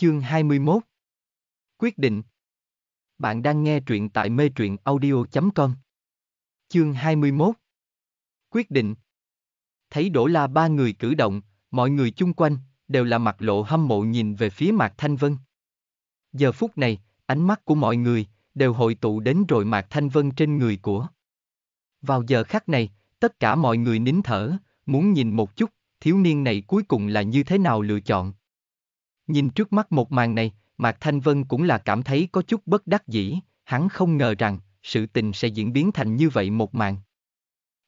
Chương 21 Quyết định Bạn đang nghe truyện tại mê truyện audio.com Chương 21 Quyết định Thấy đổ La ba người cử động, mọi người chung quanh, đều là mặt lộ hâm mộ nhìn về phía Mạc Thanh Vân. Giờ phút này, ánh mắt của mọi người, đều hội tụ đến rồi Mạc Thanh Vân trên người của. Vào giờ khắc này, tất cả mọi người nín thở, muốn nhìn một chút, thiếu niên này cuối cùng là như thế nào lựa chọn. Nhìn trước mắt một màn này, Mạc Thanh Vân cũng là cảm thấy có chút bất đắc dĩ, hắn không ngờ rằng, sự tình sẽ diễn biến thành như vậy một màn.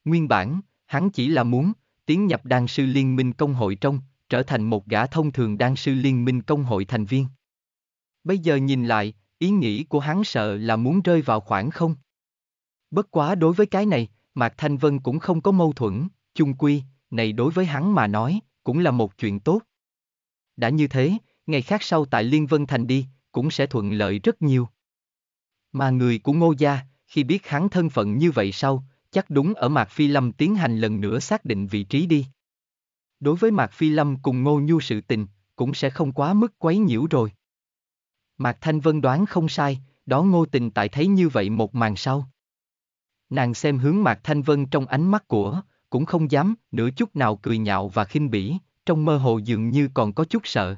Nguyên bản, hắn chỉ là muốn, tiến nhập đan sư liên minh công hội trong, trở thành một gã thông thường đan sư liên minh công hội thành viên. Bây giờ nhìn lại, ý nghĩ của hắn sợ là muốn rơi vào khoảng không. Bất quá đối với cái này, Mạc Thanh Vân cũng không có mâu thuẫn, chung quy, này đối với hắn mà nói, cũng là một chuyện tốt. Đã như thế, ngày khác sau tại Liên Vân Thành đi, cũng sẽ thuận lợi rất nhiều. Mà người của Ngô Gia, khi biết hắn thân phận như vậy sau, chắc đúng ở Mạc Phi Lâm tiến hành lần nữa xác định vị trí đi. Đối với Mạc Phi Lâm cùng Ngô Nhu sự tình, cũng sẽ không quá mức quấy nhiễu rồi. Mạc Thanh Vân đoán không sai, đó Ngô Tình tại thấy như vậy một màn sau. Nàng xem hướng Mạc Thanh Vân trong ánh mắt của, cũng không dám, nửa chút nào cười nhạo và khinh bỉ, trong mơ hồ dường như còn có chút sợ.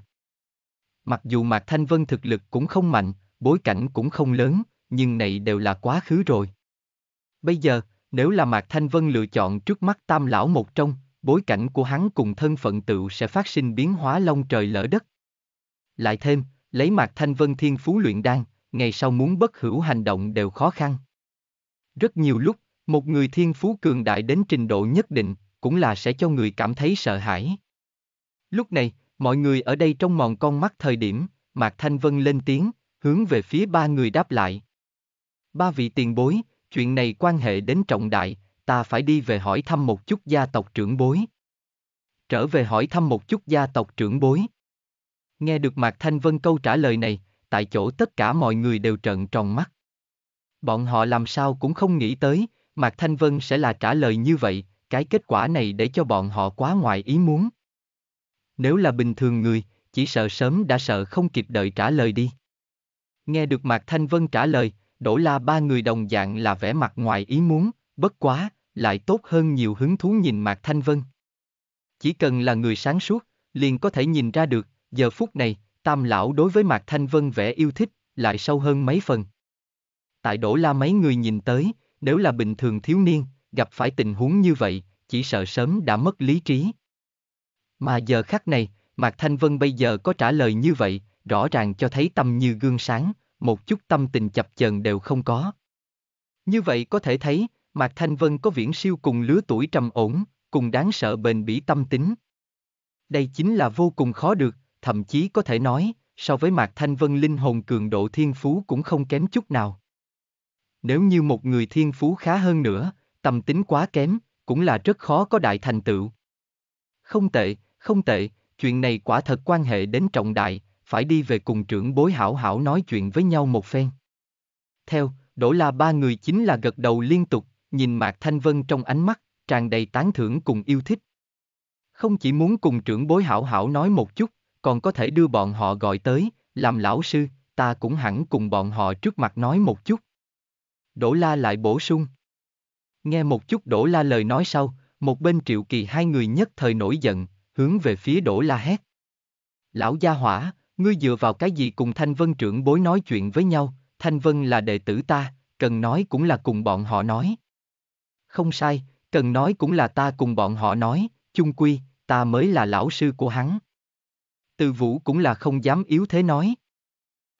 Mặc dù Mạc Thanh Vân thực lực cũng không mạnh, bối cảnh cũng không lớn, nhưng này đều là quá khứ rồi. Bây giờ, nếu là Mạc Thanh Vân lựa chọn trước mắt tam lão một trong, bối cảnh của hắn cùng thân phận tựu sẽ phát sinh biến hóa long trời lỡ đất. Lại thêm, lấy Mạc Thanh Vân thiên phú luyện đan, ngày sau muốn bất hữu hành động đều khó khăn. Rất nhiều lúc, một người thiên phú cường đại đến trình độ nhất định, cũng là sẽ cho người cảm thấy sợ hãi. Lúc này, Mọi người ở đây trong mòn con mắt thời điểm, Mạc Thanh Vân lên tiếng, hướng về phía ba người đáp lại. Ba vị tiền bối, chuyện này quan hệ đến trọng đại, ta phải đi về hỏi thăm một chút gia tộc trưởng bối. Trở về hỏi thăm một chút gia tộc trưởng bối. Nghe được Mạc Thanh Vân câu trả lời này, tại chỗ tất cả mọi người đều trợn tròn mắt. Bọn họ làm sao cũng không nghĩ tới, Mạc Thanh Vân sẽ là trả lời như vậy, cái kết quả này để cho bọn họ quá ngoài ý muốn nếu là bình thường người, chỉ sợ sớm đã sợ không kịp đợi trả lời đi. Nghe được Mạc Thanh Vân trả lời, Đỗ la ba người đồng dạng là vẻ mặt ngoài ý muốn, bất quá, lại tốt hơn nhiều hứng thú nhìn Mạc Thanh Vân. Chỉ cần là người sáng suốt, liền có thể nhìn ra được, giờ phút này, tam lão đối với Mạc Thanh Vân vẻ yêu thích, lại sâu hơn mấy phần. Tại Đỗ la mấy người nhìn tới, nếu là bình thường thiếu niên, gặp phải tình huống như vậy, chỉ sợ sớm đã mất lý trí, mà giờ khắc này, Mạc Thanh Vân bây giờ có trả lời như vậy, rõ ràng cho thấy tâm như gương sáng, một chút tâm tình chập chờn đều không có. Như vậy có thể thấy, Mạc Thanh Vân có viễn siêu cùng lứa tuổi trầm ổn, cùng đáng sợ bền bỉ tâm tính. Đây chính là vô cùng khó được, thậm chí có thể nói, so với Mạc Thanh Vân linh hồn cường độ thiên phú cũng không kém chút nào. Nếu như một người thiên phú khá hơn nữa, tâm tính quá kém, cũng là rất khó có đại thành tựu. Không tệ, không tệ, chuyện này quả thật quan hệ đến trọng đại, phải đi về cùng trưởng bối hảo hảo nói chuyện với nhau một phen. Theo, đổ là ba người chính là gật đầu liên tục, nhìn Mạc Thanh Vân trong ánh mắt, tràn đầy tán thưởng cùng yêu thích. Không chỉ muốn cùng trưởng bối hảo hảo nói một chút, còn có thể đưa bọn họ gọi tới, làm lão sư, ta cũng hẳn cùng bọn họ trước mặt nói một chút. Đỗ La lại bổ sung. Nghe một chút Đỗ La lời nói sau, một bên Triệu Kỳ hai người nhất thời nổi giận, hướng về phía Đỗ La hét. Lão gia hỏa, ngươi dựa vào cái gì cùng Thanh Vân trưởng bối nói chuyện với nhau, Thanh Vân là đệ tử ta, cần nói cũng là cùng bọn họ nói. Không sai, cần nói cũng là ta cùng bọn họ nói, chung quy, ta mới là lão sư của hắn. Từ vũ cũng là không dám yếu thế nói.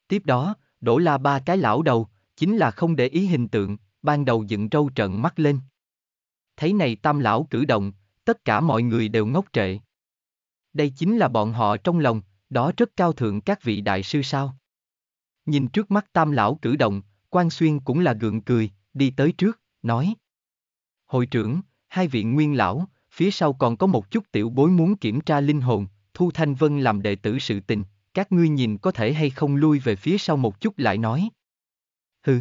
Tiếp đó, Đỗ la ba cái lão đầu, chính là không để ý hình tượng, ban đầu dựng râu trận mắt lên. Thấy này tam lão cử động, tất cả mọi người đều ngốc trệ. Đây chính là bọn họ trong lòng, đó rất cao thượng các vị đại sư sao. Nhìn trước mắt tam lão cử động, quan Xuyên cũng là gượng cười, đi tới trước, nói. Hội trưởng, hai vị nguyên lão, phía sau còn có một chút tiểu bối muốn kiểm tra linh hồn, thu Thanh Vân làm đệ tử sự tình, các ngươi nhìn có thể hay không lui về phía sau một chút lại nói. Hừ.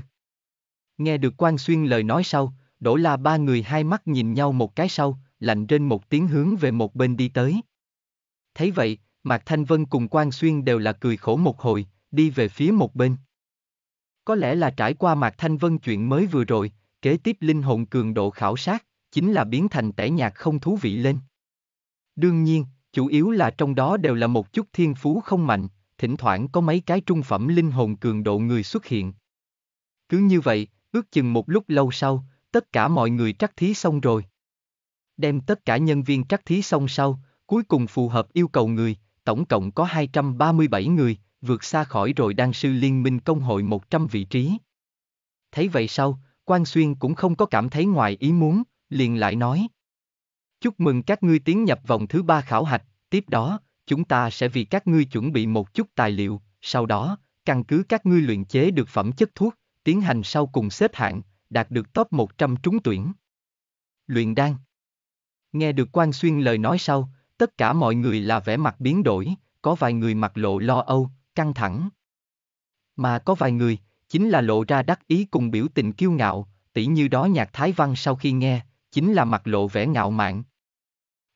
Nghe được quan Xuyên lời nói sau, đổ là ba người hai mắt nhìn nhau một cái sau, lạnh trên một tiếng hướng về một bên đi tới. Thấy vậy, Mạc Thanh Vân cùng Quan Xuyên đều là cười khổ một hồi, đi về phía một bên. Có lẽ là trải qua Mạc Thanh Vân chuyện mới vừa rồi, kế tiếp linh hồn cường độ khảo sát, chính là biến thành tẻ nhạc không thú vị lên. Đương nhiên, chủ yếu là trong đó đều là một chút thiên phú không mạnh, thỉnh thoảng có mấy cái trung phẩm linh hồn cường độ người xuất hiện. Cứ như vậy, ước chừng một lúc lâu sau, tất cả mọi người trắc thí xong rồi. Đem tất cả nhân viên trắc thí xong sau, Cuối cùng phù hợp yêu cầu người, tổng cộng có 237 người, vượt xa khỏi rồi đan sư liên minh công hội 100 vị trí. Thấy vậy sau, Quan Xuyên cũng không có cảm thấy ngoài ý muốn, liền lại nói. Chúc mừng các ngươi tiến nhập vòng thứ ba khảo hạch, tiếp đó, chúng ta sẽ vì các ngươi chuẩn bị một chút tài liệu, sau đó, căn cứ các ngươi luyện chế được phẩm chất thuốc, tiến hành sau cùng xếp hạng, đạt được top 100 trúng tuyển. Luyện đan Nghe được Quan Xuyên lời nói sau, Tất cả mọi người là vẻ mặt biến đổi, có vài người mặt lộ lo âu, căng thẳng. Mà có vài người, chính là lộ ra đắc ý cùng biểu tình kiêu ngạo, tỉ như đó nhạc Thái Văn sau khi nghe, chính là mặt lộ vẻ ngạo mạn.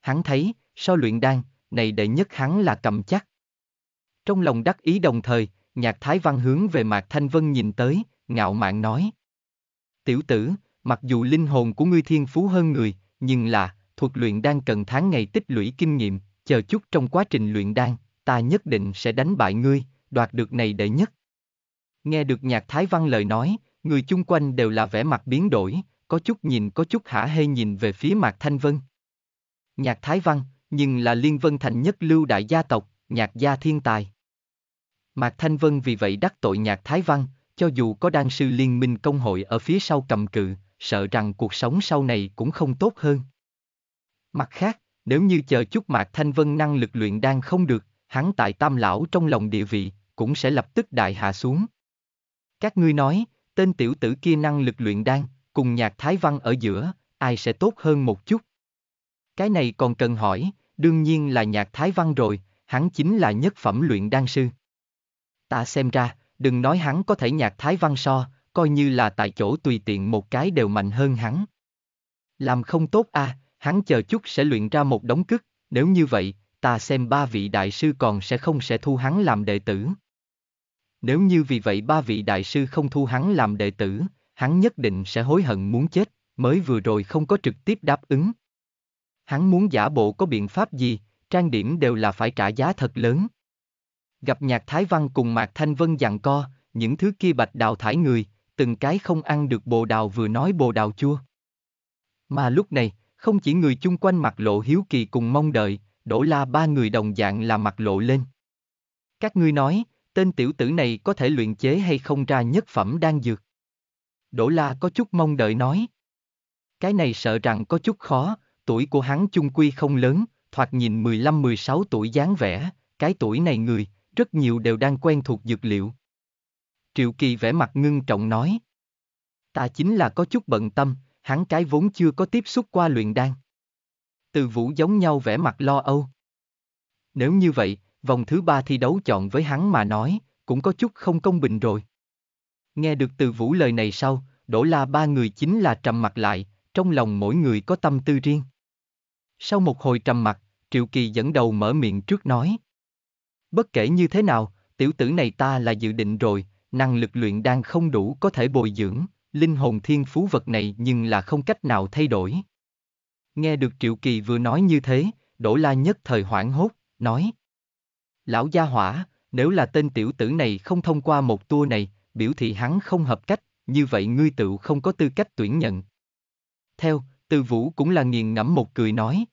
Hắn thấy, so luyện đan, này đệ nhất hắn là cầm chắc. Trong lòng đắc ý đồng thời, nhạc Thái Văn hướng về Mạc Thanh Vân nhìn tới, ngạo mạn nói. Tiểu tử, mặc dù linh hồn của ngươi thiên phú hơn người, nhưng là, thuật luyện đan cần tháng ngày tích lũy kinh nghiệm, chờ chút trong quá trình luyện đan, ta nhất định sẽ đánh bại ngươi, đoạt được này đệ nhất. Nghe được nhạc Thái Văn lời nói, người chung quanh đều là vẻ mặt biến đổi, có chút nhìn có chút hả hê nhìn về phía mặt Thanh Vân. Nhạc Thái Văn, nhưng là Liên Vân Thành nhất lưu đại gia tộc, nhạc gia thiên tài. Mạc Thanh Vân vì vậy đắc tội nhạc Thái Văn, cho dù có đan sư liên minh công hội ở phía sau cầm cự, sợ rằng cuộc sống sau này cũng không tốt hơn. Mặt khác, nếu như chờ chút Mạc Thanh Vân năng lực luyện đang không được, hắn tại tam lão trong lòng địa vị, cũng sẽ lập tức đại hạ xuống. Các ngươi nói, tên tiểu tử kia năng lực luyện đan, cùng nhạc Thái Văn ở giữa, ai sẽ tốt hơn một chút? Cái này còn cần hỏi, đương nhiên là nhạc Thái Văn rồi, hắn chính là nhất phẩm luyện đan sư. Ta xem ra, đừng nói hắn có thể nhạc Thái Văn so, coi như là tại chỗ tùy tiện một cái đều mạnh hơn hắn. Làm không tốt à, hắn chờ chút sẽ luyện ra một đống cức, nếu như vậy, ta xem ba vị đại sư còn sẽ không sẽ thu hắn làm đệ tử. Nếu như vì vậy ba vị đại sư không thu hắn làm đệ tử, hắn nhất định sẽ hối hận muốn chết, mới vừa rồi không có trực tiếp đáp ứng. Hắn muốn giả bộ có biện pháp gì, trang điểm đều là phải trả giá thật lớn. Gặp nhạc Thái Văn cùng Mạc Thanh Vân dặn co, những thứ kia bạch đào thải người, từng cái không ăn được bồ đào vừa nói bồ đào chua. Mà lúc này, không chỉ người chung quanh mặt lộ hiếu kỳ cùng mong đợi, đổ la ba người đồng dạng là mặt lộ lên. Các ngươi nói, tên tiểu tử này có thể luyện chế hay không ra nhất phẩm đang dược. Đỗ la có chút mong đợi nói. Cái này sợ rằng có chút khó, tuổi của hắn chung quy không lớn, thoạt nhìn 15-16 tuổi dáng vẻ, cái tuổi này người, rất nhiều đều đang quen thuộc dược liệu. Triệu Kỳ vẻ mặt ngưng trọng nói. Ta chính là có chút bận tâm, hắn cái vốn chưa có tiếp xúc qua luyện đan. Từ vũ giống nhau vẻ mặt lo âu. Nếu như vậy, vòng thứ ba thi đấu chọn với hắn mà nói, cũng có chút không công bình rồi. Nghe được từ vũ lời này sau, đổ la ba người chính là trầm mặt lại, trong lòng mỗi người có tâm tư riêng. Sau một hồi trầm mặt, Triệu Kỳ dẫn đầu mở miệng trước nói. Bất kể như thế nào, tiểu tử này ta là dự định rồi, năng lực luyện đang không đủ có thể bồi dưỡng linh hồn thiên phú vật này nhưng là không cách nào thay đổi. Nghe được Triệu Kỳ vừa nói như thế, Đỗ La nhất thời hoảng hốt, nói. Lão gia hỏa, nếu là tên tiểu tử này không thông qua một tour này, biểu thị hắn không hợp cách, như vậy ngươi tựu không có tư cách tuyển nhận. Theo, Từ Vũ cũng là nghiền ngẫm một cười nói.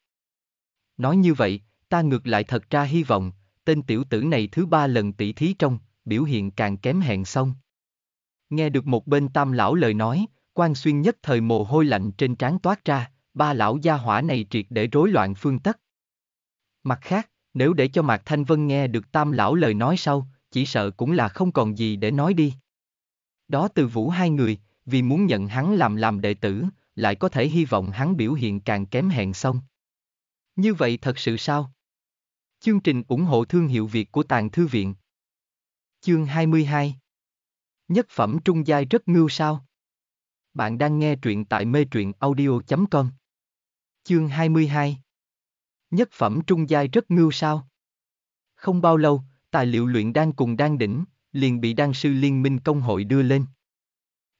Nói như vậy, ta ngược lại thật ra hy vọng, tên tiểu tử này thứ ba lần tỷ thí trong, biểu hiện càng kém hẹn xong. Nghe được một bên tam lão lời nói, quan xuyên nhất thời mồ hôi lạnh trên trán toát ra, ba lão gia hỏa này triệt để rối loạn phương tất. Mặt khác, nếu để cho Mạc Thanh Vân nghe được tam lão lời nói sau, chỉ sợ cũng là không còn gì để nói đi. Đó từ vũ hai người, vì muốn nhận hắn làm làm đệ tử, lại có thể hy vọng hắn biểu hiện càng kém hẹn xong. Như vậy thật sự sao? Chương trình ủng hộ thương hiệu Việt của Tàng Thư Viện Chương 22 nhất phẩm trung giai rất ngưu sao. Bạn đang nghe truyện tại mê truyện audio.com. Chương 22 Nhất phẩm trung giai rất ngưu sao. Không bao lâu, tài liệu luyện đang cùng đan đỉnh, liền bị đan sư liên minh công hội đưa lên.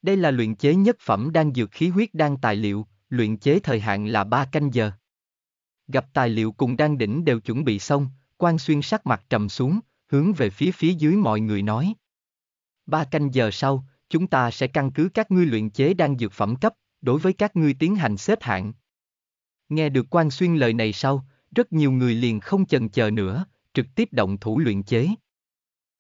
Đây là luyện chế nhất phẩm đan dược khí huyết đan tài liệu, luyện chế thời hạn là 3 canh giờ. Gặp tài liệu cùng đan đỉnh đều chuẩn bị xong, quan xuyên sắc mặt trầm xuống, hướng về phía phía dưới mọi người nói, Ba canh giờ sau, chúng ta sẽ căn cứ các ngươi luyện chế đang dược phẩm cấp, đối với các ngươi tiến hành xếp hạng. Nghe được quan xuyên lời này sau, rất nhiều người liền không chần chờ nữa, trực tiếp động thủ luyện chế.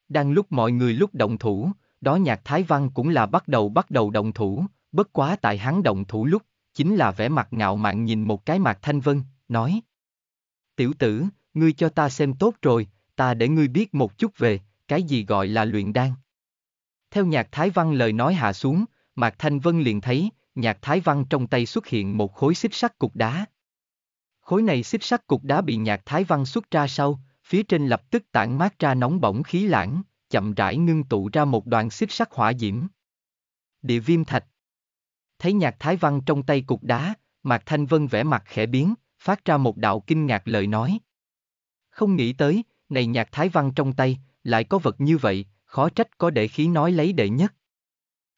Đang lúc mọi người lúc động thủ, đó nhạc Thái Văn cũng là bắt đầu bắt đầu động thủ, bất quá tại hắn động thủ lúc, chính là vẻ mặt ngạo mạn nhìn một cái mặt Thanh Vân, nói. Tiểu tử, ngươi cho ta xem tốt rồi, ta để ngươi biết một chút về, cái gì gọi là luyện đan. Theo nhạc Thái Văn lời nói hạ xuống, Mạc Thanh Vân liền thấy, nhạc Thái Văn trong tay xuất hiện một khối xích sắt cục đá. Khối này xích sắt cục đá bị nhạc Thái Văn xuất ra sau, phía trên lập tức tản mát ra nóng bỏng khí lãng, chậm rãi ngưng tụ ra một đoạn xích sắt hỏa diễm. Địa viêm thạch Thấy nhạc Thái Văn trong tay cục đá, Mạc Thanh Vân vẽ mặt khẽ biến, phát ra một đạo kinh ngạc lời nói. Không nghĩ tới, này nhạc Thái Văn trong tay, lại có vật như vậy, khó trách có để khí nói lấy đệ nhất.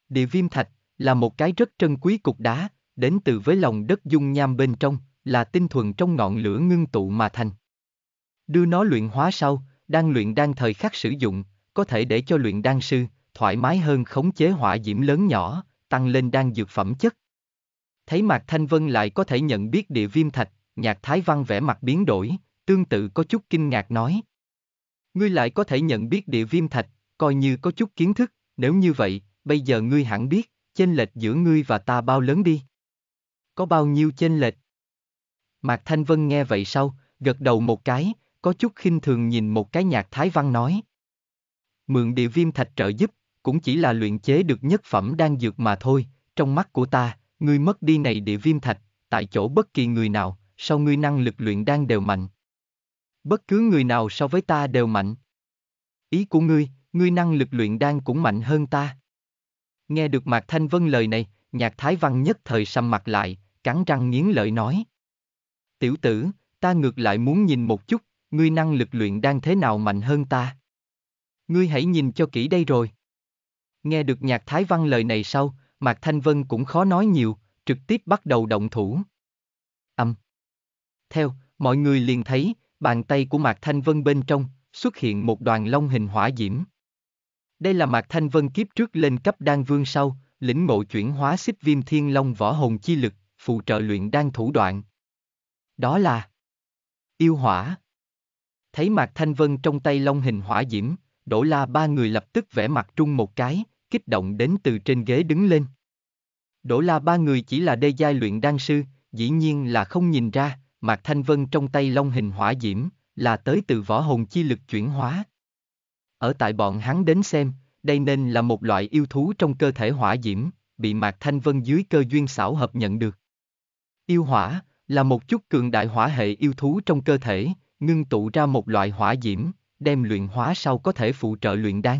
Địa viêm thạch là một cái rất trân quý cục đá, đến từ với lòng đất dung nham bên trong, là tinh thuần trong ngọn lửa ngưng tụ mà thành. Đưa nó luyện hóa sau, đang luyện đang thời khắc sử dụng, có thể để cho luyện đan sư thoải mái hơn khống chế hỏa diễm lớn nhỏ, tăng lên đan dược phẩm chất. Thấy Mạc Thanh Vân lại có thể nhận biết địa viêm thạch, Nhạc Thái Văn vẻ mặt biến đổi, tương tự có chút kinh ngạc nói. Ngươi lại có thể nhận biết địa viêm thạch, coi như có chút kiến thức, nếu như vậy, bây giờ ngươi hẳn biết, chênh lệch giữa ngươi và ta bao lớn đi. Có bao nhiêu chênh lệch? Mạc Thanh Vân nghe vậy sau, gật đầu một cái, có chút khinh thường nhìn một cái nhạc Thái Văn nói. Mượn địa viêm thạch trợ giúp, cũng chỉ là luyện chế được nhất phẩm đang dược mà thôi, trong mắt của ta, ngươi mất đi này địa viêm thạch, tại chỗ bất kỳ người nào, sau ngươi năng lực luyện đang đều mạnh. Bất cứ người nào so với ta đều mạnh. Ý của ngươi, ngươi năng lực luyện đan cũng mạnh hơn ta. Nghe được Mạc Thanh Vân lời này, nhạc Thái Văn nhất thời sầm mặt lại, cắn răng nghiến lợi nói. Tiểu tử, ta ngược lại muốn nhìn một chút, ngươi năng lực luyện đan thế nào mạnh hơn ta. Ngươi hãy nhìn cho kỹ đây rồi. Nghe được nhạc Thái Văn lời này sau, Mạc Thanh Vân cũng khó nói nhiều, trực tiếp bắt đầu động thủ. Âm. Theo, mọi người liền thấy, bàn tay của Mạc Thanh Vân bên trong, xuất hiện một đoàn long hình hỏa diễm. Đây là Mạc Thanh Vân kiếp trước lên cấp đan vương sau, lĩnh ngộ chuyển hóa xích viêm thiên long võ hồn chi lực, phụ trợ luyện đan thủ đoạn. Đó là Yêu hỏa. Thấy Mạc Thanh Vân trong tay long hình hỏa diễm, đổ la ba người lập tức vẽ mặt trung một cái, kích động đến từ trên ghế đứng lên. đỗ la ba người chỉ là đê giai luyện đan sư, dĩ nhiên là không nhìn ra, Mạc Thanh Vân trong tay long hình hỏa diễm, là tới từ võ hồn chi lực chuyển hóa, ở tại bọn hắn đến xem, đây nên là một loại yêu thú trong cơ thể hỏa diễm, bị Mạc Thanh Vân dưới cơ duyên xảo hợp nhận được. Yêu hỏa, là một chút cường đại hỏa hệ yêu thú trong cơ thể, ngưng tụ ra một loại hỏa diễm, đem luyện hóa sau có thể phụ trợ luyện đan.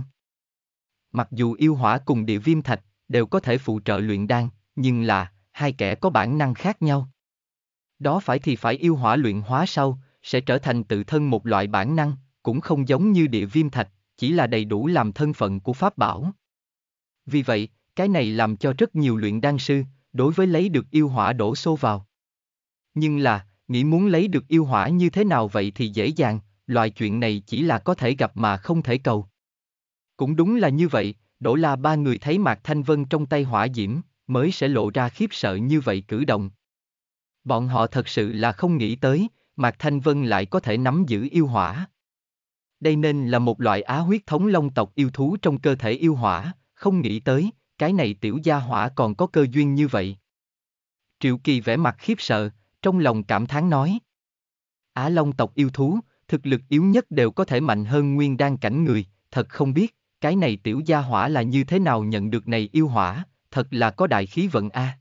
Mặc dù yêu hỏa cùng địa viêm thạch đều có thể phụ trợ luyện đan, nhưng là hai kẻ có bản năng khác nhau. Đó phải thì phải yêu hỏa luyện hóa sau, sẽ trở thành tự thân một loại bản năng, cũng không giống như địa viêm thạch, chỉ là đầy đủ làm thân phận của pháp bảo. Vì vậy, cái này làm cho rất nhiều luyện đan sư, đối với lấy được yêu hỏa đổ xô vào. Nhưng là, nghĩ muốn lấy được yêu hỏa như thế nào vậy thì dễ dàng, loại chuyện này chỉ là có thể gặp mà không thể cầu. Cũng đúng là như vậy, đổ la ba người thấy Mạc Thanh Vân trong tay hỏa diễm, mới sẽ lộ ra khiếp sợ như vậy cử động. Bọn họ thật sự là không nghĩ tới, Mạc Thanh Vân lại có thể nắm giữ yêu hỏa đây nên là một loại á huyết thống long tộc yêu thú trong cơ thể yêu hỏa, không nghĩ tới, cái này tiểu gia hỏa còn có cơ duyên như vậy. Triệu Kỳ vẻ mặt khiếp sợ, trong lòng cảm thán nói. Á long tộc yêu thú, thực lực yếu nhất đều có thể mạnh hơn nguyên đan cảnh người, thật không biết, cái này tiểu gia hỏa là như thế nào nhận được này yêu hỏa, thật là có đại khí vận a. À.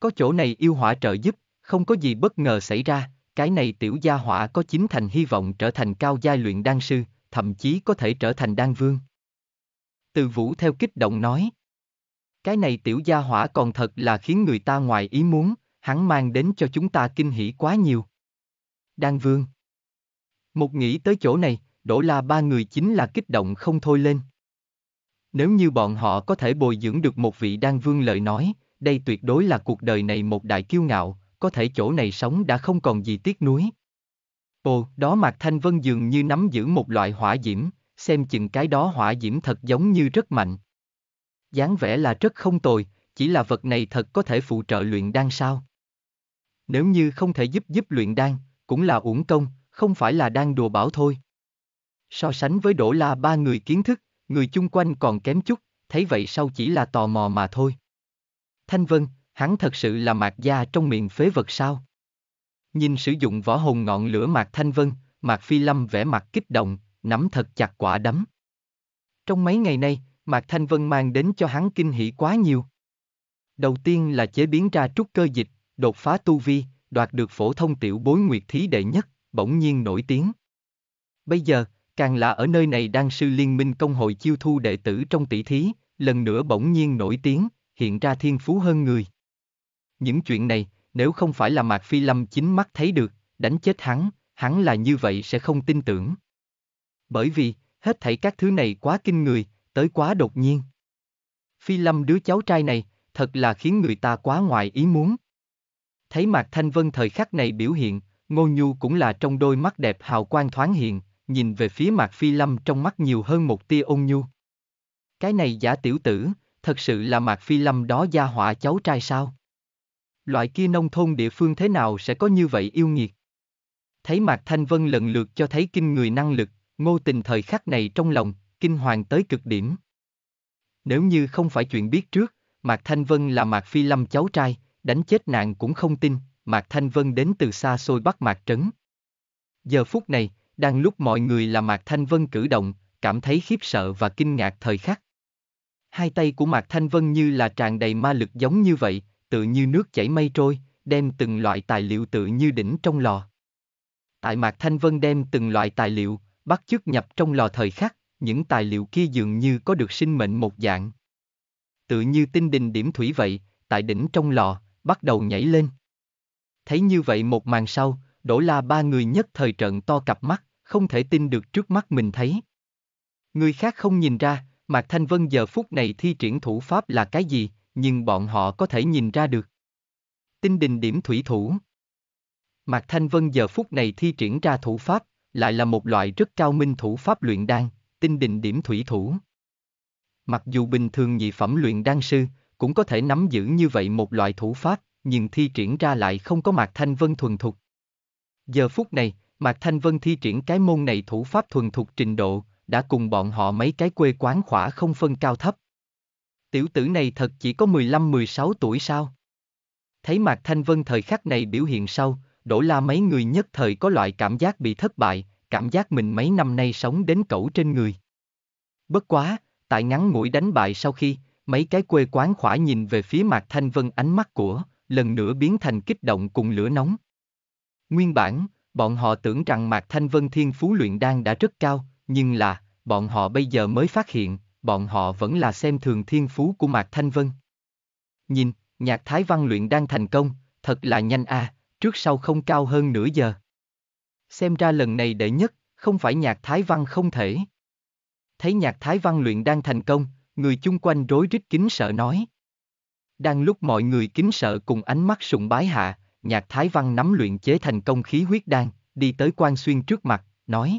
Có chỗ này yêu hỏa trợ giúp, không có gì bất ngờ xảy ra, cái này tiểu gia hỏa có chín thành hy vọng trở thành cao giai luyện đan sư, thậm chí có thể trở thành đan vương. Từ vũ theo kích động nói. Cái này tiểu gia hỏa còn thật là khiến người ta ngoài ý muốn, hắn mang đến cho chúng ta kinh hỉ quá nhiều. Đan vương. Một nghĩ tới chỗ này, đổ la ba người chính là kích động không thôi lên. Nếu như bọn họ có thể bồi dưỡng được một vị đan vương lời nói, đây tuyệt đối là cuộc đời này một đại kiêu ngạo, có thể chỗ này sống đã không còn gì tiếc nuối. Ồ, đó Mạc Thanh Vân dường như nắm giữ một loại hỏa diễm, xem chừng cái đó hỏa diễm thật giống như rất mạnh. dáng vẻ là rất không tồi, chỉ là vật này thật có thể phụ trợ luyện đan sao? Nếu như không thể giúp giúp luyện đan, cũng là uổng công, không phải là đang đùa bảo thôi. So sánh với Đỗ La ba người kiến thức, người chung quanh còn kém chút, thấy vậy sau chỉ là tò mò mà thôi. Thanh Vân, hắn thật sự là mạc gia trong miệng phế vật sao? Nhìn sử dụng võ hồn ngọn lửa mạc thanh vân, mạc phi lâm vẻ mặt kích động, nắm thật chặt quả đấm. Trong mấy ngày nay, mạc thanh vân mang đến cho hắn kinh hỉ quá nhiều. Đầu tiên là chế biến ra trúc cơ dịch, đột phá tu vi, đoạt được phổ thông tiểu bối nguyệt thí đệ nhất, bỗng nhiên nổi tiếng. Bây giờ, càng là ở nơi này đang sư liên minh công hội chiêu thu đệ tử trong tỷ thí, lần nữa bỗng nhiên nổi tiếng, hiện ra thiên phú hơn người. Những chuyện này, nếu không phải là Mạc Phi Lâm chính mắt thấy được, đánh chết hắn, hắn là như vậy sẽ không tin tưởng. Bởi vì, hết thảy các thứ này quá kinh người, tới quá đột nhiên. Phi Lâm đứa cháu trai này, thật là khiến người ta quá ngoài ý muốn. Thấy Mạc Thanh Vân thời khắc này biểu hiện, Ngô Nhu cũng là trong đôi mắt đẹp hào quang thoáng hiện, nhìn về phía Mạc Phi Lâm trong mắt nhiều hơn một tia ôn nhu. Cái này giả tiểu tử, thật sự là Mạc Phi Lâm đó gia họa cháu trai sao? loại kia nông thôn địa phương thế nào sẽ có như vậy yêu nghiệt. Thấy Mạc Thanh Vân lần lượt cho thấy kinh người năng lực, ngô tình thời khắc này trong lòng, kinh hoàng tới cực điểm. Nếu như không phải chuyện biết trước, Mạc Thanh Vân là Mạc Phi Lâm cháu trai, đánh chết nạn cũng không tin, Mạc Thanh Vân đến từ xa xôi bắt Mạc Trấn. Giờ phút này, đang lúc mọi người là Mạc Thanh Vân cử động, cảm thấy khiếp sợ và kinh ngạc thời khắc. Hai tay của Mạc Thanh Vân như là tràn đầy ma lực giống như vậy, tự như nước chảy mây trôi, đem từng loại tài liệu tự như đỉnh trong lò. Tại Mạc Thanh Vân đem từng loại tài liệu, bắt chước nhập trong lò thời khắc, những tài liệu kia dường như có được sinh mệnh một dạng. Tự như tinh đình điểm thủy vậy, tại đỉnh trong lò, bắt đầu nhảy lên. Thấy như vậy một màn sau, đổ la ba người nhất thời trận to cặp mắt, không thể tin được trước mắt mình thấy. Người khác không nhìn ra, Mạc Thanh Vân giờ phút này thi triển thủ pháp là cái gì, nhưng bọn họ có thể nhìn ra được. Tinh đình điểm thủy thủ Mạc Thanh Vân giờ phút này thi triển ra thủ pháp, lại là một loại rất cao minh thủ pháp luyện đan, tinh đình điểm thủy thủ. Mặc dù bình thường nhị phẩm luyện đan sư, cũng có thể nắm giữ như vậy một loại thủ pháp, nhưng thi triển ra lại không có Mạc Thanh Vân thuần thục. Giờ phút này, Mạc Thanh Vân thi triển cái môn này thủ pháp thuần thục trình độ, đã cùng bọn họ mấy cái quê quán khỏa không phân cao thấp tiểu tử này thật chỉ có 15-16 tuổi sao? Thấy Mạc Thanh Vân thời khắc này biểu hiện sau, đổ la mấy người nhất thời có loại cảm giác bị thất bại, cảm giác mình mấy năm nay sống đến cẩu trên người. Bất quá, tại ngắn ngủi đánh bại sau khi, mấy cái quê quán khỏa nhìn về phía Mạc Thanh Vân ánh mắt của, lần nữa biến thành kích động cùng lửa nóng. Nguyên bản, bọn họ tưởng rằng Mạc Thanh Vân thiên phú luyện đan đã rất cao, nhưng là, bọn họ bây giờ mới phát hiện, bọn họ vẫn là xem thường thiên phú của Mạc Thanh Vân. Nhìn, nhạc Thái Văn luyện đang thành công, thật là nhanh à, trước sau không cao hơn nửa giờ. Xem ra lần này đệ nhất, không phải nhạc Thái Văn không thể. Thấy nhạc Thái Văn luyện đang thành công, người chung quanh rối rít kính sợ nói. Đang lúc mọi người kính sợ cùng ánh mắt sụng bái hạ, nhạc Thái Văn nắm luyện chế thành công khí huyết đan, đi tới quan xuyên trước mặt, nói.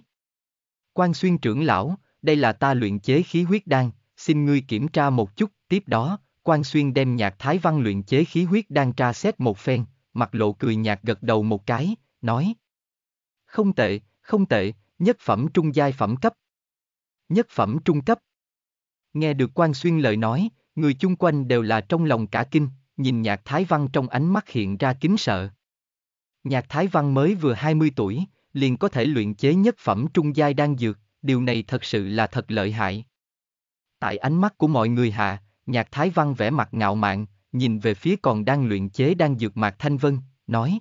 Quan xuyên trưởng lão, đây là ta luyện chế khí huyết đan, xin ngươi kiểm tra một chút, tiếp đó, Quan Xuyên đem nhạc Thái Văn luyện chế khí huyết đan tra xét một phen, mặt lộ cười nhạt gật đầu một cái, nói. Không tệ, không tệ, nhất phẩm trung giai phẩm cấp. Nhất phẩm trung cấp. Nghe được Quan Xuyên lời nói, người chung quanh đều là trong lòng cả kinh, nhìn nhạc Thái Văn trong ánh mắt hiện ra kính sợ. Nhạc Thái Văn mới vừa 20 tuổi, liền có thể luyện chế nhất phẩm trung giai đan dược, điều này thật sự là thật lợi hại. Tại ánh mắt của mọi người hạ, nhạc Thái Văn vẻ mặt ngạo mạn, nhìn về phía còn đang luyện chế đang dược mạc Thanh Vân, nói.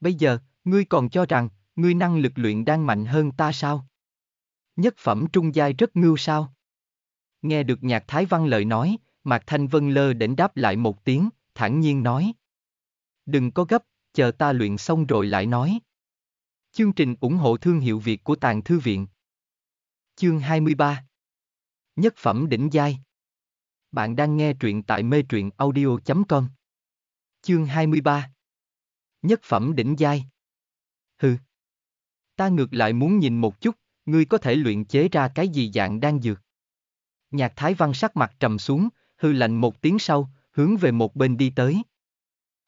Bây giờ, ngươi còn cho rằng, ngươi năng lực luyện đang mạnh hơn ta sao? Nhất phẩm trung giai rất ngưu sao? Nghe được nhạc Thái Văn lời nói, Mạc Thanh Vân lơ đỉnh đáp lại một tiếng, thản nhiên nói. Đừng có gấp, chờ ta luyện xong rồi lại nói. Chương trình ủng hộ thương hiệu Việt của Tàng Thư Viện Chương 23 Nhất phẩm đỉnh giai Bạn đang nghe truyện tại mê truyện audio.com Chương 23 Nhất phẩm đỉnh giai Hừ Ta ngược lại muốn nhìn một chút, ngươi có thể luyện chế ra cái gì dạng đang dược. Nhạc Thái Văn sắc mặt trầm xuống, hư lạnh một tiếng sau, hướng về một bên đi tới.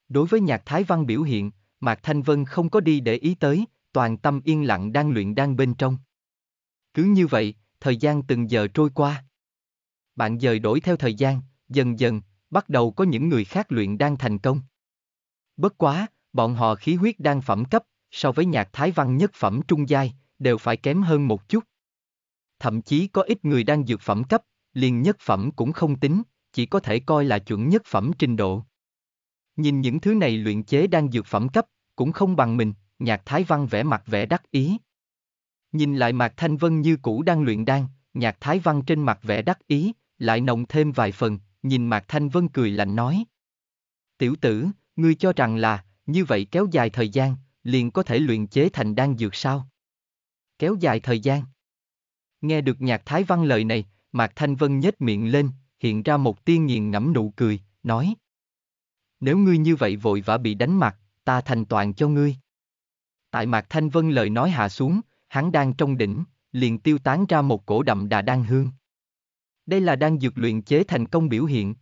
Đối với Nhạc Thái Văn biểu hiện, Mạc Thanh Vân không có đi để ý tới, toàn tâm yên lặng đang luyện đang bên trong. Cứ như vậy, thời gian từng giờ trôi qua. Bạn dời đổi theo thời gian, dần dần, bắt đầu có những người khác luyện đang thành công. Bất quá, bọn họ khí huyết đang phẩm cấp, so với nhạc thái văn nhất phẩm trung giai, đều phải kém hơn một chút. Thậm chí có ít người đang dược phẩm cấp, liền nhất phẩm cũng không tính, chỉ có thể coi là chuẩn nhất phẩm trình độ. Nhìn những thứ này luyện chế đang dược phẩm cấp, cũng không bằng mình, nhạc thái văn vẽ mặt vẽ đắc ý. Nhìn lại Mạc Thanh Vân như cũ đang luyện đan, nhạc thái văn trên mặt vẻ đắc ý, lại nồng thêm vài phần, nhìn Mạc Thanh Vân cười lạnh nói. Tiểu tử, ngươi cho rằng là, như vậy kéo dài thời gian, liền có thể luyện chế thành đan dược sao? Kéo dài thời gian. Nghe được nhạc thái văn lời này, Mạc Thanh Vân nhếch miệng lên, hiện ra một tiên nghiền ngẫm nụ cười, nói. Nếu ngươi như vậy vội vã bị đánh mặt, ta thành toàn cho ngươi. Tại Mạc Thanh Vân lời nói hạ xuống, hắn đang trong đỉnh, liền tiêu tán ra một cổ đậm đà đan hương. Đây là đan dược luyện chế thành công biểu hiện.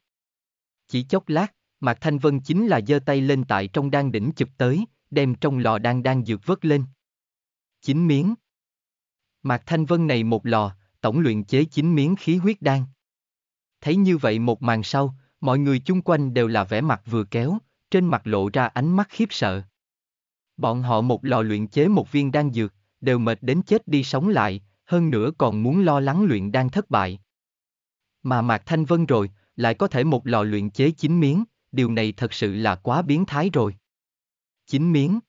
Chỉ chốc lát, Mạc Thanh Vân chính là giơ tay lên tại trong đan đỉnh chụp tới, đem trong lò đan đan dược vớt lên. Chín miếng. Mạc Thanh Vân này một lò, tổng luyện chế chín miếng khí huyết đan. Thấy như vậy một màn sau, mọi người chung quanh đều là vẻ mặt vừa kéo, trên mặt lộ ra ánh mắt khiếp sợ. Bọn họ một lò luyện chế một viên đan dược, đều mệt đến chết đi sống lại, hơn nữa còn muốn lo lắng luyện đang thất bại. Mà Mạc Thanh Vân rồi, lại có thể một lò luyện chế chín miếng, điều này thật sự là quá biến thái rồi. Chín miếng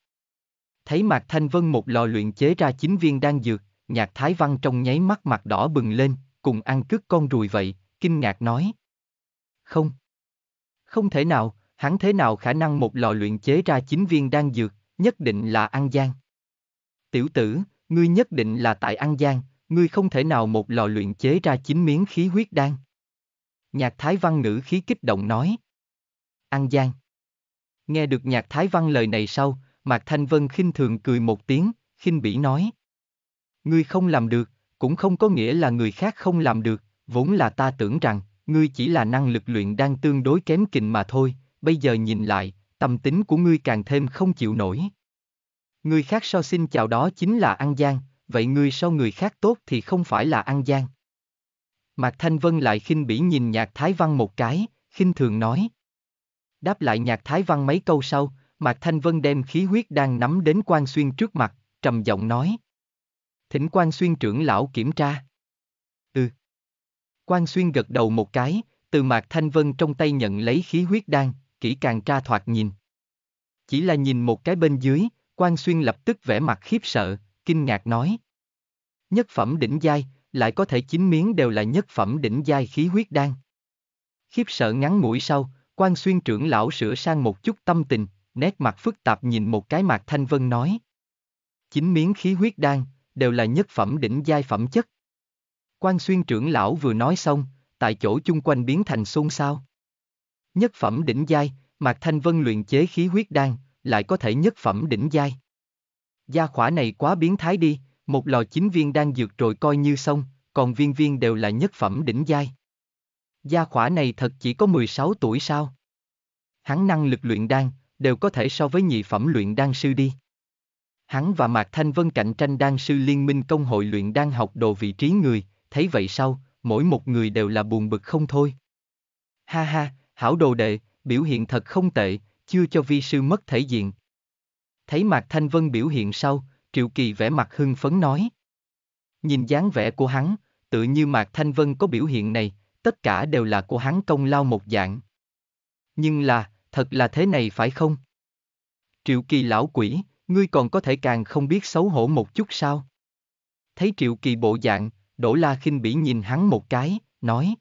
Thấy Mạc Thanh Vân một lò luyện chế ra chín viên đan dược, nhạc Thái Văn trong nháy mắt mặt đỏ bừng lên, cùng ăn cứt con ruồi vậy, kinh ngạc nói. Không. Không thể nào, hắn thế nào khả năng một lò luyện chế ra chín viên đan dược, nhất định là ăn gian. Tiểu tử, ngươi nhất định là tại An Giang, ngươi không thể nào một lò luyện chế ra chín miếng khí huyết đan. Nhạc Thái Văn ngữ khí kích động nói. An Giang. Nghe được nhạc Thái Văn lời này sau, Mạc Thanh Vân khinh thường cười một tiếng, khinh bỉ nói. Ngươi không làm được, cũng không có nghĩa là người khác không làm được, vốn là ta tưởng rằng, ngươi chỉ là năng lực luyện đang tương đối kém kình mà thôi, bây giờ nhìn lại, tâm tính của ngươi càng thêm không chịu nổi. Người khác so xin chào đó chính là ăn gian, vậy người so người khác tốt thì không phải là ăn gian. Mạc Thanh Vân lại khinh bỉ nhìn nhạc Thái Văn một cái, khinh thường nói. Đáp lại nhạc Thái Văn mấy câu sau, Mạc Thanh Vân đem khí huyết đang nắm đến quan xuyên trước mặt, trầm giọng nói. Thỉnh quan xuyên trưởng lão kiểm tra. Ừ. Quan xuyên gật đầu một cái, từ Mạc Thanh Vân trong tay nhận lấy khí huyết đan, kỹ càng tra thoạt nhìn. Chỉ là nhìn một cái bên dưới, Quang Xuyên lập tức vẻ mặt khiếp sợ, kinh ngạc nói. Nhất phẩm đỉnh giai, lại có thể chín miếng đều là nhất phẩm đỉnh giai khí huyết đan. Khiếp sợ ngắn mũi sau, Quang Xuyên trưởng lão sửa sang một chút tâm tình, nét mặt phức tạp nhìn một cái mặt Thanh Vân nói. Chín miếng khí huyết đan, đều là nhất phẩm đỉnh giai phẩm chất. Quang Xuyên trưởng lão vừa nói xong, tại chỗ chung quanh biến thành xôn xao. Nhất phẩm đỉnh giai, Mạc Thanh Vân luyện chế khí huyết đan, lại có thể nhất phẩm đỉnh giai. Gia khỏa này quá biến thái đi, một lò chính viên đang dược rồi coi như xong, còn viên viên đều là nhất phẩm đỉnh giai. Gia khỏa này thật chỉ có 16 tuổi sao? Hắn năng lực luyện đan, đều có thể so với nhị phẩm luyện đan sư đi. Hắn và Mạc Thanh Vân cạnh tranh đan sư liên minh công hội luyện đan học đồ vị trí người, thấy vậy sau, mỗi một người đều là buồn bực không thôi. Ha ha, hảo đồ đệ, biểu hiện thật không tệ, chưa cho vi sư mất thể diện. Thấy Mạc Thanh Vân biểu hiện sau, Triệu Kỳ vẽ mặt hưng phấn nói. Nhìn dáng vẻ của hắn, tự như Mạc Thanh Vân có biểu hiện này, tất cả đều là của hắn công lao một dạng. Nhưng là, thật là thế này phải không? Triệu Kỳ lão quỷ, ngươi còn có thể càng không biết xấu hổ một chút sao? Thấy Triệu Kỳ bộ dạng, Đỗ La khinh bỉ nhìn hắn một cái, nói.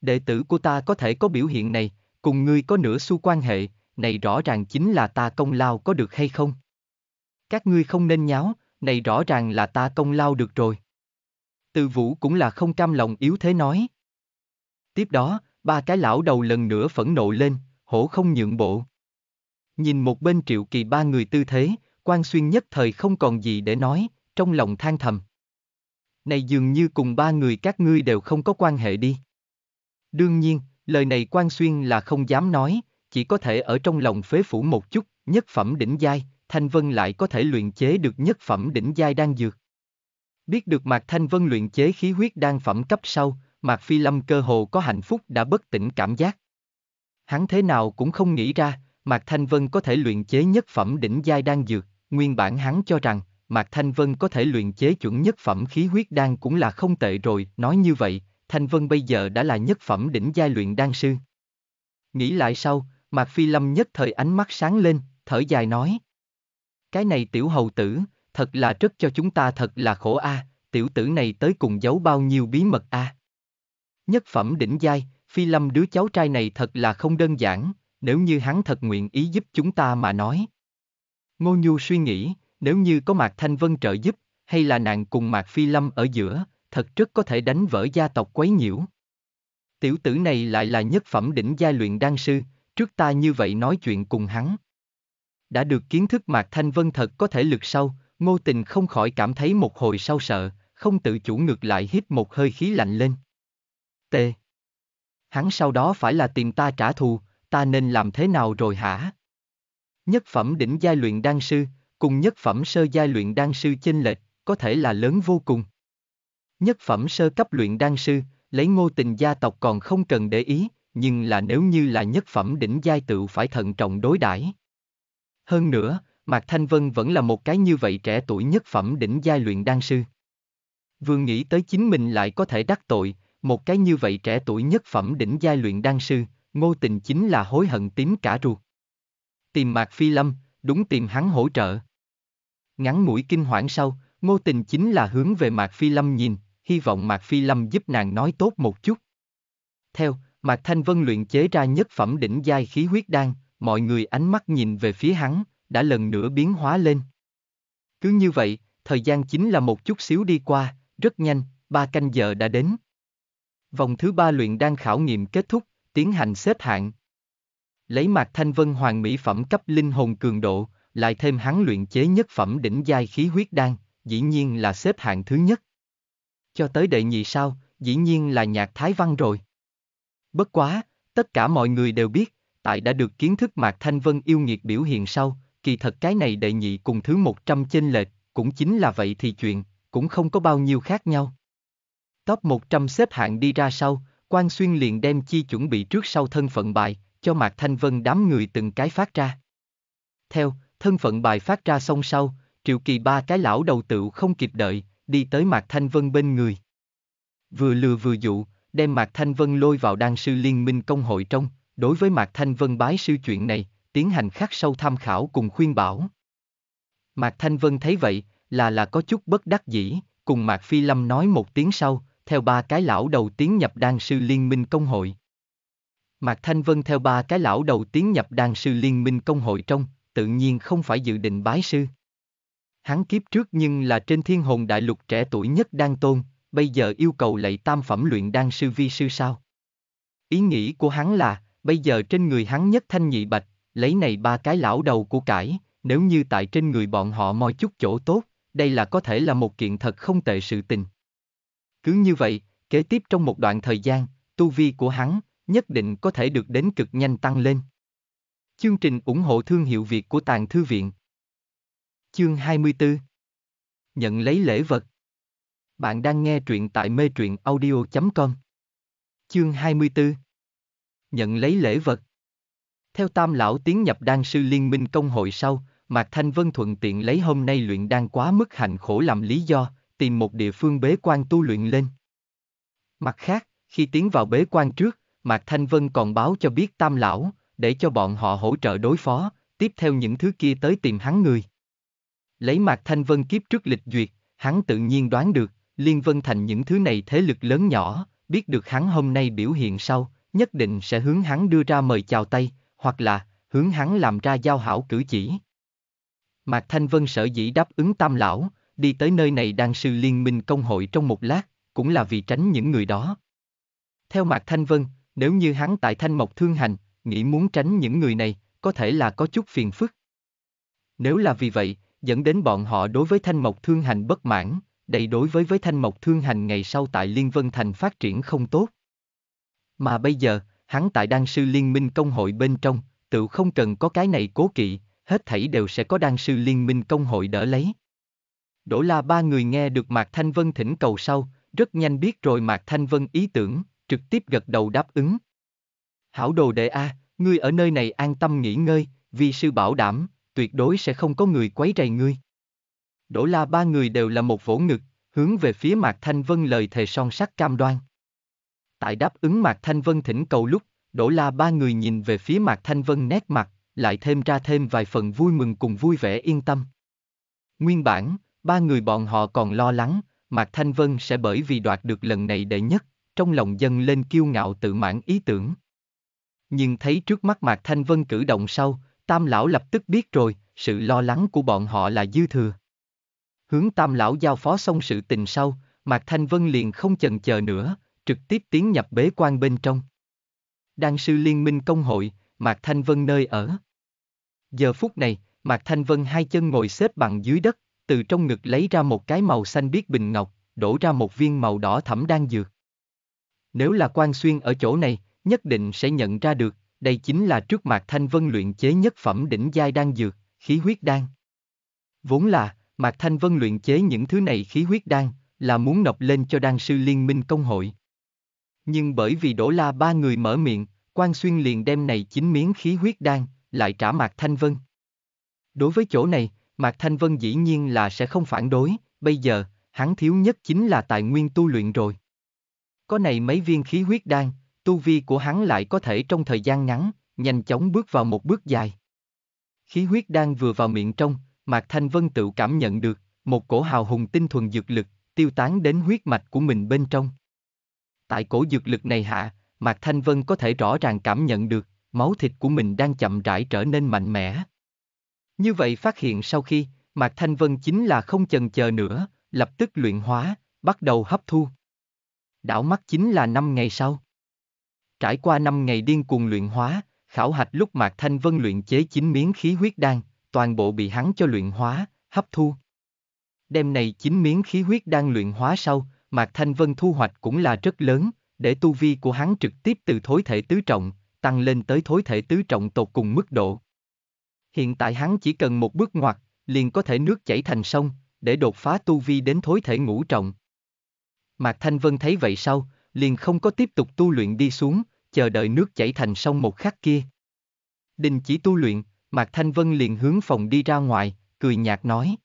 Đệ tử của ta có thể có biểu hiện này, cùng ngươi có nửa xu quan hệ, này rõ ràng chính là ta công lao có được hay không? Các ngươi không nên nháo, này rõ ràng là ta công lao được rồi. Từ vũ cũng là không cam lòng yếu thế nói. Tiếp đó, ba cái lão đầu lần nữa phẫn nộ lên, hổ không nhượng bộ. Nhìn một bên triệu kỳ ba người tư thế, quan xuyên nhất thời không còn gì để nói, trong lòng than thầm. Này dường như cùng ba người các ngươi đều không có quan hệ đi. Đương nhiên, lời này quan xuyên là không dám nói, chỉ có thể ở trong lòng phế phủ một chút, nhất phẩm đỉnh giai, Thanh Vân lại có thể luyện chế được nhất phẩm đỉnh giai đang dược. Biết được Mạc Thanh Vân luyện chế khí huyết đang phẩm cấp sau, Mạc Phi Lâm cơ hồ có hạnh phúc đã bất tỉnh cảm giác. Hắn thế nào cũng không nghĩ ra, Mạc Thanh Vân có thể luyện chế nhất phẩm đỉnh giai đang dược, nguyên bản hắn cho rằng, Mạc Thanh Vân có thể luyện chế chuẩn nhất phẩm khí huyết đan cũng là không tệ rồi, nói như vậy, Thanh Vân bây giờ đã là nhất phẩm đỉnh giai luyện đan sư. Nghĩ lại sau, Mạc Phi Lâm nhất thời ánh mắt sáng lên, thở dài nói. Cái này tiểu hầu tử, thật là rất cho chúng ta thật là khổ a, à, tiểu tử này tới cùng giấu bao nhiêu bí mật a. À. Nhất phẩm đỉnh giai, Phi Lâm đứa cháu trai này thật là không đơn giản, nếu như hắn thật nguyện ý giúp chúng ta mà nói. Ngô Nhu suy nghĩ, nếu như có Mạc Thanh Vân trợ giúp, hay là nàng cùng Mạc Phi Lâm ở giữa, thật rất có thể đánh vỡ gia tộc quấy nhiễu. Tiểu tử này lại là nhất phẩm đỉnh giai luyện đan sư, trước ta như vậy nói chuyện cùng hắn. Đã được kiến thức Mạc Thanh Vân thật có thể lực sâu, ngô tình không khỏi cảm thấy một hồi sau sợ, không tự chủ ngược lại hít một hơi khí lạnh lên. T. Hắn sau đó phải là tìm ta trả thù, ta nên làm thế nào rồi hả? Nhất phẩm đỉnh giai luyện đan sư, cùng nhất phẩm sơ giai luyện đan sư chênh lệch, có thể là lớn vô cùng. Nhất phẩm sơ cấp luyện đan sư, lấy ngô tình gia tộc còn không cần để ý, nhưng là nếu như là nhất phẩm đỉnh giai tựu phải thận trọng đối đãi. Hơn nữa, Mạc Thanh Vân vẫn là một cái như vậy trẻ tuổi nhất phẩm đỉnh giai luyện đan sư. vương nghĩ tới chính mình lại có thể đắc tội, một cái như vậy trẻ tuổi nhất phẩm đỉnh giai luyện đan sư, ngô tình chính là hối hận tím cả ruột. Tìm Mạc Phi Lâm, đúng tìm hắn hỗ trợ. Ngắn mũi kinh hoảng sau, ngô tình chính là hướng về Mạc Phi Lâm nhìn, hy vọng Mạc Phi Lâm giúp nàng nói tốt một chút. Theo, Mạc Thanh Vân luyện chế ra nhất phẩm đỉnh giai khí huyết đan, mọi người ánh mắt nhìn về phía hắn, đã lần nữa biến hóa lên. Cứ như vậy, thời gian chính là một chút xíu đi qua, rất nhanh, ba canh giờ đã đến. Vòng thứ ba luyện đan khảo nghiệm kết thúc, tiến hành xếp hạng. Lấy Mạc Thanh Vân hoàng mỹ phẩm cấp linh hồn cường độ, lại thêm hắn luyện chế nhất phẩm đỉnh giai khí huyết đan, dĩ nhiên là xếp hạng thứ nhất. Cho tới đệ nhị sao, dĩ nhiên là nhạc Thái Văn rồi. Bất quá, tất cả mọi người đều biết, tại đã được kiến thức Mạc Thanh Vân yêu nghiệt biểu hiện sau, kỳ thật cái này đệ nhị cùng thứ 100 chênh lệch, cũng chính là vậy thì chuyện, cũng không có bao nhiêu khác nhau. Top 100 xếp hạng đi ra sau, Quan Xuyên liền đem chi chuẩn bị trước sau thân phận bài, cho Mạc Thanh Vân đám người từng cái phát ra. Theo, thân phận bài phát ra xong sau, Triệu Kỳ ba cái lão đầu tựu không kịp đợi, đi tới Mạc Thanh Vân bên người. Vừa lừa vừa dụ, đem Mạc Thanh Vân lôi vào đan sư liên minh công hội trong, đối với Mạc Thanh Vân bái sư chuyện này, tiến hành khắc sâu tham khảo cùng khuyên bảo. Mạc Thanh Vân thấy vậy, là là có chút bất đắc dĩ, cùng Mạc Phi Lâm nói một tiếng sau, theo ba cái lão đầu tiến nhập đan sư liên minh công hội. Mạc Thanh Vân theo ba cái lão đầu tiến nhập đan sư liên minh công hội trong, tự nhiên không phải dự định bái sư. Hắn kiếp trước nhưng là trên thiên hồn đại lục trẻ tuổi nhất đang tôn, bây giờ yêu cầu lạy tam phẩm luyện đan sư vi sư sao? Ý nghĩ của hắn là, bây giờ trên người hắn nhất thanh nhị bạch, lấy này ba cái lão đầu của cải, nếu như tại trên người bọn họ moi chút chỗ tốt, đây là có thể là một kiện thật không tệ sự tình. Cứ như vậy, kế tiếp trong một đoạn thời gian, tu vi của hắn nhất định có thể được đến cực nhanh tăng lên. Chương trình ủng hộ thương hiệu Việt của Tàng Thư Viện Chương 24 Nhận lấy lễ vật bạn đang nghe truyện tại mê truyện audio.com. Chương 24 Nhận lấy lễ vật Theo tam lão tiến nhập đan sư liên minh công hội sau, Mạc Thanh Vân thuận tiện lấy hôm nay luyện đan quá mức hạnh khổ làm lý do, tìm một địa phương bế quan tu luyện lên. Mặt khác, khi tiến vào bế quan trước, Mạc Thanh Vân còn báo cho biết tam lão, để cho bọn họ hỗ trợ đối phó, tiếp theo những thứ kia tới tìm hắn người. Lấy Mạc Thanh Vân kiếp trước lịch duyệt, hắn tự nhiên đoán được, Liên Vân Thành những thứ này thế lực lớn nhỏ, biết được hắn hôm nay biểu hiện sau, nhất định sẽ hướng hắn đưa ra mời chào tay, hoặc là hướng hắn làm ra giao hảo cử chỉ. Mạc Thanh Vân sở dĩ đáp ứng tam lão, đi tới nơi này đan sư liên minh công hội trong một lát, cũng là vì tránh những người đó. Theo Mạc Thanh Vân, nếu như hắn tại Thanh Mộc Thương Hành, nghĩ muốn tránh những người này, có thể là có chút phiền phức. Nếu là vì vậy, dẫn đến bọn họ đối với Thanh Mộc Thương Hành bất mãn, đây đối với với thanh mộc thương hành ngày sau tại Liên Vân Thành phát triển không tốt. Mà bây giờ, hắn tại đan sư liên minh công hội bên trong, tự không cần có cái này cố kỵ, hết thảy đều sẽ có đan sư liên minh công hội đỡ lấy. Đỗ la ba người nghe được Mạc Thanh Vân thỉnh cầu sau, rất nhanh biết rồi Mạc Thanh Vân ý tưởng, trực tiếp gật đầu đáp ứng. Hảo đồ đệ A, ngươi ở nơi này an tâm nghỉ ngơi, vì sư bảo đảm, tuyệt đối sẽ không có người quấy rầy ngươi. Đỗ la ba người đều là một vỗ ngực, hướng về phía Mạc Thanh Vân lời thề son sắt cam đoan. Tại đáp ứng Mạc Thanh Vân thỉnh cầu lúc, Đỗ la ba người nhìn về phía Mạc Thanh Vân nét mặt, lại thêm ra thêm vài phần vui mừng cùng vui vẻ yên tâm. Nguyên bản, ba người bọn họ còn lo lắng, Mạc Thanh Vân sẽ bởi vì đoạt được lần này đệ nhất, trong lòng dâng lên kiêu ngạo tự mãn ý tưởng. Nhưng thấy trước mắt Mạc Thanh Vân cử động sau, Tam Lão lập tức biết rồi, sự lo lắng của bọn họ là dư thừa. Hướng tam lão giao phó xong sự tình sau, Mạc Thanh Vân liền không chần chờ nữa, trực tiếp tiến nhập bế quan bên trong. Đan sư liên minh công hội, Mạc Thanh Vân nơi ở. Giờ phút này, Mạc Thanh Vân hai chân ngồi xếp bằng dưới đất, từ trong ngực lấy ra một cái màu xanh biếc bình ngọc, đổ ra một viên màu đỏ thẫm đan dược. Nếu là quan xuyên ở chỗ này, nhất định sẽ nhận ra được, đây chính là trước Mạc Thanh Vân luyện chế nhất phẩm đỉnh giai đan dược, khí huyết đan. Vốn là, Mạc Thanh Vân luyện chế những thứ này khí huyết đan, là muốn nộp lên cho đan sư liên minh công hội. Nhưng bởi vì đổ La ba người mở miệng, Quan Xuyên liền đem này chín miếng khí huyết đan, lại trả Mạc Thanh Vân. Đối với chỗ này, Mạc Thanh Vân dĩ nhiên là sẽ không phản đối, bây giờ, hắn thiếu nhất chính là tài nguyên tu luyện rồi. Có này mấy viên khí huyết đan, tu vi của hắn lại có thể trong thời gian ngắn, nhanh chóng bước vào một bước dài. Khí huyết đan vừa vào miệng trong, Mạc Thanh Vân tự cảm nhận được, một cổ hào hùng tinh thuần dược lực, tiêu tán đến huyết mạch của mình bên trong. Tại cổ dược lực này hạ, Mạc Thanh Vân có thể rõ ràng cảm nhận được, máu thịt của mình đang chậm rãi trở nên mạnh mẽ. Như vậy phát hiện sau khi, Mạc Thanh Vân chính là không chần chờ nữa, lập tức luyện hóa, bắt đầu hấp thu. Đảo mắt chính là 5 ngày sau. Trải qua 5 ngày điên cuồng luyện hóa, khảo hạch lúc Mạc Thanh Vân luyện chế chín miếng khí huyết đan, toàn bộ bị hắn cho luyện hóa, hấp thu. Đêm này chín miếng khí huyết đang luyện hóa sau, Mạc Thanh Vân thu hoạch cũng là rất lớn, để tu vi của hắn trực tiếp từ thối thể tứ trọng, tăng lên tới thối thể tứ trọng tột cùng mức độ. Hiện tại hắn chỉ cần một bước ngoặt, liền có thể nước chảy thành sông, để đột phá tu vi đến thối thể ngũ trọng. Mạc Thanh Vân thấy vậy sau, liền không có tiếp tục tu luyện đi xuống, chờ đợi nước chảy thành sông một khắc kia. Đình chỉ tu luyện, Mạc Thanh Vân liền hướng phòng đi ra ngoài, cười nhạt nói.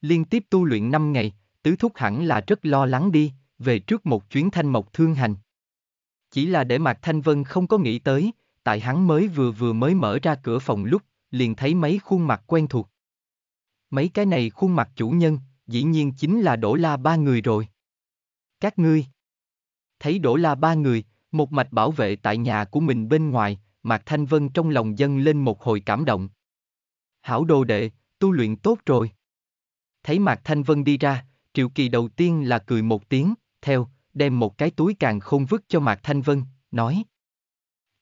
Liên tiếp tu luyện 5 ngày, tứ thúc hẳn là rất lo lắng đi, về trước một chuyến thanh mộc thương hành. Chỉ là để Mạc Thanh Vân không có nghĩ tới, tại hắn mới vừa vừa mới mở ra cửa phòng lúc, liền thấy mấy khuôn mặt quen thuộc. Mấy cái này khuôn mặt chủ nhân, dĩ nhiên chính là Đỗ La ba người rồi. Các ngươi. Thấy Đỗ La ba người, một mạch bảo vệ tại nhà của mình bên ngoài, Mạc Thanh Vân trong lòng dân lên một hồi cảm động. Hảo đồ đệ, tu luyện tốt rồi. Thấy Mạc Thanh Vân đi ra, Triệu Kỳ đầu tiên là cười một tiếng, theo, đem một cái túi càng khôn vứt cho Mạc Thanh Vân, nói.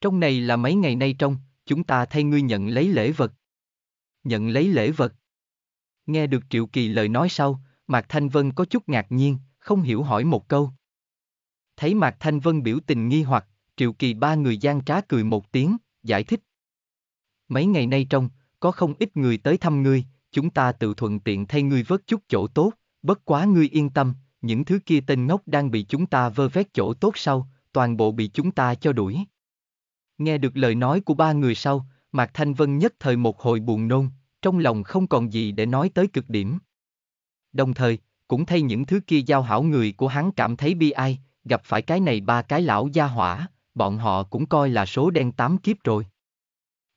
Trong này là mấy ngày nay trong, chúng ta thay ngươi nhận lấy lễ vật. Nhận lấy lễ vật. Nghe được Triệu Kỳ lời nói sau, Mạc Thanh Vân có chút ngạc nhiên, không hiểu hỏi một câu. Thấy Mạc Thanh Vân biểu tình nghi hoặc, Triệu Kỳ ba người gian trá cười một tiếng, giải thích. Mấy ngày nay trong, có không ít người tới thăm ngươi, chúng ta tự thuận tiện thay ngươi vớt chút chỗ tốt, bất quá ngươi yên tâm, những thứ kia tên ngốc đang bị chúng ta vơ vét chỗ tốt sau, toàn bộ bị chúng ta cho đuổi. Nghe được lời nói của ba người sau, Mạc Thanh Vân nhất thời một hồi buồn nôn, trong lòng không còn gì để nói tới cực điểm. Đồng thời, cũng thay những thứ kia giao hảo người của hắn cảm thấy bi ai, gặp phải cái này ba cái lão gia hỏa, bọn họ cũng coi là số đen tám kiếp rồi.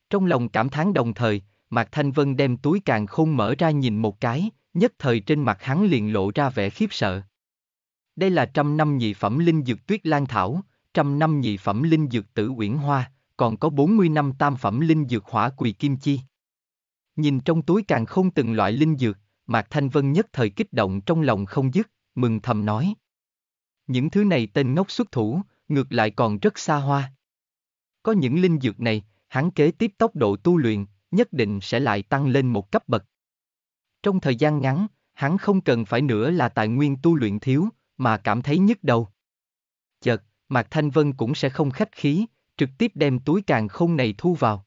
Trong lòng cảm thán đồng thời, Mạc Thanh Vân đem túi càng khôn mở ra nhìn một cái, nhất thời trên mặt hắn liền lộ ra vẻ khiếp sợ. Đây là trăm năm nhị phẩm linh dược tuyết lan thảo, trăm năm nhị phẩm linh dược tử uyển hoa, còn có 40 năm tam phẩm linh dược hỏa quỳ kim chi. Nhìn trong túi càng không từng loại linh dược, Mạc Thanh Vân nhất thời kích động trong lòng không dứt, mừng thầm nói. Những thứ này tên ngốc xuất thủ, ngược lại còn rất xa hoa. Có những linh dược này, hắn kế tiếp tốc độ tu luyện, nhất định sẽ lại tăng lên một cấp bậc. Trong thời gian ngắn, hắn không cần phải nữa là tài nguyên tu luyện thiếu, mà cảm thấy nhức đầu. Chợt, Mạc Thanh Vân cũng sẽ không khách khí, trực tiếp đem túi càng không này thu vào.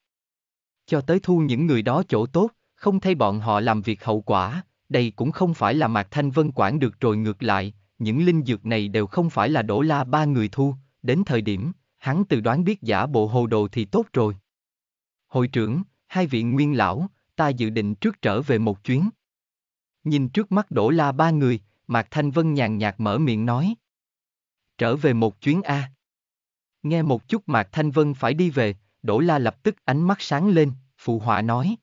Cho tới thu những người đó chỗ tốt, không thay bọn họ làm việc hậu quả, đây cũng không phải là Mạc Thanh Vân quản được rồi ngược lại, những linh dược này đều không phải là đổ la ba người thu, đến thời điểm, hắn tự đoán biết giả bộ hồ đồ thì tốt rồi. Hội trưởng, hai vị nguyên lão, ta dự định trước trở về một chuyến. Nhìn trước mắt đổ la ba người, Mạc Thanh Vân nhàn nhạt mở miệng nói. Trở về một chuyến A. Nghe một chút Mạc Thanh Vân phải đi về, Đỗ La lập tức ánh mắt sáng lên, phụ họa nói.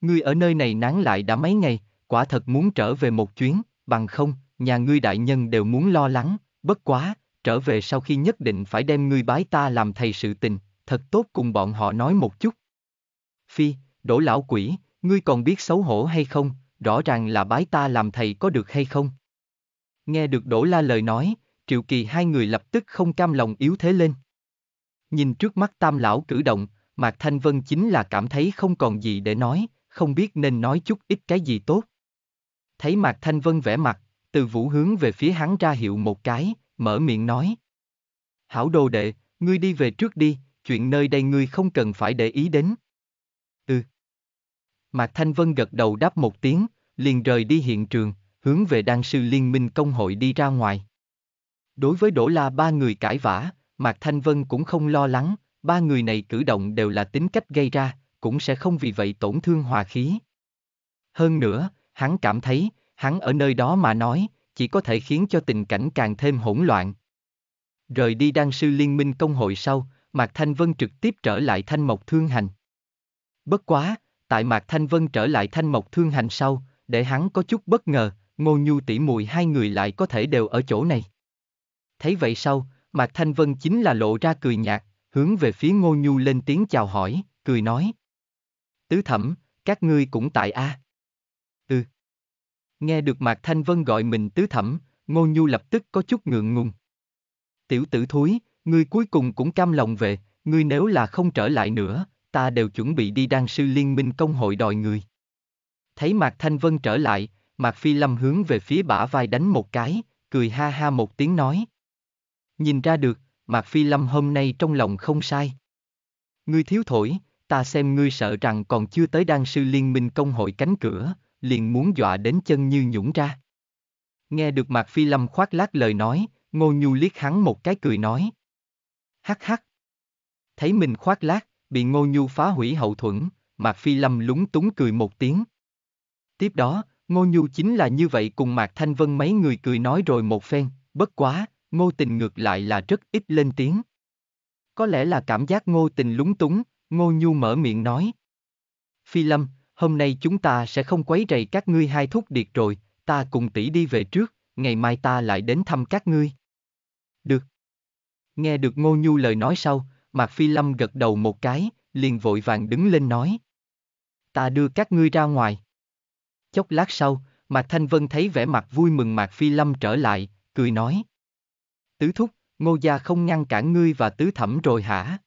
Ngươi ở nơi này nán lại đã mấy ngày, quả thật muốn trở về một chuyến, bằng không, nhà ngươi đại nhân đều muốn lo lắng, bất quá, trở về sau khi nhất định phải đem ngươi bái ta làm thầy sự tình, thật tốt cùng bọn họ nói một chút. Phi, đổ lão quỷ, ngươi còn biết xấu hổ hay không, rõ ràng là bái ta làm thầy có được hay không? Nghe được đổ la lời nói, triệu kỳ hai người lập tức không cam lòng yếu thế lên. Nhìn trước mắt tam lão cử động, Mạc Thanh Vân chính là cảm thấy không còn gì để nói, không biết nên nói chút ít cái gì tốt. Thấy Mạc Thanh Vân vẽ mặt, từ vũ hướng về phía hắn ra hiệu một cái, mở miệng nói. Hảo đồ đệ, ngươi đi về trước đi, chuyện nơi đây ngươi không cần phải để ý đến. Ừ. Mạc Thanh Vân gật đầu đáp một tiếng, liền rời đi hiện trường, hướng về đan sư liên minh công hội đi ra ngoài. Đối với Đỗ La ba người cãi vã, Mạc Thanh Vân cũng không lo lắng, ba người này cử động đều là tính cách gây ra, cũng sẽ không vì vậy tổn thương hòa khí. Hơn nữa, hắn cảm thấy, hắn ở nơi đó mà nói, chỉ có thể khiến cho tình cảnh càng thêm hỗn loạn. Rời đi đan sư liên minh công hội sau, Mạc Thanh Vân trực tiếp trở lại Thanh Mộc Thương Hành. Bất quá, tại Mạc Thanh Vân trở lại Thanh Mộc Thương Hành sau, để hắn có chút bất ngờ, Ngô Nhu tỷ mùi hai người lại có thể đều ở chỗ này. Thấy vậy sau, Mạc Thanh Vân chính là lộ ra cười nhạt, hướng về phía Ngô Nhu lên tiếng chào hỏi, cười nói. Tứ thẩm, các ngươi cũng tại A. À. Nghe được Mạc Thanh Vân gọi mình tứ thẩm, Ngô Nhu lập tức có chút ngượng ngùng. Tiểu tử thúi, ngươi cuối cùng cũng cam lòng về, ngươi nếu là không trở lại nữa, ta đều chuẩn bị đi đan sư liên minh công hội đòi người. Thấy Mạc Thanh Vân trở lại, Mạc Phi Lâm hướng về phía bả vai đánh một cái, cười ha ha một tiếng nói. Nhìn ra được, Mạc Phi Lâm hôm nay trong lòng không sai. Ngươi thiếu thổi, ta xem ngươi sợ rằng còn chưa tới đan sư liên minh công hội cánh cửa, liền muốn dọa đến chân như nhũng ra. Nghe được Mạc Phi Lâm khoác lác lời nói, Ngô Nhu liếc hắn một cái cười nói. Hắc hắc. Thấy mình khoác lác, bị Ngô Nhu phá hủy hậu thuẫn, Mạc Phi Lâm lúng túng cười một tiếng. Tiếp đó, Ngô Nhu chính là như vậy cùng Mạc Thanh Vân mấy người cười nói rồi một phen, bất quá, Ngô Tình ngược lại là rất ít lên tiếng. Có lẽ là cảm giác Ngô Tình lúng túng, Ngô Nhu mở miệng nói. Phi Lâm, hôm nay chúng ta sẽ không quấy rầy các ngươi hai thúc điệt rồi, ta cùng tỷ đi về trước, ngày mai ta lại đến thăm các ngươi. Được. Nghe được Ngô Nhu lời nói sau, Mạc Phi Lâm gật đầu một cái, liền vội vàng đứng lên nói. Ta đưa các ngươi ra ngoài. Chốc lát sau, Mạc Thanh Vân thấy vẻ mặt vui mừng Mạc Phi Lâm trở lại, cười nói. Tứ thúc, Ngô gia không ngăn cản ngươi và tứ thẩm rồi hả?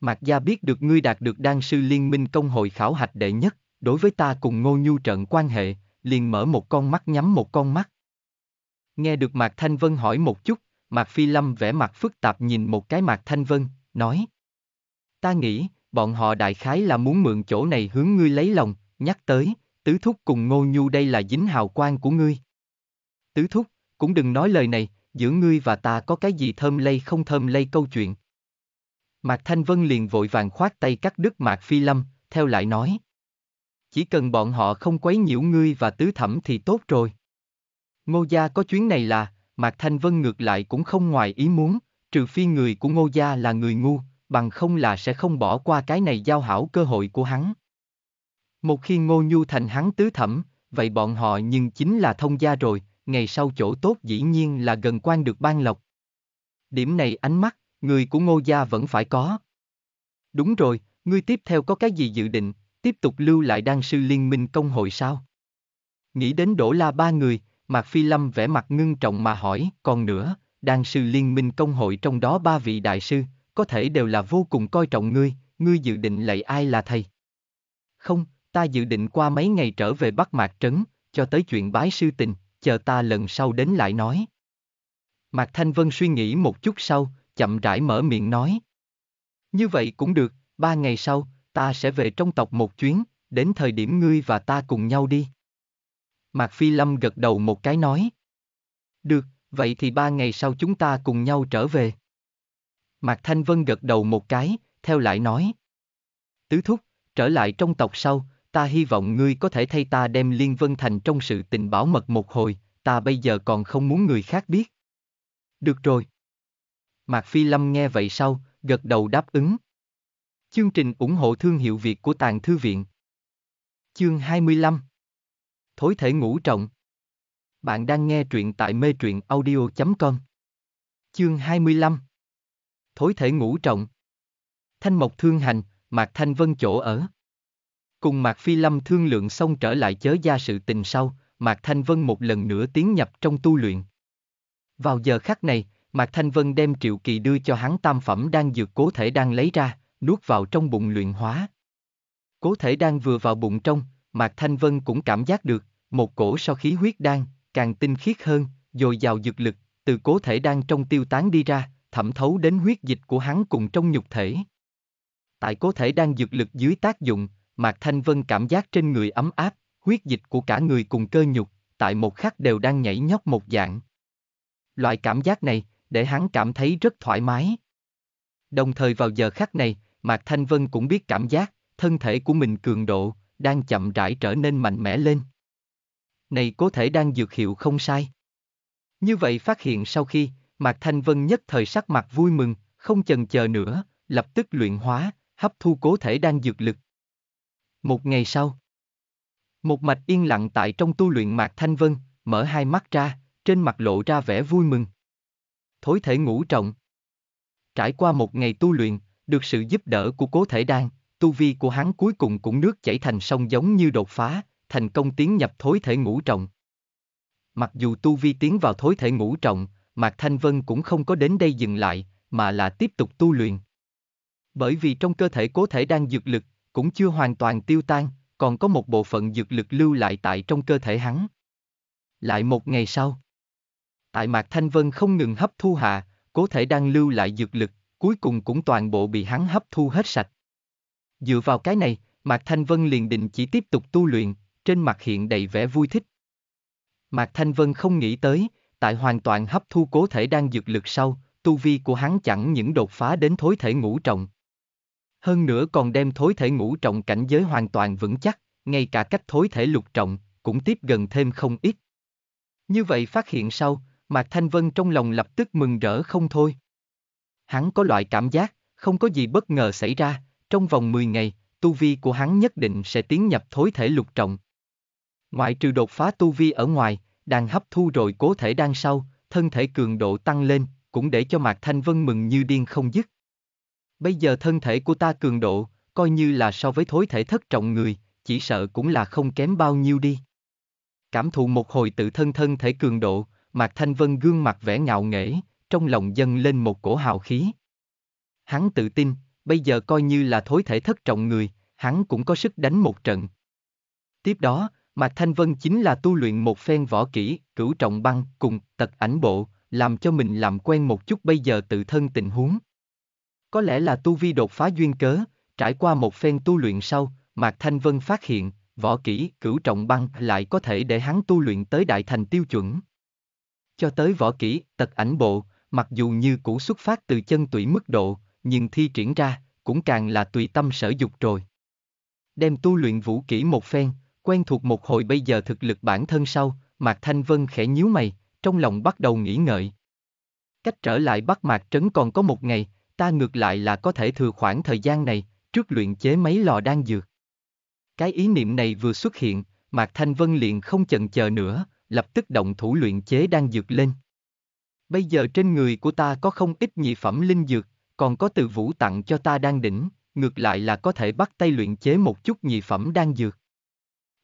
Mạc Gia biết được ngươi đạt được đan sư liên minh công hội khảo hạch đệ nhất, đối với ta cùng Ngô Nhu trận quan hệ, liền mở một con mắt nhắm một con mắt. Nghe được Mạc Thanh Vân hỏi một chút, Mạc Phi Lâm vẻ mặt phức tạp nhìn một cái Mạc Thanh Vân, nói. Ta nghĩ, bọn họ đại khái là muốn mượn chỗ này hướng ngươi lấy lòng, nhắc tới, tứ thúc cùng Ngô Nhu đây là dính hào quang của ngươi. Tứ thúc, cũng đừng nói lời này, giữa ngươi và ta có cái gì thơm lây không thơm lây câu chuyện. Mạc Thanh Vân liền vội vàng khoát tay cắt đứt Mạc Phi Lâm, theo lại nói. Chỉ cần bọn họ không quấy nhiễu ngươi và tứ thẩm thì tốt rồi. Ngô gia có chuyến này là, Mạc Thanh Vân ngược lại cũng không ngoài ý muốn, trừ phi người của Ngô gia là người ngu, bằng không là sẽ không bỏ qua cái này giao hảo cơ hội của hắn. Một khi Ngô Nhu thành hắn tứ thẩm, vậy bọn họ nhưng chính là thông gia rồi, ngày sau chỗ tốt dĩ nhiên là gần quan được ban lộc. Điểm này ánh mắt, người của ngô gia vẫn phải có. Đúng rồi, ngươi tiếp theo có cái gì dự định, tiếp tục lưu lại đan sư liên minh công hội sao? Nghĩ đến đổ la ba người, Mạc Phi Lâm vẻ mặt ngưng trọng mà hỏi, còn nữa, đan sư liên minh công hội trong đó ba vị đại sư, có thể đều là vô cùng coi trọng ngươi, ngươi dự định lạy ai là thầy? Không, ta dự định qua mấy ngày trở về Bắc Mạc Trấn, cho tới chuyện bái sư tình, chờ ta lần sau đến lại nói. Mạc Thanh Vân suy nghĩ một chút sau, chậm rãi mở miệng nói. Như vậy cũng được, ba ngày sau, ta sẽ về trong tộc một chuyến, đến thời điểm ngươi và ta cùng nhau đi. Mạc Phi Lâm gật đầu một cái nói. Được, vậy thì ba ngày sau chúng ta cùng nhau trở về. Mạc Thanh Vân gật đầu một cái, theo lại nói. Tứ thúc, trở lại trong tộc sau, ta hy vọng ngươi có thể thay ta đem Liên Vân Thành trong sự tình bảo mật một hồi, ta bây giờ còn không muốn người khác biết. Được rồi. Mạc Phi Lâm nghe vậy sau, gật đầu đáp ứng. Chương trình ủng hộ thương hiệu Việt của Tàng Thư Viện Chương 25 Thối thể ngũ trọng Bạn đang nghe truyện tại mê truyện audio.com Chương 25 Thối thể ngũ trọng Thanh Mộc Thương Hành, Mạc Thanh Vân chỗ ở Cùng Mạc Phi Lâm thương lượng xong trở lại chớ gia sự tình sau, Mạc Thanh Vân một lần nữa tiến nhập trong tu luyện. Vào giờ khắc này, Mạc Thanh Vân đem Triệu Kỳ đưa cho hắn tam phẩm đang dược cố thể đang lấy ra, nuốt vào trong bụng luyện hóa. Cố thể đang vừa vào bụng trong, Mạc Thanh Vân cũng cảm giác được, một cổ so khí huyết đang, càng tinh khiết hơn, dồi dào dược lực, từ cố thể đang trong tiêu tán đi ra, thẩm thấu đến huyết dịch của hắn cùng trong nhục thể. Tại cố thể đang dược lực dưới tác dụng, Mạc Thanh Vân cảm giác trên người ấm áp, huyết dịch của cả người cùng cơ nhục, tại một khắc đều đang nhảy nhót một dạng. Loại cảm giác này, để hắn cảm thấy rất thoải mái. Đồng thời vào giờ khắc này, Mạc Thanh Vân cũng biết cảm giác, thân thể của mình cường độ, đang chậm rãi trở nên mạnh mẽ lên. Này có thể đang dược hiệu không sai. Như vậy phát hiện sau khi, Mạc Thanh Vân nhất thời sắc mặt vui mừng, không chần chờ nữa, lập tức luyện hóa, hấp thu cố thể đang dược lực. Một ngày sau, một mạch yên lặng tại trong tu luyện Mạc Thanh Vân, mở hai mắt ra, trên mặt lộ ra vẻ vui mừng thối thể ngũ trọng. Trải qua một ngày tu luyện, được sự giúp đỡ của cố thể đan, tu vi của hắn cuối cùng cũng nước chảy thành sông giống như đột phá, thành công tiến nhập thối thể ngũ trọng. Mặc dù tu vi tiến vào thối thể ngũ trọng, Mạc Thanh Vân cũng không có đến đây dừng lại, mà là tiếp tục tu luyện. Bởi vì trong cơ thể cố thể đang dược lực, cũng chưa hoàn toàn tiêu tan, còn có một bộ phận dược lực lưu lại tại trong cơ thể hắn. Lại một ngày sau, tại Mạc Thanh Vân không ngừng hấp thu hạ, cố thể đang lưu lại dược lực, cuối cùng cũng toàn bộ bị hắn hấp thu hết sạch. Dựa vào cái này, Mạc Thanh Vân liền định chỉ tiếp tục tu luyện, trên mặt hiện đầy vẻ vui thích. Mạc Thanh Vân không nghĩ tới, tại hoàn toàn hấp thu cố thể đang dược lực sau, tu vi của hắn chẳng những đột phá đến thối thể ngũ trọng. Hơn nữa còn đem thối thể ngũ trọng cảnh giới hoàn toàn vững chắc, ngay cả cách thối thể lục trọng, cũng tiếp gần thêm không ít. Như vậy phát hiện sau, Mạc Thanh Vân trong lòng lập tức mừng rỡ không thôi. Hắn có loại cảm giác, không có gì bất ngờ xảy ra, trong vòng 10 ngày, tu vi của hắn nhất định sẽ tiến nhập thối thể lục trọng. Ngoại trừ đột phá tu vi ở ngoài, đang hấp thu rồi cố thể đang sau, thân thể cường độ tăng lên, cũng để cho Mạc Thanh Vân mừng như điên không dứt. Bây giờ thân thể của ta cường độ, coi như là so với thối thể thất trọng người, chỉ sợ cũng là không kém bao nhiêu đi. Cảm thụ một hồi tự thân thân thể cường độ, Mạc Thanh Vân gương mặt vẻ ngạo nghễ, trong lòng dâng lên một cổ hào khí. Hắn tự tin, bây giờ coi như là thối thể thất trọng người, hắn cũng có sức đánh một trận. Tiếp đó, Mạc Thanh Vân chính là tu luyện một phen võ kỹ, cửu trọng băng cùng tật ảnh bộ, làm cho mình làm quen một chút bây giờ tự thân tình huống. Có lẽ là tu vi đột phá duyên cớ, trải qua một phen tu luyện sau, Mạc Thanh Vân phát hiện, võ kỹ cửu trọng băng lại có thể để hắn tu luyện tới đại thành tiêu chuẩn cho tới võ kỹ, tật ảnh bộ, mặc dù như cũ xuất phát từ chân tủy mức độ, nhưng thi triển ra, cũng càng là tùy tâm sở dục rồi. Đem tu luyện vũ kỹ một phen, quen thuộc một hồi bây giờ thực lực bản thân sau, Mạc Thanh Vân khẽ nhíu mày, trong lòng bắt đầu nghĩ ngợi. Cách trở lại Bắc Mạc Trấn còn có một ngày, ta ngược lại là có thể thừa khoảng thời gian này, trước luyện chế mấy lò đan dược. Cái ý niệm này vừa xuất hiện, Mạc Thanh Vân liền không chần chờ nữa, lập tức động thủ luyện chế đan dược lên. Bây giờ trên người của ta có không ít nhị phẩm linh dược, còn có từ vũ tặng cho ta đang đỉnh, ngược lại là có thể bắt tay luyện chế một chút nhị phẩm đan dược.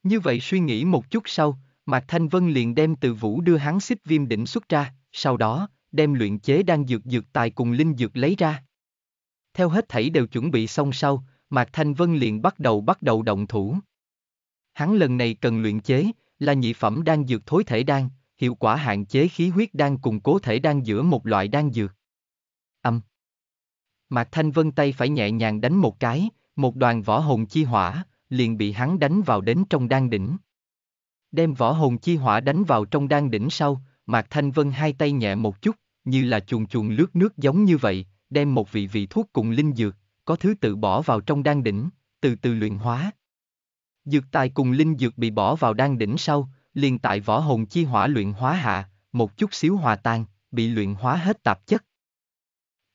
Như vậy suy nghĩ một chút sau, Mạc Thanh Vân liền đem từ vũ đưa hắn xích viêm đỉnh xuất ra, sau đó, đem luyện chế đan dược dược tài cùng linh dược lấy ra. Theo hết thảy đều chuẩn bị xong sau, Mạc Thanh Vân liền bắt đầu bắt đầu động thủ. Hắn lần này cần luyện chế, là nhị phẩm đang dược thối thể đan, hiệu quả hạn chế khí huyết đang cùng cố thể đan giữa một loại đang dược. Âm. Mạc Thanh Vân tay phải nhẹ nhàng đánh một cái, một đoàn võ hồn chi hỏa, liền bị hắn đánh vào đến trong đan đỉnh. Đem võ hồn chi hỏa đánh vào trong đan đỉnh sau, Mạc Thanh Vân hai tay nhẹ một chút, như là chuồn chuồn lướt nước giống như vậy, đem một vị vị thuốc cùng linh dược, có thứ tự bỏ vào trong đan đỉnh, từ từ luyện hóa. Dược tài cùng linh dược bị bỏ vào đan đỉnh sau, liền tại võ hồn chi hỏa luyện hóa hạ, một chút xíu hòa tan, bị luyện hóa hết tạp chất.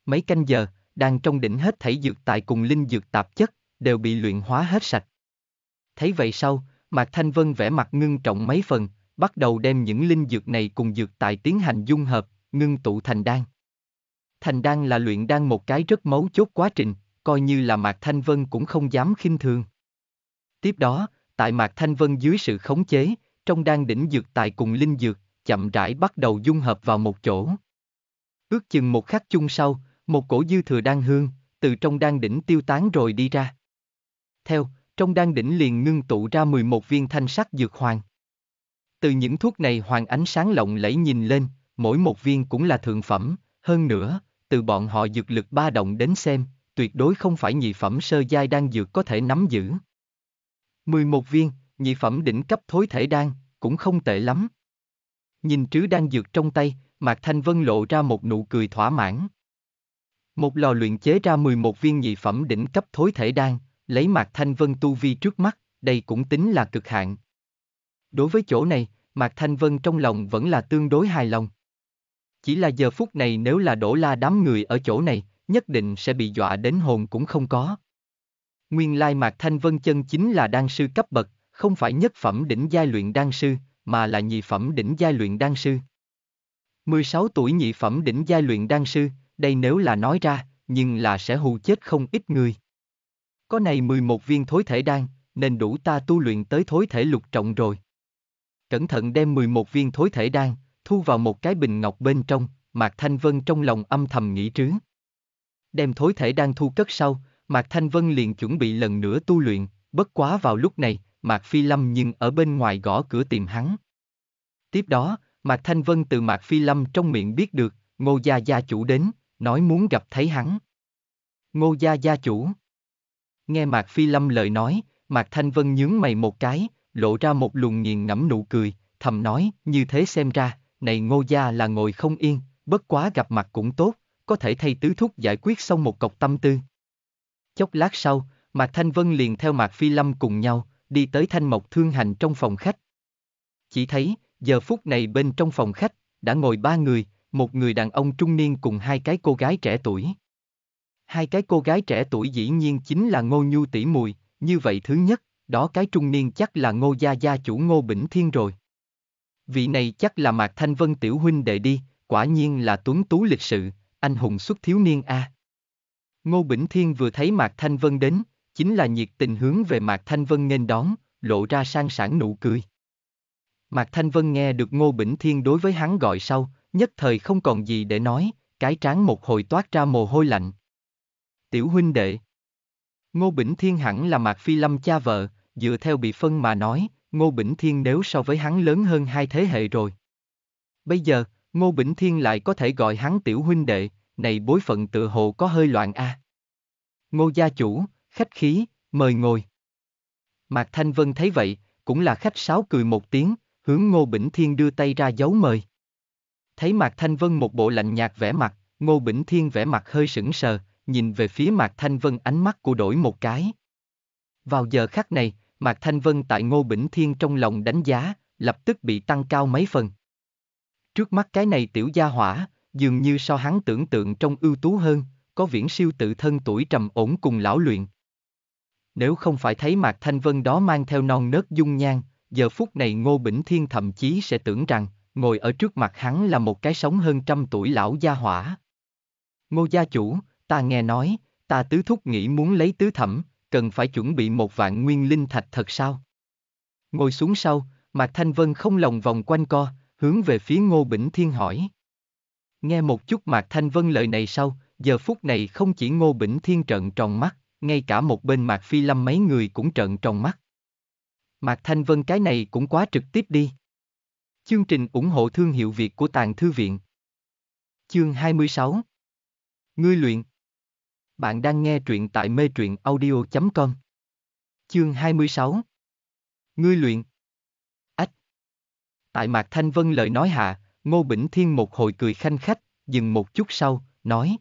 Mấy canh giờ, đang trong đỉnh hết thảy dược tài cùng linh dược tạp chất, đều bị luyện hóa hết sạch. Thấy vậy sau, Mạc Thanh Vân vẽ mặt ngưng trọng mấy phần, bắt đầu đem những linh dược này cùng dược tài tiến hành dung hợp, ngưng tụ thành đan. Thành đan là luyện đan một cái rất mấu chốt quá trình, coi như là Mạc Thanh Vân cũng không dám khinh thường. Tiếp đó, tại Mạc Thanh Vân dưới sự khống chế, trong đan đỉnh dược tại cùng linh dược, chậm rãi bắt đầu dung hợp vào một chỗ. Ước chừng một khắc chung sau, một cổ dư thừa đan hương, từ trong đan đỉnh tiêu tán rồi đi ra. Theo, trong đan đỉnh liền ngưng tụ ra 11 viên thanh sắc dược hoàng. Từ những thuốc này hoàng ánh sáng lộng lẫy nhìn lên, mỗi một viên cũng là thượng phẩm, hơn nữa, từ bọn họ dược lực ba động đến xem, tuyệt đối không phải nhị phẩm sơ giai đan dược có thể nắm giữ. 11 viên, nhị phẩm đỉnh cấp thối thể đan, cũng không tệ lắm. Nhìn trứ đan dược trong tay, Mạc Thanh Vân lộ ra một nụ cười thỏa mãn. Một lò luyện chế ra 11 viên nhị phẩm đỉnh cấp thối thể đan, lấy Mạc Thanh Vân tu vi trước mắt, đây cũng tính là cực hạn. Đối với chỗ này, Mạc Thanh Vân trong lòng vẫn là tương đối hài lòng. Chỉ là giờ phút này nếu là đổ la đám người ở chỗ này, nhất định sẽ bị dọa đến hồn cũng không có. Nguyên lai Mạc Thanh Vân chân chính là đan sư cấp bậc, không phải nhất phẩm đỉnh giai luyện đan sư, mà là nhị phẩm đỉnh giai luyện đan sư. 16 tuổi nhị phẩm đỉnh giai luyện đan sư, đây nếu là nói ra, nhưng là sẽ hù chết không ít người. Có này 11 viên thối thể đan, nên đủ ta tu luyện tới thối thể lục trọng rồi. Cẩn thận đem 11 viên thối thể đan, thu vào một cái bình ngọc bên trong, Mạc Thanh Vân trong lòng âm thầm nghĩ trướng. Đem thối thể đan thu cất sau, Mạc Thanh Vân liền chuẩn bị lần nữa tu luyện, bất quá vào lúc này, Mạc Phi Lâm nhưng ở bên ngoài gõ cửa tìm hắn. Tiếp đó, Mạc Thanh Vân từ Mạc Phi Lâm trong miệng biết được, Ngô Gia Gia chủ đến, nói muốn gặp thấy hắn. Ngô Gia Gia chủ Nghe Mạc Phi Lâm lời nói, Mạc Thanh Vân nhướng mày một cái, lộ ra một luồng nghiền ngẫm nụ cười, thầm nói, như thế xem ra, này Ngô Gia là ngồi không yên, bất quá gặp mặt cũng tốt, có thể thay tứ thúc giải quyết xong một cọc tâm tư. Chốc lát sau, Mạc Thanh Vân liền theo Mạc Phi Lâm cùng nhau, đi tới Thanh Mộc Thương Hành trong phòng khách. Chỉ thấy, giờ phút này bên trong phòng khách, đã ngồi ba người, một người đàn ông trung niên cùng hai cái cô gái trẻ tuổi. Hai cái cô gái trẻ tuổi dĩ nhiên chính là Ngô Nhu tỷ mùi, như vậy thứ nhất, đó cái trung niên chắc là Ngô Gia Gia chủ Ngô Bỉnh Thiên rồi. Vị này chắc là Mạc Thanh Vân Tiểu Huynh đệ đi, quả nhiên là tuấn tú lịch sự, anh hùng xuất thiếu niên a. À. Ngô Bỉnh Thiên vừa thấy Mạc Thanh Vân đến, chính là nhiệt tình hướng về Mạc Thanh Vân nghênh đón, lộ ra sang sảng nụ cười. Mạc Thanh Vân nghe được Ngô Bỉnh Thiên đối với hắn gọi sau, nhất thời không còn gì để nói, cái trán một hồi toát ra mồ hôi lạnh. Tiểu huynh đệ Ngô Bỉnh Thiên hẳn là Mạc Phi Lâm cha vợ, dựa theo bị phân mà nói, Ngô Bỉnh Thiên nếu so với hắn lớn hơn hai thế hệ rồi. Bây giờ, Ngô Bỉnh Thiên lại có thể gọi hắn tiểu huynh đệ, này bối phận tựa hồ có hơi loạn a. À. Ngô gia chủ, khách khí, mời ngồi. Mạc Thanh Vân thấy vậy, cũng là khách sáo cười một tiếng, hướng Ngô Bỉnh Thiên đưa tay ra dấu mời. Thấy Mạc Thanh Vân một bộ lạnh nhạt vẻ mặt, Ngô Bỉnh Thiên vẻ mặt hơi sững sờ, nhìn về phía Mạc Thanh Vân ánh mắt của đổi một cái. Vào giờ khắc này, Mạc Thanh Vân tại Ngô Bỉnh Thiên trong lòng đánh giá, lập tức bị tăng cao mấy phần. Trước mắt cái này tiểu gia hỏa, dường như so hắn tưởng tượng trong ưu tú hơn, có viễn siêu tự thân tuổi trầm ổn cùng lão luyện. Nếu không phải thấy Mạc Thanh Vân đó mang theo non nớt dung nhan, giờ phút này Ngô Bỉnh Thiên thậm chí sẽ tưởng rằng, ngồi ở trước mặt hắn là một cái sống hơn trăm tuổi lão gia hỏa. Ngô gia chủ, ta nghe nói, ta tứ thúc nghĩ muốn lấy tứ thẩm, cần phải chuẩn bị một vạn nguyên linh thạch thật sao? Ngồi xuống sau, Mạc Thanh Vân không lòng vòng quanh co, hướng về phía Ngô Bỉnh Thiên hỏi. Nghe một chút Mạc Thanh Vân lời này sau, giờ phút này không chỉ Ngô Bỉnh Thiên trợn tròn mắt, ngay cả một bên Mạc Phi Lâm mấy người cũng trợn tròn mắt. Mạc Thanh Vân cái này cũng quá trực tiếp đi. Chương trình ủng hộ thương hiệu Việt của Tàng Thư Viện Chương 26 Ngươi luyện Bạn đang nghe truyện tại mê truyện audio.com Chương 26 Ngươi luyện Ách Tại Mạc Thanh Vân lời nói hạ, Ngô Bỉnh Thiên một hồi cười khanh khách, dừng một chút sau, nói.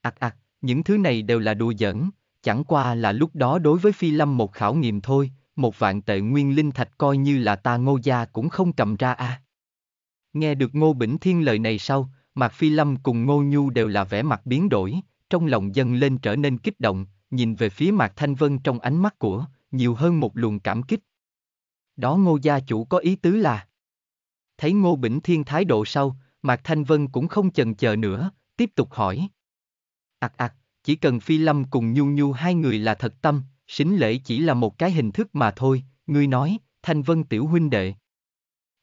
Ảc ạc, những thứ này đều là đùa giỡn, chẳng qua là lúc đó đối với Phi Lâm một khảo nghiệm thôi, một vạn tệ nguyên linh thạch coi như là ta ngô gia cũng không cầm ra à. Nghe được Ngô Bỉnh Thiên lời này sau, mặt Phi Lâm cùng Ngô Nhu đều là vẻ mặt biến đổi, trong lòng dâng lên trở nên kích động, nhìn về phía mặt Thanh Vân trong ánh mắt của, nhiều hơn một luồng cảm kích. Đó Ngô gia chủ có ý tứ là Thấy Ngô Bỉnh Thiên thái độ sau, Mạc Thanh Vân cũng không chần chờ nữa, tiếp tục hỏi. Ảc ạc, chỉ cần Phi Lâm cùng Nhu Nhu hai người là thật tâm, xính lễ chỉ là một cái hình thức mà thôi, ngươi nói, Thanh Vân tiểu huynh đệ.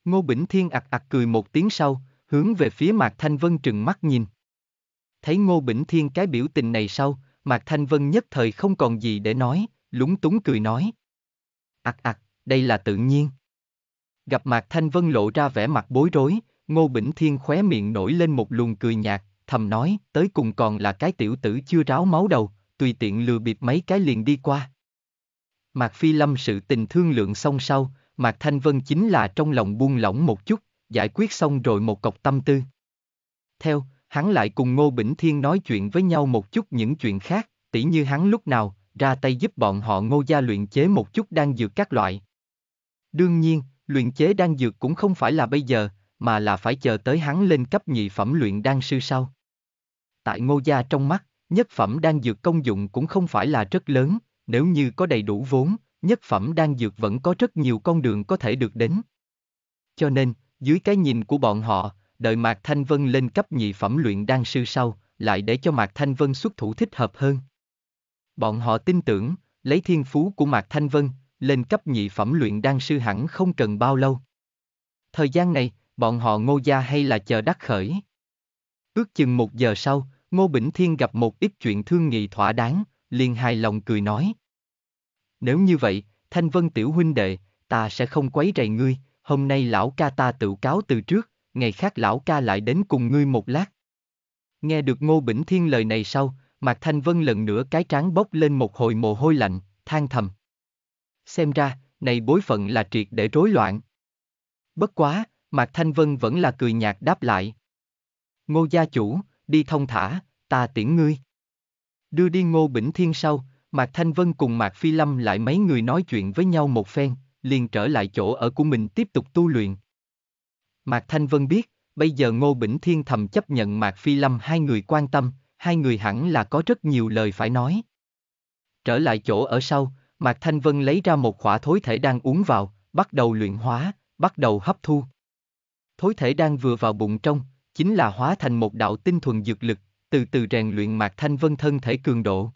Ngô Bỉnh Thiên ặc ặc cười một tiếng sau, hướng về phía Mạc Thanh Vân trừng mắt nhìn. Thấy Ngô Bỉnh Thiên cái biểu tình này sau, Mạc Thanh Vân nhất thời không còn gì để nói, lúng túng cười nói. Ặc ặc, đây là tự nhiên. Gặp Mạc Thanh Vân lộ ra vẻ mặt bối rối, Ngô Bỉnh Thiên khóe miệng nổi lên một luồng cười nhạt, thầm nói, tới cùng còn là cái tiểu tử chưa ráo máu đầu, tùy tiện lừa bịp mấy cái liền đi qua. Mạc Phi Lâm sự tình thương lượng xong sau, Mạc Thanh Vân chính là trong lòng buông lỏng một chút, giải quyết xong rồi một cọc tâm tư. Theo, hắn lại cùng Ngô Bỉnh Thiên nói chuyện với nhau một chút những chuyện khác, tỉ như hắn lúc nào, ra tay giúp bọn họ ngô gia luyện chế một chút đang dược các loại. Đương nhiên, luyện chế đan dược cũng không phải là bây giờ, mà là phải chờ tới hắn lên cấp nhị phẩm luyện đan sư sau. Tại ngô gia trong mắt, nhất phẩm đan dược công dụng cũng không phải là rất lớn, nếu như có đầy đủ vốn, nhất phẩm đan dược vẫn có rất nhiều con đường có thể được đến. Cho nên, dưới cái nhìn của bọn họ, đợi Mạc Thanh Vân lên cấp nhị phẩm luyện đan sư sau, lại để cho Mạc Thanh Vân xuất thủ thích hợp hơn. Bọn họ tin tưởng, lấy thiên phú của Mạc Thanh Vân, lên cấp nhị phẩm luyện đan sư hẳn không cần bao lâu. Thời gian này, bọn họ ngô gia hay là chờ đắc khởi. Ước chừng một giờ sau, Ngô Bỉnh Thiên gặp một ít chuyện thương nghị thỏa đáng, liền hài lòng cười nói. Nếu như vậy, Thanh Vân Tiểu Huynh Đệ, ta sẽ không quấy rầy ngươi, hôm nay lão ca ta tự cáo từ trước, ngày khác lão ca lại đến cùng ngươi một lát. Nghe được Ngô Bỉnh Thiên lời này sau, Mạc Thanh Vân lần nữa cái trán bốc lên một hồi mồ hôi lạnh, than thầm xem ra, này bối phận là triệt để rối loạn. Bất quá, Mạc Thanh Vân vẫn là cười nhạt đáp lại. Ngô gia chủ, đi thông thả, ta tiễn ngươi. Đưa đi Ngô Bỉnh Thiên sau, Mạc Thanh Vân cùng Mạc Phi Lâm lại mấy người nói chuyện với nhau một phen, liền trở lại chỗ ở của mình tiếp tục tu luyện. Mạc Thanh Vân biết, bây giờ Ngô Bỉnh Thiên thầm chấp nhận Mạc Phi Lâm hai người quan tâm, hai người hẳn là có rất nhiều lời phải nói. Trở lại chỗ ở sau, Mạc Thanh Vân lấy ra một khỏa thối thể đang uống vào, bắt đầu luyện hóa, bắt đầu hấp thu. Thối thể đang vừa vào bụng trong, chính là hóa thành một đạo tinh thuần dược lực, từ từ rèn luyện Mạc Thanh Vân thân thể cường độ.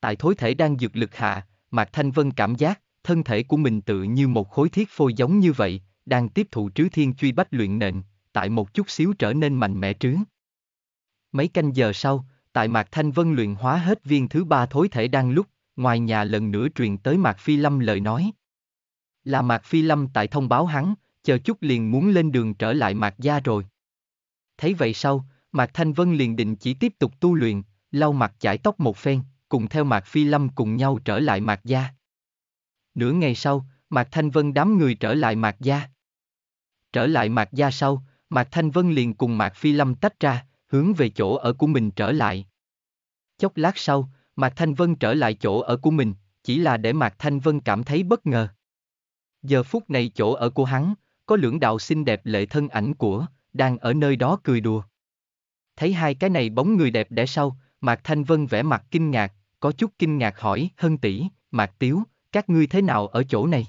Tại thối thể đang dược lực hạ, Mạc Thanh Vân cảm giác, thân thể của mình tự như một khối thiết phôi giống như vậy, đang tiếp thụ trứ thiên truy bách luyện nện, tại một chút xíu trở nên mạnh mẽ trướng. Mấy canh giờ sau, tại Mạc Thanh Vân luyện hóa hết viên thứ ba thối thể đang lúc, ngoài nhà lần nữa truyền tới Mạc Phi Lâm lời nói. Là Mạc Phi Lâm tại thông báo hắn, chờ chút liền muốn lên đường trở lại Mạc Gia rồi. Thấy vậy sau, Mạc Thanh Vân liền định chỉ tiếp tục tu luyện, lau mặt chải tóc một phen, cùng theo Mạc Phi Lâm cùng nhau trở lại Mạc Gia. Nửa ngày sau, Mạc Thanh Vân đám người trở lại Mạc Gia. Trở lại Mạc Gia sau, Mạc Thanh Vân liền cùng Mạc Phi Lâm tách ra, hướng về chỗ ở của mình trở lại. Chốc lát sau, Mạc Thanh Vân trở lại chỗ ở của mình, chỉ là để Mạc Thanh Vân cảm thấy bất ngờ. Giờ phút này chỗ ở của hắn, có lưỡng đạo xinh đẹp lệ thân ảnh của, đang ở nơi đó cười đùa. Thấy hai cái này bóng người đẹp đẽ sau, Mạc Thanh Vân vẻ mặt kinh ngạc, có chút kinh ngạc hỏi, hân tỷ, Mạc Tiếu, các ngươi thế nào ở chỗ này?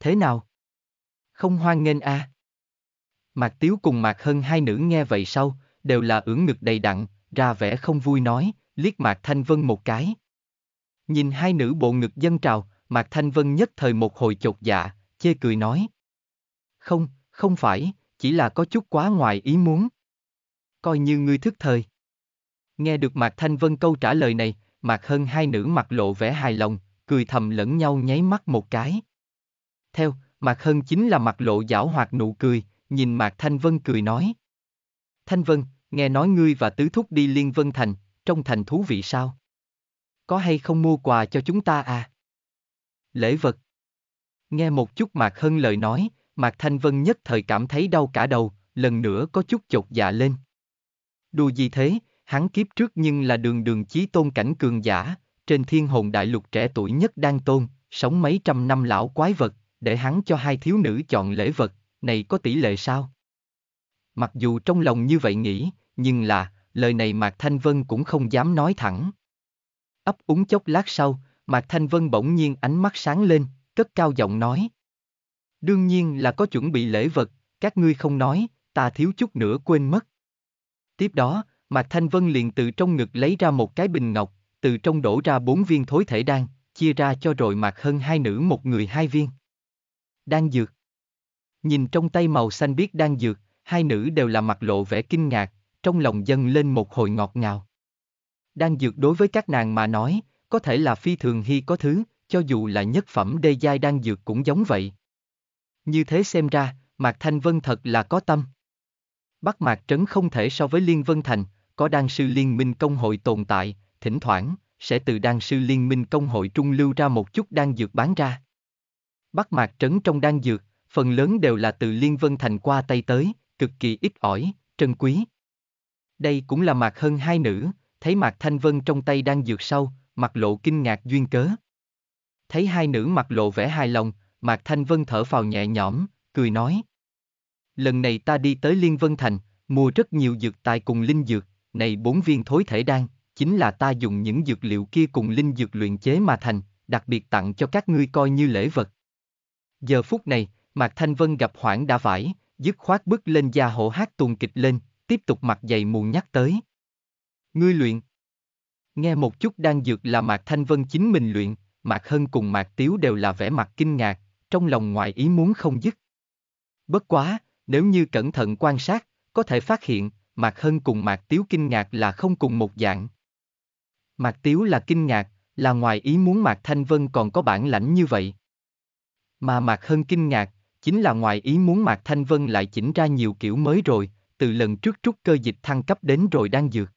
Thế nào? Không hoan nghênh a. À? Mạc Tiếu cùng Mạc Hân hai nữ nghe vậy sau, đều là ưỡn ngực đầy đặn, ra vẻ không vui nói, liếc Mạc Thanh Vân một cái. Nhìn hai nữ bộ ngực dân trào, Mạc Thanh Vân nhất thời một hồi chột dạ, chê cười nói. Không, không phải, chỉ là có chút quá ngoài ý muốn. Coi như ngươi thức thời. Nghe được Mạc Thanh Vân câu trả lời này, Mạc Hân hai nữ mặt lộ vẻ hài lòng, cười thầm lẫn nhau nháy mắt một cái. Theo, Mạc Hân chính là mặt lộ giảo hoạt nụ cười, nhìn Mạc Thanh Vân cười nói. Thanh Vân, nghe nói ngươi và tứ thúc đi Liên Vân Thành, trong thành thú vị sao? Có hay không mua quà cho chúng ta à? Lễ vật. Nghe một chút Mạc Hân lời nói, Mạc Thanh Vân nhất thời cảm thấy đau cả đầu, lần nữa có chút chột dạ lên. Đùa gì thế, hắn kiếp trước nhưng là đường đường chí tôn cảnh cường giả, trên thiên hồn đại lục trẻ tuổi nhất đang tôn, sống mấy trăm năm lão quái vật, để hắn cho hai thiếu nữ chọn lễ vật, này có tỷ lệ sao? Mặc dù trong lòng như vậy nghĩ, nhưng là, lời này Mạc Thanh Vân cũng không dám nói thẳng. Ấp úng chốc lát sau, Mạc Thanh Vân bỗng nhiên ánh mắt sáng lên, cất cao giọng nói. Đương nhiên là có chuẩn bị lễ vật, các ngươi không nói, ta thiếu chút nữa quên mất. Tiếp đó, Mạc Thanh Vân liền từ trong ngực lấy ra một cái bình ngọc, từ trong đổ ra bốn viên thối thể đan, chia ra cho rồi Mạc Hân hai nữ một người hai viên. Đan dược Nhìn trong tay màu xanh biết đan dược, hai nữ đều là mặt lộ vẻ kinh ngạc, trong lòng dâng lên một hồi ngọt ngào. Đang dược đối với các nàng mà nói, có thể là phi thường hy có thứ, cho dù là nhất phẩm đê giai đang dược cũng giống vậy. Như thế xem ra, Mạc Thanh Vân thật là có tâm. Bắc Mạc Trấn không thể so với Liên Vân Thành, có đan sư liên minh công hội tồn tại, thỉnh thoảng, sẽ từ đan sư liên minh công hội trung lưu ra một chút đan dược bán ra. Bắc Mạc Trấn trong đan dược, phần lớn đều là từ Liên Vân Thành qua tay tới, cực kỳ ít ỏi, trân quý. Đây cũng là Mạc hơn hai nữ, thấy Mạc Thanh Vân trong tay đang dược sau, mặt lộ kinh ngạc duyên cớ. Thấy hai nữ mặt lộ vẻ hài lòng, Mạc Thanh Vân thở phào nhẹ nhõm, cười nói. Lần này ta đi tới Liên Vân Thành, mua rất nhiều dược tài cùng linh dược, này bốn viên thối thể đan, chính là ta dùng những dược liệu kia cùng linh dược luyện chế mà thành, đặc biệt tặng cho các ngươi coi như lễ vật. Giờ phút này, Mạc Thanh Vân gặp hoảng đã vải, dứt khoát bước lên gia hộ hát tuồng kịch lên, tiếp tục mặt dày mù nhắc tới. Ngươi luyện. Nghe một chút đang dược là Mạc Thanh Vân chính mình luyện, Mạc Hân cùng Mạc Tiếu đều là vẻ mặt kinh ngạc, trong lòng ngoại ý muốn không dứt. Bất quá, nếu như cẩn thận quan sát, có thể phát hiện, Mạc Hân cùng Mạc Tiếu kinh ngạc là không cùng một dạng. Mạc Tiếu là kinh ngạc, là ngoài ý muốn Mạc Thanh Vân còn có bản lãnh như vậy. Mà Mạc Hân kinh ngạc, chính là ngoài ý muốn Mạc Thanh Vân lại chỉnh ra nhiều kiểu mới rồi, từ lần trước trúc cơ dịch thăng cấp đến rồi đang dược.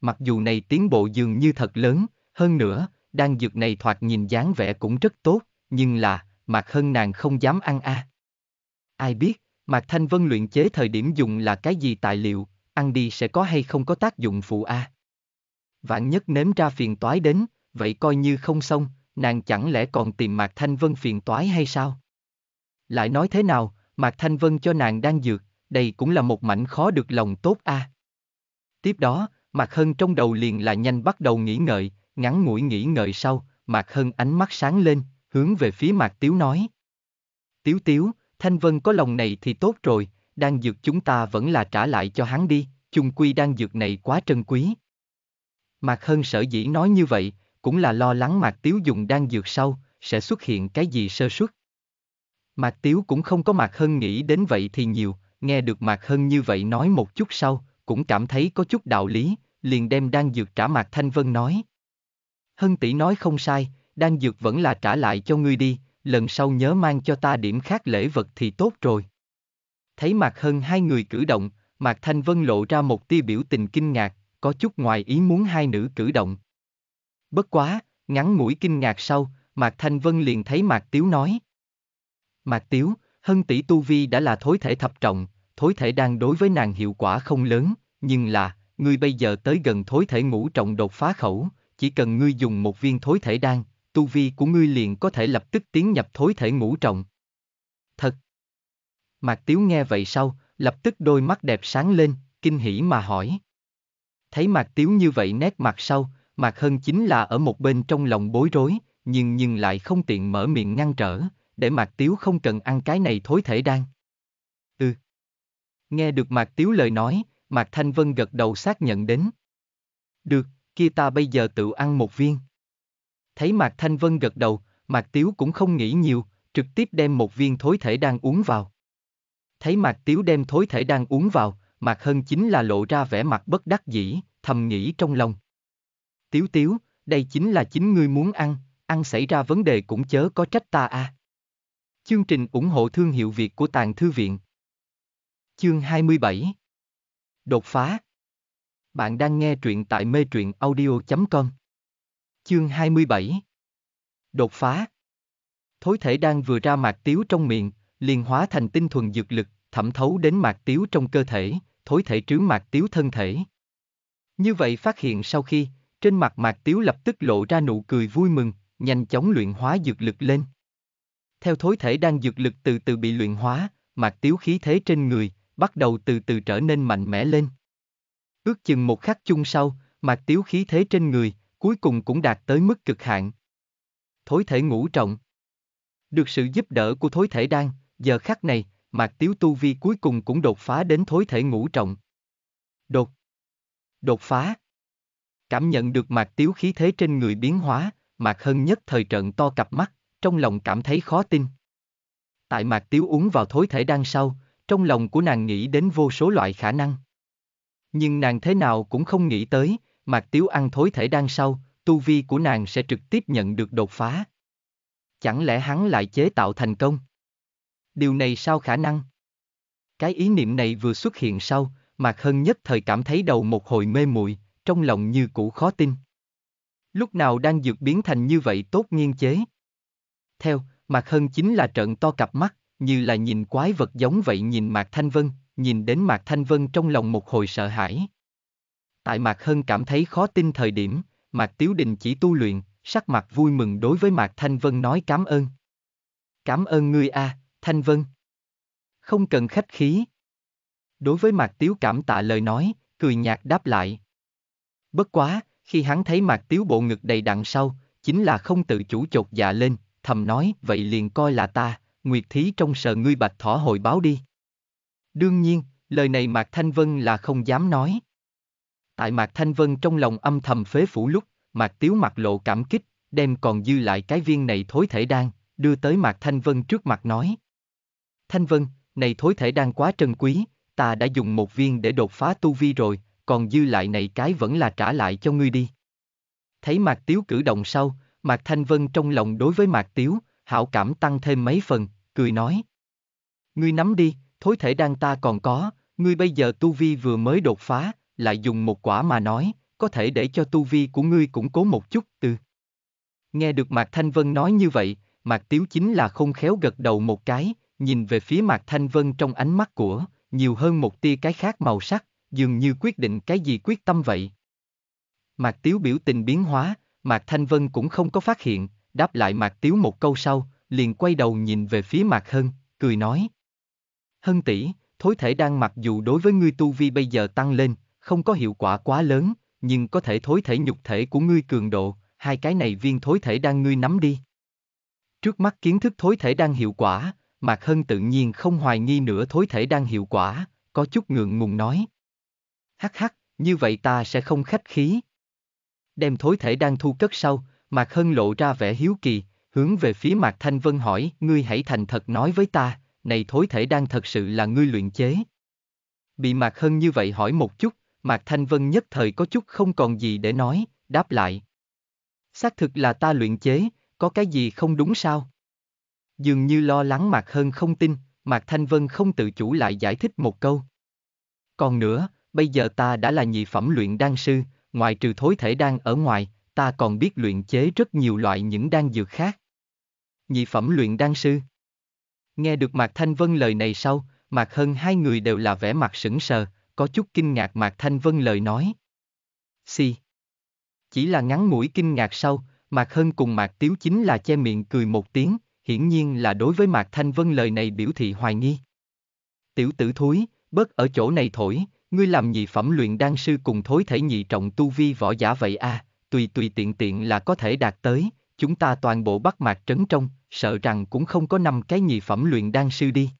Mặc dù này tiến bộ dường như thật lớn, hơn nữa, đang dược này thoạt nhìn dáng vẻ cũng rất tốt, nhưng là, Mạc Hân nàng không dám ăn a. À. Ai biết, Mạc Thanh Vân luyện chế thời điểm dùng là cái gì tài liệu, ăn đi sẽ có hay không có tác dụng phụ a. À. Vạn nhất nếm ra phiền toái đến, vậy coi như không xong, nàng chẳng lẽ còn tìm Mạc Thanh Vân phiền toái hay sao? Lại nói thế nào, Mạc Thanh Vân cho nàng đang dược, đây cũng là một mảnh khó được lòng tốt a. À. Tiếp đó, Mạc Hân trong đầu liền là nhanh bắt đầu nghĩ ngợi, ngắn ngủi nghĩ ngợi sau, Mạc Hân ánh mắt sáng lên, hướng về phía Mạc Tiếu nói. Tiếu Tiếu, Thanh Vân có lòng này thì tốt rồi, đang dược chúng ta vẫn là trả lại cho hắn đi, chung quy đang dược này quá trân quý. Mạc Hân sở dĩ nói như vậy, cũng là lo lắng Mạc Tiếu dùng đang dược sau, sẽ xuất hiện cái gì sơ suất. Mạc Tiếu cũng không có Mạc Hân nghĩ đến vậy thì nhiều, nghe được Mạc Hân như vậy nói một chút sau, cũng cảm thấy có chút đạo lý, liền đem đan dược trả Mạc Thanh Vân nói. Hân tỷ nói không sai, đan dược vẫn là trả lại cho ngươi đi, lần sau nhớ mang cho ta điểm khác lễ vật thì tốt rồi. Thấy Mạc Hân hai người cử động, Mạc Thanh Vân lộ ra một tia biểu tình kinh ngạc, có chút ngoài ý muốn hai nữ cử động. Bất quá, ngắn mũi kinh ngạc sau, Mạc Thanh Vân liền thấy Mạc Tiếu nói. Mạc Tiếu, Hân tỷ tu vi đã là thối thể thập trọng, thối thể đang đối với nàng hiệu quả không lớn, nhưng là, ngươi bây giờ tới gần thối thể ngũ trọng đột phá khẩu, chỉ cần ngươi dùng một viên thối thể đan, tu vi của ngươi liền có thể lập tức tiến nhập thối thể ngũ trọng. Thật! Mạc Tiếu nghe vậy sau, lập tức đôi mắt đẹp sáng lên, kinh hỉ mà hỏi. Thấy Mạc Tiếu như vậy nét mặt sau, Mạc Hân chính là ở một bên trong lòng bối rối, nhưng nhưng lại không tiện mở miệng ngăn trở, để Mạc Tiếu không cần ăn cái này thối thể đan. Ừ. Nghe được Mạc Tiếu lời nói, Mạc Thanh Vân gật đầu xác nhận đến. Được, kia ta bây giờ tự ăn một viên. Thấy Mạc Thanh Vân gật đầu, Mạc Tiếu cũng không nghĩ nhiều, trực tiếp đem một viên thối thể đang uống vào. Thấy Mạc Tiếu đem thối thể đang uống vào, Mạc Hân chính là lộ ra vẻ mặt bất đắc dĩ, thầm nghĩ trong lòng. Tiếu Tiếu, đây chính là chính ngươi muốn ăn, ăn xảy ra vấn đề cũng chớ có trách ta a. À. Chương trình ủng hộ thương hiệu Việt của Tàng Thư Viện Chương 27 Đột phá Bạn đang nghe truyện tại mê truyện audio.com Chương 27 Đột phá Thối thể đang vừa ra mạc tiếu trong miệng, liền hóa thành tinh thuần dược lực, thẩm thấu đến mạc tiếu trong cơ thể, thối thể trướng mạc tiếu thân thể. Như vậy phát hiện sau khi, trên mặt mạc tiếu lập tức lộ ra nụ cười vui mừng, nhanh chóng luyện hóa dược lực lên. Theo thối thể đang dược lực từ từ bị luyện hóa, mạc tiếu khí thế trên người, bắt đầu từ từ trở nên mạnh mẽ lên. Ước chừng một khắc chung sau, mạc tiếu khí thế trên người, cuối cùng cũng đạt tới mức cực hạn. Thối thể ngũ trọng. Được sự giúp đỡ của thối thể đan, giờ khắc này, mạc tiếu tu vi cuối cùng cũng đột phá đến thối thể ngũ trọng. Đột. Đột phá. Cảm nhận được mạc tiếu khí thế trên người biến hóa, mạc hơn nhất thời trận to cặp mắt trong lòng cảm thấy khó tin. Tại mạc tiếu uống vào thối thể đan sau, trong lòng của nàng nghĩ đến vô số loại khả năng. Nhưng nàng thế nào cũng không nghĩ tới, mạc tiếu ăn thối thể đan sau, tu vi của nàng sẽ trực tiếp nhận được đột phá. Chẳng lẽ hắn lại chế tạo thành công? Điều này sao khả năng? Cái ý niệm này vừa xuất hiện sau, Mạc Hân nhất thời cảm thấy đầu một hồi mê muội, trong lòng như cũ khó tin. Lúc nào đang dược biến thành như vậy tốt nghiên chế? theo, Mạc Hân chính là trợn to cặp mắt, như là nhìn quái vật giống vậy nhìn Mạc Thanh Vân, nhìn đến Mạc Thanh Vân trong lòng một hồi sợ hãi. Tại Mạc Hân cảm thấy khó tin thời điểm, Mạc Tiếu Đình chỉ tu luyện, sắc mặt vui mừng đối với Mạc Thanh Vân nói cảm ơn. Cảm ơn ngươi a, à, Thanh Vân. Không cần khách khí. Đối với Mạc Tiếu cảm tạ lời nói, cười nhạt đáp lại. Bất quá, khi hắn thấy Mạc Tiếu bộ ngực đầy đặn sau, chính là không tự chủ chột dạ lên, thầm nói, vậy liền coi là ta, Nguyệt Thí trong sợ ngươi bạch thỏ hồi báo đi. Đương nhiên, lời này Mạc Thanh Vân là không dám nói. Tại Mạc Thanh Vân trong lòng âm thầm phế phủ lúc, Mạc Tiếu mặt lộ cảm kích, đem còn dư lại cái viên này thối thể đan, đưa tới Mạc Thanh Vân trước mặt nói. Thanh Vân, này thối thể đan quá trân quý, ta đã dùng một viên để đột phá tu vi rồi, còn dư lại này cái vẫn là trả lại cho ngươi đi. Thấy Mạc Tiếu cử động sau, Mạc Thanh Vân trong lòng đối với Mạc Tiếu, hảo cảm tăng thêm mấy phần, cười nói. Ngươi nắm đi, thối thể đang ta còn có, ngươi bây giờ tu vi vừa mới đột phá, lại dùng một quả mà nói, có thể để cho tu vi của ngươi củng cố một chút, từ. Nghe được Mạc Thanh Vân nói như vậy, Mạc Tiếu chính là không khéo gật đầu một cái, nhìn về phía Mạc Thanh Vân trong ánh mắt của, nhiều hơn một tia cái khác màu sắc, dường như quyết định cái gì quyết tâm vậy. Mạc Tiếu biểu tình biến hóa, Mạc Thanh Vân cũng không có phát hiện, đáp lại Mạc Tiếu một câu sau, liền quay đầu nhìn về phía Mạc Hân, cười nói. Hân tỷ, thối thể đan mặc dù đối với ngươi tu vi bây giờ tăng lên, không có hiệu quả quá lớn, nhưng có thể thối thể nhục thể của ngươi cường độ, hai cái này viên thối thể đan ngươi nắm đi. Trước mắt kiến thức thối thể đan hiệu quả, Mạc Hân tự nhiên không hoài nghi nữa thối thể đan hiệu quả, có chút ngượng ngùng nói. Hắc hắc, như vậy ta sẽ không khách khí, đem thối thể đang thu cất sau, Mạc Hân lộ ra vẻ hiếu kỳ, hướng về phía Mạc Thanh Vân hỏi, ngươi hãy thành thật nói với ta, này thối thể đang thật sự là ngươi luyện chế. Bị Mạc Hân như vậy hỏi một chút, Mạc Thanh Vân nhất thời có chút không còn gì để nói, đáp lại. Xác thực là ta luyện chế, có cái gì không đúng sao? Dường như lo lắng Mạc Hân không tin, Mạc Thanh Vân không tự chủ lại giải thích một câu. Còn nữa, bây giờ ta đã là nhị phẩm luyện đan sư, ngoài trừ thối thể đan ở ngoài, ta còn biết luyện chế rất nhiều loại những đan dược khác. Nhị phẩm luyện đan sư. Nghe được Mạc Thanh Vân lời này sau, Mạc Hân hai người đều là vẻ mặt sững sờ, có chút kinh ngạc Mạc Thanh Vân lời nói. Si. Chỉ là ngắn mũi kinh ngạc sau, Mạc Hân cùng Mạc Tiếu chính là che miệng cười một tiếng, hiển nhiên là đối với Mạc Thanh Vân lời này biểu thị hoài nghi. Tiểu tử thúi, bớt ở chỗ này thổi, ngươi làm nhị phẩm luyện đan sư cùng thối thể nhị trọng tu vi võ giả vậy a, à, tùy tùy tiện tiện là có thể đạt tới, chúng ta toàn bộ bắt mạc trấn trong, sợ rằng cũng không có năm cái nhị phẩm luyện đan sư đi.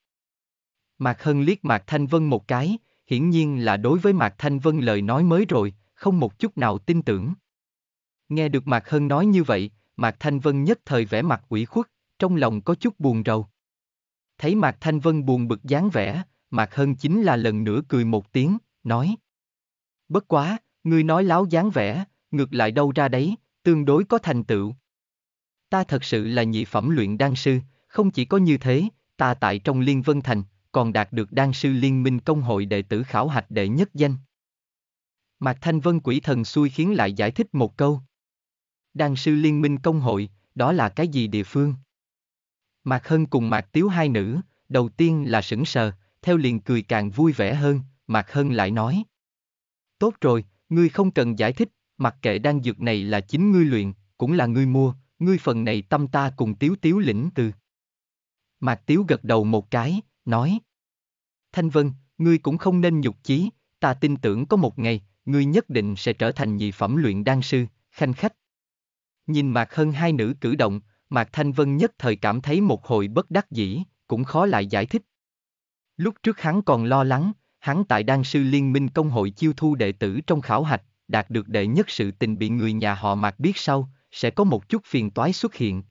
Mạc Hân liếc Mạc Thanh Vân một cái, hiển nhiên là đối với Mạc Thanh Vân lời nói mới rồi, không một chút nào tin tưởng. Nghe được Mạc Hân nói như vậy, Mạc Thanh Vân nhất thời vẻ mặt ủy khuất, trong lòng có chút buồn rầu. Thấy Mạc Thanh Vân buồn bực dáng vẻ, Mạc Hân chính là lần nữa cười một tiếng, nói. Bất quá, ngươi nói láo dáng vẻ, ngược lại đâu ra đấy, tương đối có thành tựu. Ta thật sự là nhị phẩm luyện đan sư, không chỉ có như thế, ta tại trong Liên Vân Thành, còn đạt được đan sư liên minh công hội đệ tử khảo hạch đệ nhất danh. Mạc Thanh Vân quỷ thần xui khiến lại giải thích một câu. Đan sư liên minh công hội, đó là cái gì địa phương? Mạc Hân cùng Mạc Tiếu hai nữ, đầu tiên là sững sờ, theo liền cười càng vui vẻ hơn, Mạc Hân lại nói. Tốt rồi, ngươi không cần giải thích, mặc kệ đan dược này là chính ngươi luyện, cũng là ngươi mua, ngươi phần này tâm ta cùng tiếu tiếu lĩnh từ. Mạc Tiếu gật đầu một cái, nói. Thanh Vân, ngươi cũng không nên nhục chí, ta tin tưởng có một ngày, ngươi nhất định sẽ trở thành nhị phẩm luyện đan sư, khanh khách. Nhìn Mạc Hân hai nữ cử động, Mạc Thanh Vân nhất thời cảm thấy một hồi bất đắc dĩ, cũng khó lại giải thích. Lúc trước hắn còn lo lắng, hắn tại đan sư liên minh công hội chiêu thu đệ tử trong khảo hạch, đạt được đệ nhất sự tình bị người nhà họ Mặc biết sau, sẽ có một chút phiền toái xuất hiện.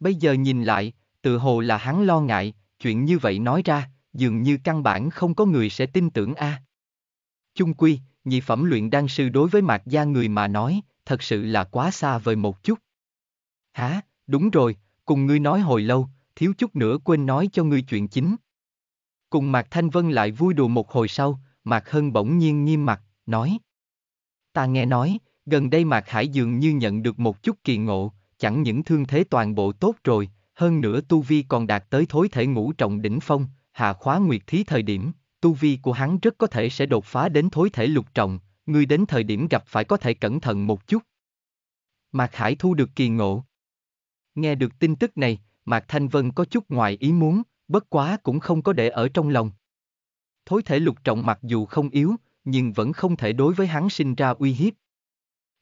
Bây giờ nhìn lại, tự hồ là hắn lo ngại, chuyện như vậy nói ra, dường như căn bản không có người sẽ tin tưởng a. À. Chung quy, nhị phẩm luyện đan sư đối với mạc gia người mà nói, thật sự là quá xa vời một chút. Hả, đúng rồi, cùng ngươi nói hồi lâu, thiếu chút nữa quên nói cho ngươi chuyện chính. Cùng Mạc Thanh Vân lại vui đùa một hồi sau, Mạc Hân bỗng nhiên nghiêm mặt, nói. Ta nghe nói, gần đây Mạc Hải dường như nhận được một chút kỳ ngộ, chẳng những thương thế toàn bộ tốt rồi, hơn nữa Tu Vi còn đạt tới thối thể ngũ trọng đỉnh phong, hạ khóa nguyệt thí thời điểm, Tu Vi của hắn rất có thể sẽ đột phá đến thối thể lục trọng, ngươi đến thời điểm gặp phải có thể cẩn thận một chút. Mạc Hải thu được kỳ ngộ. Nghe được tin tức này, Mạc Thanh Vân có chút ngoài ý muốn, bất quá cũng không có để ở trong lòng. Thối thể lục trọng mặc dù không yếu, nhưng vẫn không thể đối với hắn sinh ra uy hiếp.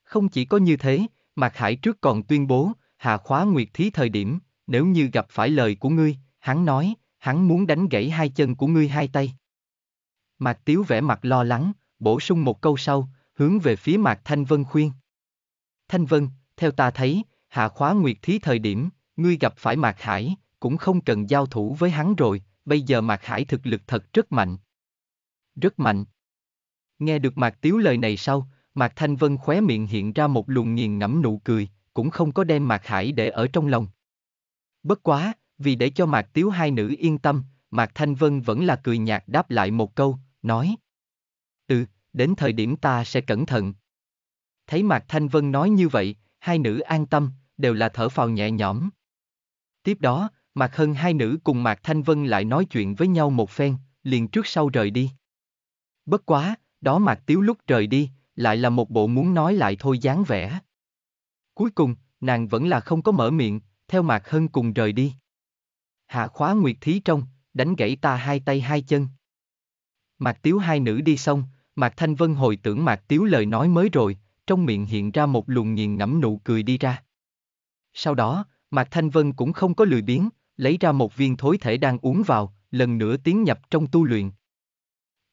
Không chỉ có như thế, Mạc Hải trước còn tuyên bố, hạ khóa nguyệt thí thời điểm, nếu như gặp phải lời của ngươi, hắn nói, hắn muốn đánh gãy hai chân của ngươi hai tay. Mạc Tiếu vẻ mặt lo lắng, bổ sung một câu sau, hướng về phía Mạc Thanh Vân khuyên. Thanh Vân, theo ta thấy, hạ khóa nguyệt thí thời điểm, ngươi gặp phải Mạc Hải, cũng không cần giao thủ với hắn rồi, bây giờ Mạc Hải thực lực thật rất mạnh. Rất mạnh. Nghe được Mạc Tiếu lời này sau, Mạc Thanh Vân khóe miệng hiện ra một luồng nghiền ngẫm nụ cười, cũng không có đem Mạc Hải để ở trong lòng. Bất quá, vì để cho Mạc Tiếu hai nữ yên tâm, Mạc Thanh Vân vẫn là cười nhạt đáp lại một câu, nói. Ừ, đến thời điểm ta sẽ cẩn thận. Thấy Mạc Thanh Vân nói như vậy, hai nữ an tâm, đều là thở phào nhẹ nhõm. Tiếp đó, Mạc Hân hai nữ cùng Mạc Thanh Vân lại nói chuyện với nhau một phen, liền trước sau rời đi. Bất quá, đó Mạc Tiếu lúc rời đi, lại là một bộ muốn nói lại thôi dáng vẻ. Cuối cùng, nàng vẫn là không có mở miệng, theo Mạc Hân cùng rời đi. Hạ khóa nguyệt thí trong, đánh gãy ta hai tay hai chân. Mạc Tiếu hai nữ đi xong, Mạc Thanh Vân hồi tưởng Mạc Tiếu lời nói mới rồi, trong miệng hiện ra một luồng nghiền ngẫm nụ cười đi ra. Sau đó, Mạc Thanh Vân cũng không có lười biếng, lấy ra một viên thối thể đang uống vào, lần nữa tiến nhập trong tu luyện.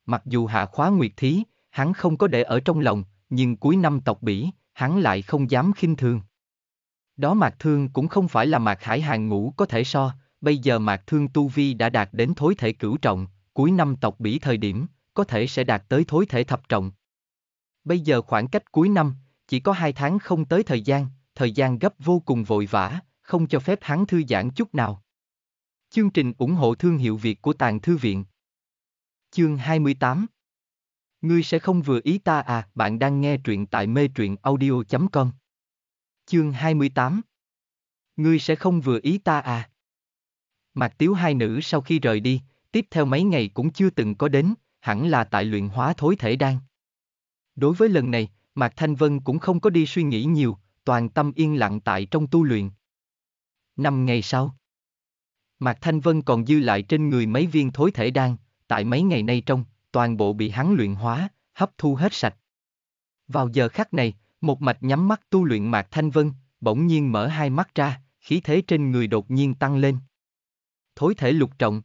Mặc dù hạ khóa nguyệt thí, hắn không có để ở trong lòng, nhưng cuối năm tộc bỉ, hắn lại không dám khinh thường. Đó Mạc Thương cũng không phải là Mạc Hải Hàng ngũ có thể so, bây giờ Mạc Thương Tu Vi đã đạt đến thối thể cửu trọng, cuối năm tộc bỉ thời điểm, có thể sẽ đạt tới thối thể thập trọng. Bây giờ khoảng cách cuối năm, chỉ có hai tháng không tới thời gian, thời gian gấp vô cùng vội vã, không cho phép hắn thư giãn chút nào. Chương trình ủng hộ thương hiệu Việt của Tàng Thư Viện Chương 28 Ngươi sẽ không vừa ý ta à, bạn đang nghe truyện tại mê truyện audio.com Chương 28 Ngươi sẽ không vừa ý ta à Mạc Tiếu hai nữ sau khi rời đi, tiếp theo mấy ngày cũng chưa từng có đến, hẳn là tại luyện hóa thối thể đang. Đối với lần này, Mạc Thanh Vân cũng không có đi suy nghĩ nhiều, toàn tâm yên lặng tại trong tu luyện. Năm ngày sau Mạc Thanh Vân còn dư lại trên người mấy viên thối thể đan, tại mấy ngày nay trong, toàn bộ bị hắn luyện hóa, hấp thu hết sạch. Vào giờ khắc này, một mạch nhắm mắt tu luyện Mạc Thanh Vân, bỗng nhiên mở hai mắt ra, khí thế trên người đột nhiên tăng lên. Thối thể lục trọng.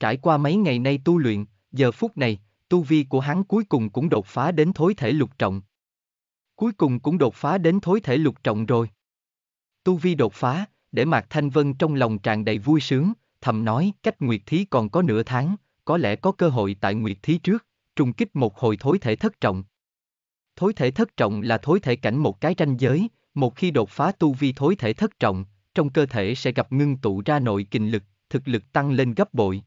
Trải qua mấy ngày nay tu luyện, giờ phút này, tu vi của hắn cuối cùng cũng đột phá đến thối thể lục trọng. Cuối cùng cũng đột phá đến thối thể lục trọng rồi. Tu vi đột phá, để Mạc Thanh Vân trong lòng tràn đầy vui sướng, thầm nói cách Nguyệt Thí còn có nửa tháng, có lẽ có cơ hội tại Nguyệt Thí trước, trùng kích một hồi thối thể thất trọng. Thối thể thất trọng là thối thể cảnh một cái tranh giới, một khi đột phá tu vi thối thể thất trọng, trong cơ thể sẽ gặp ngưng tụ ra nội kình lực, thực lực tăng lên gấp bội.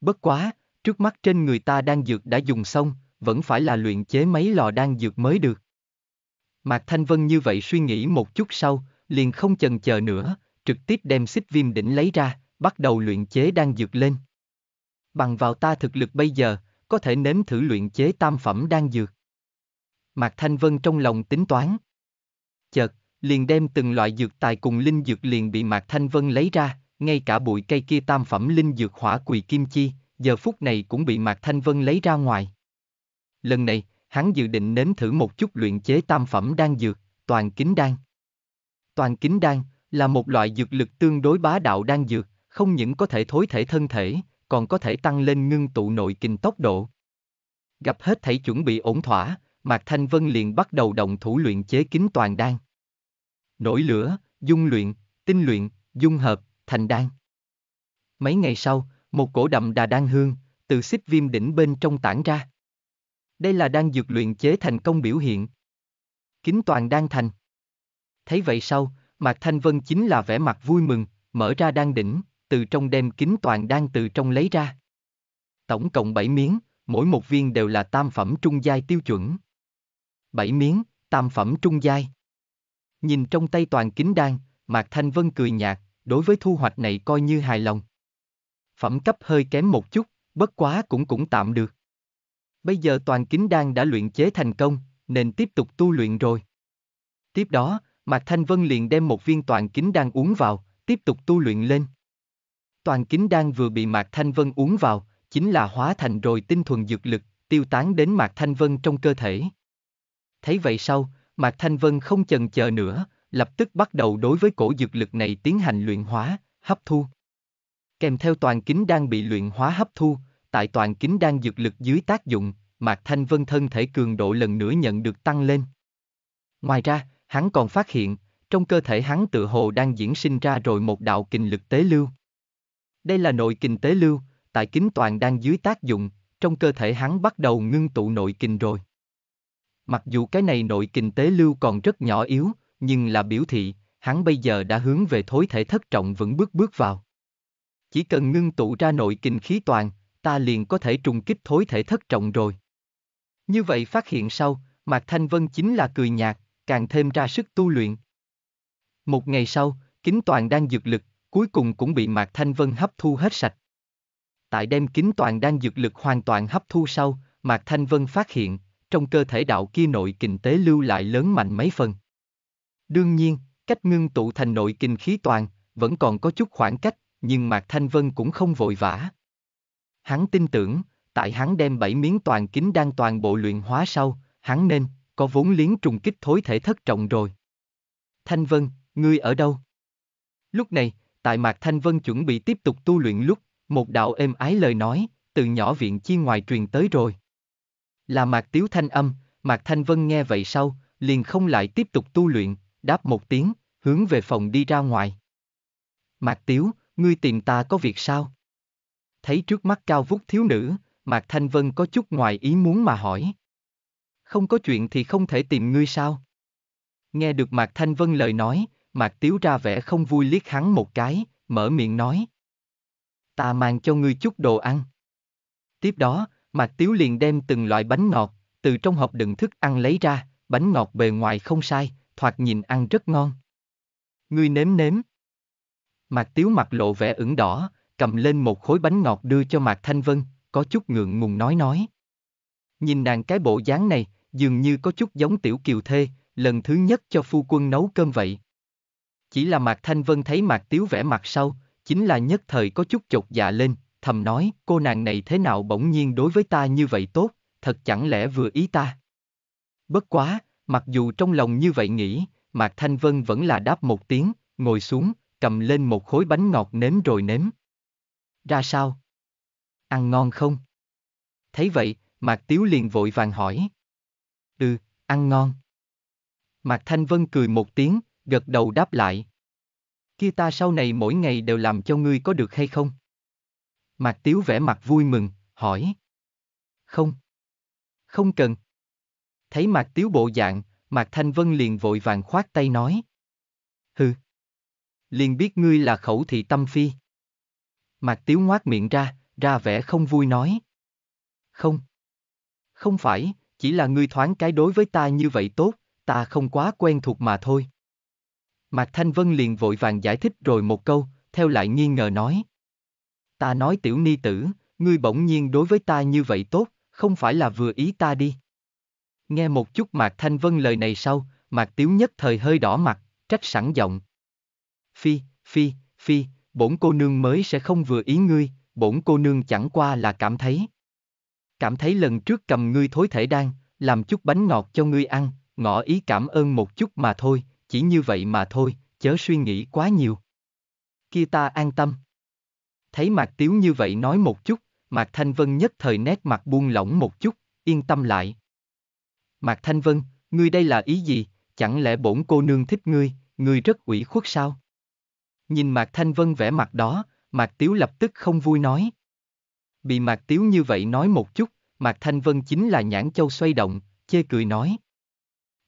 Bất quá, trước mắt trên người ta đang dược đã dùng xong, vẫn phải là luyện chế mấy lò đan dược mới được. Mạc Thanh Vân như vậy suy nghĩ một chút sau, liền không chần chờ nữa, trực tiếp đem xích viêm đỉnh lấy ra, bắt đầu luyện chế đang dược lên. Bằng vào ta thực lực bây giờ, có thể nếm thử luyện chế tam phẩm đang dược. Mạc Thanh Vân trong lòng tính toán. Chợt, liền đem từng loại dược tài cùng linh dược liền bị Mạc Thanh Vân lấy ra, ngay cả bụi cây kia tam phẩm linh dược hỏa quỳ kim chi, giờ phút này cũng bị Mạc Thanh Vân lấy ra ngoài. Lần này, hắn dự định nếm thử một chút luyện chế tam phẩm đang dược, toàn kính đan. Toàn kính đan là một loại dược lực tương đối bá đạo đan dược, không những có thể thối thể thân thể, còn có thể tăng lên ngưng tụ nội kinh tốc độ. Gặp hết thảy chuẩn bị ổn thỏa, Mạc Thanh Vân liền bắt đầu động thủ luyện chế kính toàn đan. Nổi lửa, dung luyện, tinh luyện, dung hợp, thành đan. Mấy ngày sau, một cổ đậm đà đan hương, từ xích viêm đỉnh bên trong tản ra. Đây là đan dược luyện chế thành công biểu hiện. Kính toàn đan thành thấy vậy sau, Mạc Thanh Vân chính là vẻ mặt vui mừng, mở ra đan đỉnh, từ trong đem kính toàn đan từ trong lấy ra. Tổng cộng 7 miếng, mỗi một viên đều là tam phẩm trung giai tiêu chuẩn. 7 miếng, tam phẩm trung giai. Nhìn trong tay toàn kính đan, Mạc Thanh Vân cười nhạt, đối với thu hoạch này coi như hài lòng. Phẩm cấp hơi kém một chút, bất quá cũng cũng tạm được. Bây giờ toàn kính đan đã luyện chế thành công, nên tiếp tục tu luyện rồi. Tiếp đó, Mạc Thanh Vân liền đem một viên toàn kính đang uống vào, tiếp tục tu luyện lên. Toàn kính đang vừa bị Mạc Thanh Vân uống vào, chính là hóa thành rồi tinh thuần dược lực, tiêu tán đến Mạc Thanh Vân trong cơ thể. Thấy vậy sau, Mạc Thanh Vân không chần chờ nữa, lập tức bắt đầu đối với cổ dược lực này tiến hành luyện hóa, hấp thu. Kèm theo toàn kính đang bị luyện hóa hấp thu, tại toàn kính đang dược lực dưới tác dụng, Mạc Thanh Vân thân thể cường độ lần nữa nhận được tăng lên. Ngoài ra, hắn còn phát hiện, trong cơ thể hắn tự hồ đang diễn sinh ra rồi một đạo kinh lực tế lưu. Đây là nội kinh tế lưu, tại kính toàn đang dưới tác dụng, trong cơ thể hắn bắt đầu ngưng tụ nội kinh rồi. Mặc dù cái này nội kinh tế lưu còn rất nhỏ yếu, nhưng là biểu thị, hắn bây giờ đã hướng về thối thể thất trọng vững bước bước vào. Chỉ cần ngưng tụ ra nội kinh khí toàn, ta liền có thể trùng kích thối thể thất trọng rồi. Như vậy phát hiện sau, Mạc Thanh Vân chính là cười nhạt, càng thêm ra sức tu luyện. Một ngày sau, kính toàn đang dược lực, cuối cùng cũng bị Mạc Thanh Vân hấp thu hết sạch. Tại đem kính toàn đang dược lực hoàn toàn hấp thu sau, Mạc Thanh Vân phát hiện, trong cơ thể đạo kia nội kinh tế lưu lại lớn mạnh mấy phần. Đương nhiên, cách ngưng tụ thành nội kinh khí toàn, vẫn còn có chút khoảng cách, nhưng Mạc Thanh Vân cũng không vội vã. Hắn tin tưởng, tại hắn đem bảy miếng toàn kính đang toàn bộ luyện hóa sau, hắn nên có vốn liếng trùng kích thối thể thất trọng rồi. Thanh Vân, ngươi ở đâu? Lúc này, tại Mạc Thanh Vân chuẩn bị tiếp tục tu luyện lúc, một đạo êm ái lời nói, từ nhỏ viện chi ngoài truyền tới rồi. Là Mạc Tiếu Thanh âm, Mạc Thanh Vân nghe vậy sau, liền không lại tiếp tục tu luyện, đáp một tiếng, hướng về phòng đi ra ngoài. Mạc Tiếu, ngươi tìm ta có việc sao? Thấy trước mắt cao vút thiếu nữ, Mạc Thanh Vân có chút ngoài ý muốn mà hỏi không có chuyện thì không thể tìm ngươi sao? Nghe được Mạc Thanh Vân lời nói, Mạc Tiếu ra vẻ không vui liếc hắn một cái, mở miệng nói. Ta mang cho ngươi chút đồ ăn. Tiếp đó, Mạc Tiếu liền đem từng loại bánh ngọt, từ trong hộp đựng thức ăn lấy ra, bánh ngọt bề ngoài không sai, thoạt nhìn ăn rất ngon. Ngươi nếm nếm. Mạc Tiếu mặt lộ vẻ ửng đỏ, cầm lên một khối bánh ngọt đưa cho Mạc Thanh Vân, có chút ngượng ngùng nói nói. Nhìn nàng cái bộ dáng này, dường như có chút giống tiểu kiều thê, lần thứ nhất cho phu quân nấu cơm vậy. Chỉ là Mạc Thanh Vân thấy Mạc Tiếu vẽ mặt sau, chính là nhất thời có chút chột dạ lên, thầm nói, cô nàng này thế nào bỗng nhiên đối với ta như vậy tốt, thật chẳng lẽ vừa ý ta. Bất quá, mặc dù trong lòng như vậy nghĩ, Mạc Thanh Vân vẫn là đáp một tiếng, ngồi xuống, cầm lên một khối bánh ngọt nếm rồi nếm. Ra sao? Ăn ngon không? Thấy vậy, Mạc Tiếu liền vội vàng hỏi ăn ngon. Mạc Thanh Vân cười một tiếng, gật đầu đáp lại. Kia ta sau này mỗi ngày đều làm cho ngươi có được hay không? Mạc Tiếu vẻ mặt vui mừng, hỏi. Không. Không cần. Thấy Mạc Tiếu bộ dạng, Mạc Thanh Vân liền vội vàng khoát tay nói. Hừ. Liền biết ngươi là khẩu thị tâm phi. Mạc Tiếu ngoác miệng ra, ra vẻ không vui nói. Không. Không phải, chỉ là ngươi thoáng cái đối với ta như vậy tốt, ta không quá quen thuộc mà thôi. Mạc Thanh Vân liền vội vàng giải thích rồi một câu, theo lại nghi ngờ nói. Ta nói tiểu ni tử, ngươi bỗng nhiên đối với ta như vậy tốt, không phải là vừa ý ta đi. Nghe một chút Mạc Thanh Vân lời này sau, Mạc Tiếu nhất thời hơi đỏ mặt, trách sẵn giọng. Phi, phi, phi, bổn cô nương mới sẽ không vừa ý ngươi, bổn cô nương chẳng qua là cảm thấy. Cảm thấy lần trước cầm ngươi thối thể đan, làm chút bánh ngọt cho ngươi ăn, ngỏ ý cảm ơn một chút mà thôi, chỉ như vậy mà thôi, chớ suy nghĩ quá nhiều. Kia ta an tâm. Thấy Mạc Tiếu như vậy nói một chút, Mạc Thanh Vân nhất thời nét mặt buông lỏng một chút, yên tâm lại. Mạc Thanh Vân, ngươi đây là ý gì, chẳng lẽ bổn cô nương thích ngươi, ngươi rất ủy khuất sao? Nhìn Mạc Thanh Vân vẻ mặt đó, Mạc Tiếu lập tức không vui nói, bị Mạc Tiếu như vậy nói một chút, Mạc Thanh Vân chính là nhãn châu xoay động, chê cười nói.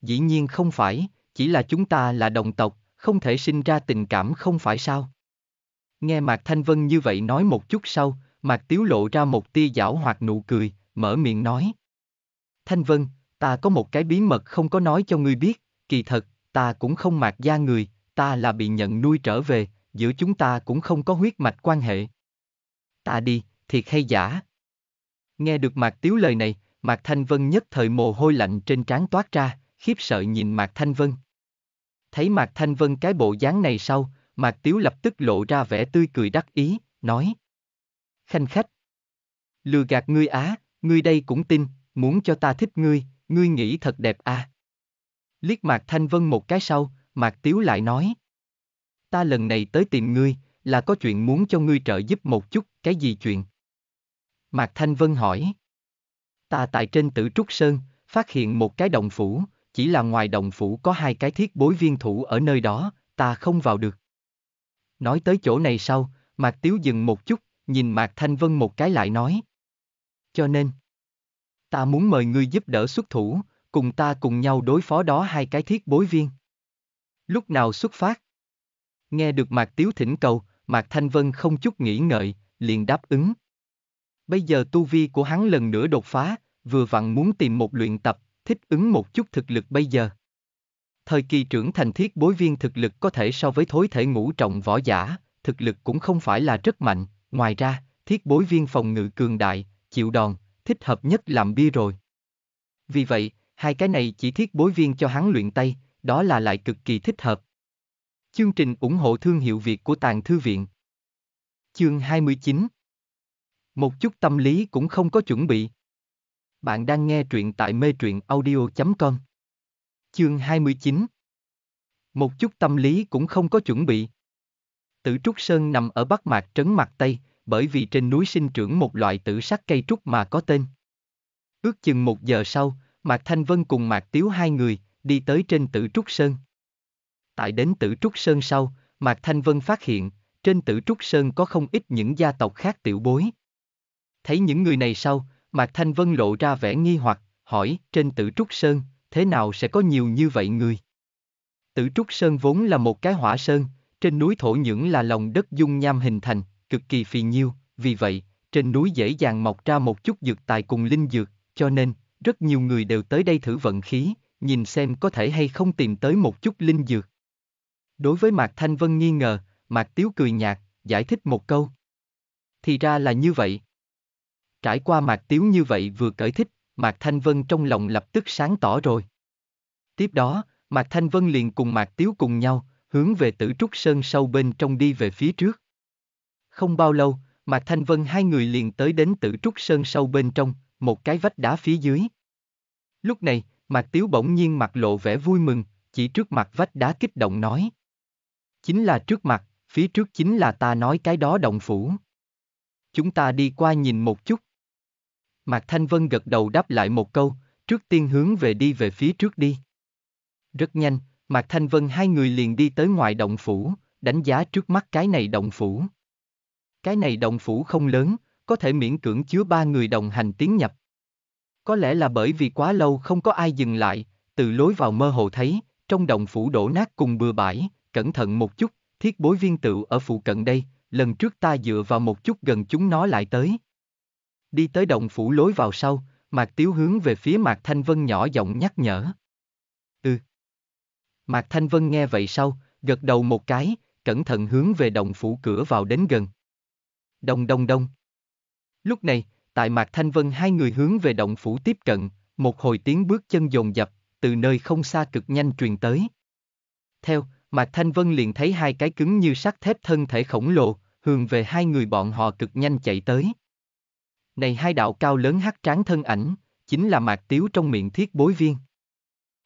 Dĩ nhiên không phải, chỉ là chúng ta là đồng tộc, không thể sinh ra tình cảm không phải sao. Nghe Mạc Thanh Vân như vậy nói một chút sau, Mạc Tiếu lộ ra một tia giảo hoặc nụ cười, mở miệng nói. Thanh Vân, ta có một cái bí mật không có nói cho ngươi biết, kỳ thật, ta cũng không mạc gia người, ta là bị nhận nuôi trở về, giữa chúng ta cũng không có huyết mạch quan hệ. Ta đi, thiệt hay giả? Nghe được Mạc Tiếu lời này, Mạc Thanh Vân nhất thời mồ hôi lạnh trên trán toát ra, khiếp sợ nhìn Mạc Thanh Vân. Thấy Mạc Thanh Vân cái bộ dáng này sau, Mạc Tiếu lập tức lộ ra vẻ tươi cười đắc ý, nói. Khanh khách. Lừa gạt ngươi á, ngươi đây cũng tin, muốn cho ta thích ngươi, ngươi nghĩ thật đẹp à. Liếc Mạc Thanh Vân một cái sau, Mạc Tiếu lại nói. Ta lần này tới tìm ngươi, là có chuyện muốn cho ngươi trợ giúp một chút, cái gì chuyện? Mạc Thanh Vân hỏi. Ta tại trên tử trúc sơn, phát hiện một cái động phủ, chỉ là ngoài động phủ có hai cái thiết bối viên thủ ở nơi đó, ta không vào được. Nói tới chỗ này sau, Mạc Tiếu dừng một chút, nhìn Mạc Thanh Vân một cái lại nói. Cho nên, ta muốn mời ngươi giúp đỡ xuất thủ, cùng ta cùng nhau đối phó đó hai cái thiết bối viên. Lúc nào xuất phát? Nghe được Mạc Tiếu thỉnh cầu, Mạc Thanh Vân không chút nghĩ ngợi, liền đáp ứng. Bây giờ tu vi của hắn lần nữa đột phá, vừa vặn muốn tìm một luyện tập, thích ứng một chút thực lực bây giờ. Thời kỳ trưởng thành thiết bối viên thực lực có thể so với thối thể ngũ trọng võ giả, thực lực cũng không phải là rất mạnh, ngoài ra, thiết bối viên phòng ngự cường đại, chịu đòn, thích hợp nhất làm bia rồi. Vì vậy, hai cái này chỉ thiết bối viên cho hắn luyện tay, đó là lại cực kỳ thích hợp. Chương trình ủng hộ thương hiệu Việt của Tàng Thư Viện Chương 29 một chút tâm lý cũng không có chuẩn bị. Bạn đang nghe truyện tại mê truyện audio.com. Chương 29 Một chút tâm lý cũng không có chuẩn bị. Tử Trúc Sơn nằm ở Bắc Mạc Trấn Mạc Tây, bởi vì trên núi sinh trưởng một loại tử sắc cây trúc mà có tên. Ước chừng một giờ sau, Mạc Thanh Vân cùng Mạc Tiếu hai người, đi tới trên tử Trúc Sơn. Tại đến tử Trúc Sơn sau, Mạc Thanh Vân phát hiện, trên tử Trúc Sơn có không ít những gia tộc khác tiểu bối, Thấy những người này sau, Mạc Thanh Vân lộ ra vẻ nghi hoặc, hỏi, trên tử trúc sơn, thế nào sẽ có nhiều như vậy người? Tử trúc sơn vốn là một cái hỏa sơn, trên núi thổ nhưỡng là lòng đất dung nham hình thành, cực kỳ phì nhiêu, vì vậy, trên núi dễ dàng mọc ra một chút dược tài cùng linh dược, cho nên, rất nhiều người đều tới đây thử vận khí, nhìn xem có thể hay không tìm tới một chút linh dược. Đối với Mạc Thanh Vân nghi ngờ, Mạc Tiếu cười nhạt, giải thích một câu. Thì ra là như vậy, Trải qua Mạc Tiếu như vậy vừa cởi thích, Mạc Thanh Vân trong lòng lập tức sáng tỏ rồi. Tiếp đó, Mạc Thanh Vân liền cùng Mạc Tiếu cùng nhau, hướng về tử trúc sơn sâu bên trong đi về phía trước. Không bao lâu, Mạc Thanh Vân hai người liền tới đến tử trúc sơn sâu bên trong, một cái vách đá phía dưới. Lúc này, Mạc Tiếu bỗng nhiên mặt lộ vẻ vui mừng, chỉ trước mặt vách đá kích động nói. Chính là trước mặt, phía trước chính là ta nói cái đó động phủ. Chúng ta đi qua nhìn một chút. Mạc Thanh Vân gật đầu đáp lại một câu, trước tiên hướng về đi về phía trước đi. Rất nhanh, Mạc Thanh Vân hai người liền đi tới ngoài động phủ, đánh giá trước mắt cái này động phủ. Cái này động phủ không lớn, có thể miễn cưỡng chứa ba người đồng hành tiến nhập. Có lẽ là bởi vì quá lâu không có ai dừng lại, từ lối vào mơ hồ thấy, trong động phủ đổ nát cùng bừa bãi, cẩn thận một chút, thiết bối viên tựu ở phụ cận đây, lần trước ta dựa vào một chút gần chúng nó lại tới. Đi tới động phủ lối vào sau, Mạc Tiếu hướng về phía Mạc Thanh Vân nhỏ giọng nhắc nhở. Ừ. Mạc Thanh Vân nghe vậy sau, gật đầu một cái, cẩn thận hướng về động phủ cửa vào đến gần. Đông đông đông. Lúc này, tại Mạc Thanh Vân hai người hướng về động phủ tiếp cận, một hồi tiếng bước chân dồn dập, từ nơi không xa cực nhanh truyền tới. Theo, Mạc Thanh Vân liền thấy hai cái cứng như sắt thép thân thể khổng lồ, hướng về hai người bọn họ cực nhanh chạy tới này hai đạo cao lớn hắc tráng thân ảnh, chính là mạc tiếu trong miệng thiết bối viên.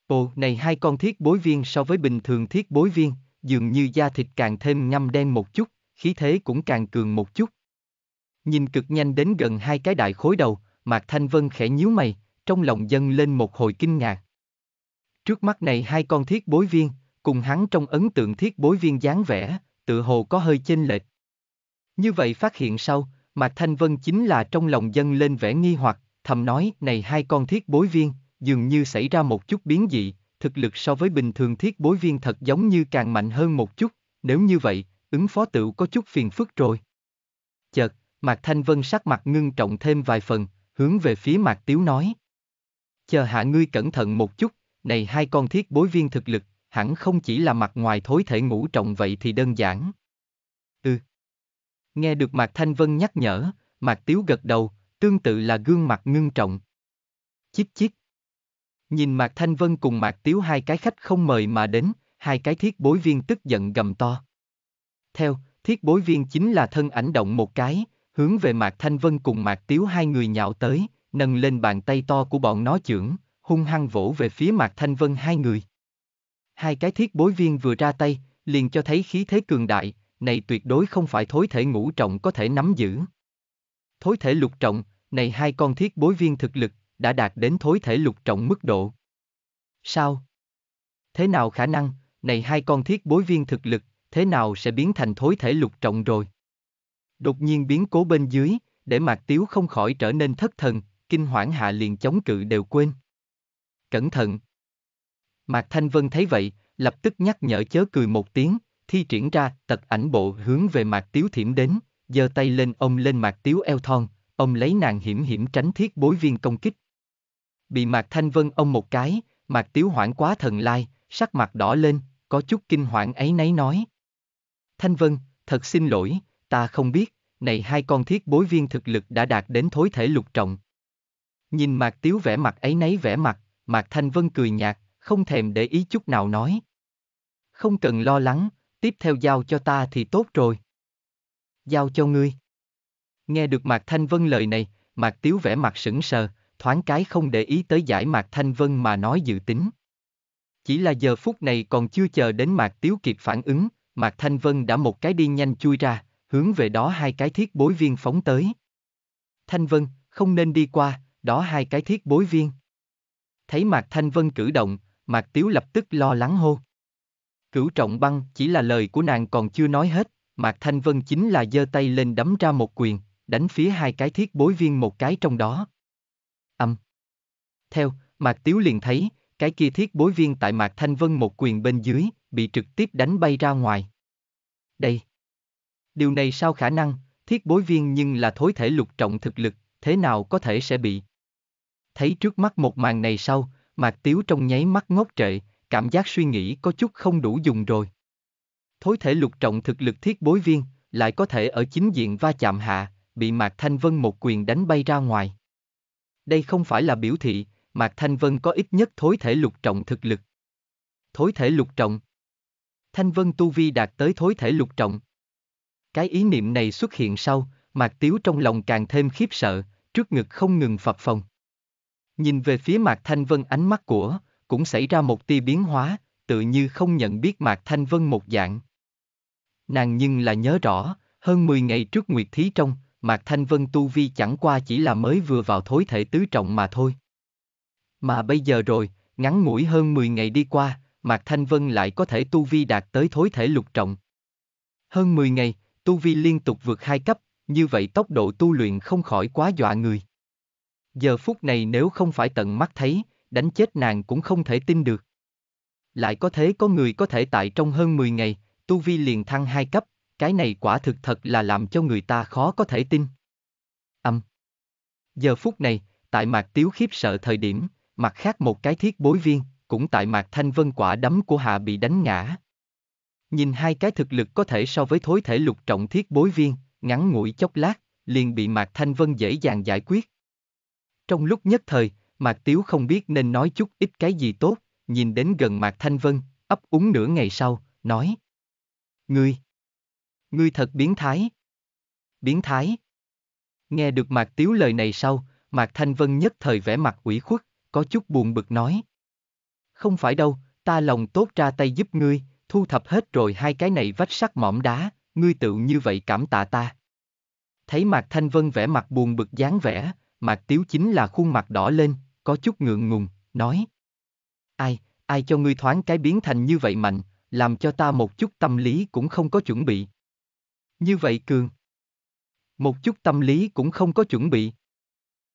Ồ, này hai con thiết bối viên so với bình thường thiết bối viên, dường như da thịt càng thêm ngâm đen một chút, khí thế cũng càng cường một chút. Nhìn cực nhanh đến gần hai cái đại khối đầu, Mạc Thanh Vân khẽ nhíu mày, trong lòng dâng lên một hồi kinh ngạc. Trước mắt này hai con thiết bối viên, cùng hắn trong ấn tượng thiết bối viên dáng vẻ, tự hồ có hơi chênh lệch. Như vậy phát hiện sau, mạc Thanh Vân chính là trong lòng dân lên vẻ nghi hoặc, thầm nói này hai con thiết bối viên, dường như xảy ra một chút biến dị, thực lực so với bình thường thiết bối viên thật giống như càng mạnh hơn một chút, nếu như vậy, ứng phó tựu có chút phiền phức rồi. Chợt, Mạc Thanh Vân sắc mặt ngưng trọng thêm vài phần, hướng về phía Mạc Tiếu nói. Chờ hạ ngươi cẩn thận một chút, này hai con thiết bối viên thực lực, hẳn không chỉ là mặt ngoài thối thể ngũ trọng vậy thì đơn giản. Ừ. Nghe được Mạc Thanh Vân nhắc nhở, Mạc Tiếu gật đầu, tương tự là gương mặt ngưng trọng. Chiếc chiếc. Nhìn Mạc Thanh Vân cùng Mạc Tiếu hai cái khách không mời mà đến, hai cái thiết bối viên tức giận gầm to. Theo, thiết bối viên chính là thân ảnh động một cái, hướng về Mạc Thanh Vân cùng Mạc Tiếu hai người nhạo tới, nâng lên bàn tay to của bọn nó trưởng, hung hăng vỗ về phía Mạc Thanh Vân hai người. Hai cái thiết bối viên vừa ra tay, liền cho thấy khí thế cường đại, này tuyệt đối không phải thối thể ngũ trọng có thể nắm giữ. Thối thể lục trọng, này hai con thiết bối viên thực lực, đã đạt đến thối thể lục trọng mức độ. Sao? Thế nào khả năng, này hai con thiết bối viên thực lực, thế nào sẽ biến thành thối thể lục trọng rồi? Đột nhiên biến cố bên dưới, để Mạc Tiếu không khỏi trở nên thất thần, kinh hoảng hạ liền chống cự đều quên. Cẩn thận! Mạc Thanh Vân thấy vậy, lập tức nhắc nhở chớ cười một tiếng, thi triển ra, tật ảnh bộ hướng về mạc tiếu thiểm đến, giơ tay lên ông lên mạc tiếu eo thon, ông lấy nàng hiểm hiểm tránh thiết bối viên công kích. Bị mạc thanh vân ông một cái, mạc tiếu hoảng quá thần lai, sắc mặt đỏ lên, có chút kinh hoảng ấy nấy nói. Thanh vân, thật xin lỗi, ta không biết, này hai con thiết bối viên thực lực đã đạt đến thối thể lục trọng. Nhìn mạc tiếu vẻ mặt ấy nấy vẻ mặt, mạc thanh vân cười nhạt, không thèm để ý chút nào nói. Không cần lo lắng, tiếp theo giao cho ta thì tốt rồi. Giao cho ngươi. Nghe được Mạc Thanh Vân lời này, Mạc Tiếu vẻ mặt sững sờ, thoáng cái không để ý tới giải Mạc Thanh Vân mà nói dự tính. Chỉ là giờ phút này còn chưa chờ đến Mạc Tiếu kịp phản ứng, Mạc Thanh Vân đã một cái đi nhanh chui ra, hướng về đó hai cái thiết bối viên phóng tới. Thanh Vân, không nên đi qua, đó hai cái thiết bối viên. Thấy Mạc Thanh Vân cử động, Mạc Tiếu lập tức lo lắng hô. Cửu trọng băng chỉ là lời của nàng còn chưa nói hết, Mạc Thanh Vân chính là giơ tay lên đấm ra một quyền, đánh phía hai cái thiết bối viên một cái trong đó. Âm. Theo, Mạc Tiếu liền thấy, cái kia thiết bối viên tại Mạc Thanh Vân một quyền bên dưới, bị trực tiếp đánh bay ra ngoài. Đây. Điều này sao khả năng, thiết bối viên nhưng là thối thể lục trọng thực lực, thế nào có thể sẽ bị. Thấy trước mắt một màn này sau, Mạc Tiếu trong nháy mắt ngốc trệ, cảm giác suy nghĩ có chút không đủ dùng rồi. Thối thể lục trọng thực lực thiết bối viên, lại có thể ở chính diện va chạm hạ, bị Mạc Thanh Vân một quyền đánh bay ra ngoài. Đây không phải là biểu thị, Mạc Thanh Vân có ít nhất thối thể lục trọng thực lực. Thối thể lục trọng. Thanh Vân Tu Vi đạt tới thối thể lục trọng. Cái ý niệm này xuất hiện sau, Mạc Tiếu trong lòng càng thêm khiếp sợ, trước ngực không ngừng phập phồng. Nhìn về phía Mạc Thanh Vân ánh mắt của, cũng xảy ra một tia biến hóa, tự như không nhận biết Mạc Thanh Vân một dạng. Nàng nhưng là nhớ rõ, hơn 10 ngày trước Nguyệt Thí trong, Mạc Thanh Vân tu vi chẳng qua chỉ là mới vừa vào thối thể tứ trọng mà thôi. Mà bây giờ rồi, ngắn ngủi hơn 10 ngày đi qua, Mạc Thanh Vân lại có thể tu vi đạt tới thối thể lục trọng. Hơn 10 ngày, tu vi liên tục vượt hai cấp, như vậy tốc độ tu luyện không khỏi quá dọa người. Giờ phút này nếu không phải tận mắt thấy, đánh chết nàng cũng không thể tin được. Lại có thế có người có thể tại trong hơn 10 ngày, tu vi liền thăng hai cấp, cái này quả thực thật là làm cho người ta khó có thể tin. Âm. Giờ phút này, tại mạc tiếu khiếp sợ thời điểm, mặt khác một cái thiết bối viên, cũng tại mạc thanh vân quả đấm của hạ bị đánh ngã. Nhìn hai cái thực lực có thể so với thối thể lục trọng thiết bối viên, ngắn ngủi chốc lát, liền bị mạc thanh vân dễ dàng giải quyết. Trong lúc nhất thời, Mạc Tiếu không biết nên nói chút ít cái gì tốt, nhìn đến gần Mạc Thanh Vân, ấp úng nửa ngày sau, nói. Ngươi! Ngươi thật biến thái! Biến thái! Nghe được Mạc Tiếu lời này sau, Mạc Thanh Vân nhất thời vẻ mặt ủy khuất, có chút buồn bực nói. Không phải đâu, ta lòng tốt ra tay giúp ngươi, thu thập hết rồi hai cái này vách sắt mỏm đá, ngươi tự như vậy cảm tạ ta. Thấy Mạc Thanh Vân vẻ mặt buồn bực dáng vẻ, Mạc Tiếu chính là khuôn mặt đỏ lên, có chút ngượng ngùng, nói. Ai, ai cho ngươi thoáng cái biến thành như vậy mạnh, làm cho ta một chút tâm lý cũng không có chuẩn bị. Như vậy cường. Một chút tâm lý cũng không có chuẩn bị.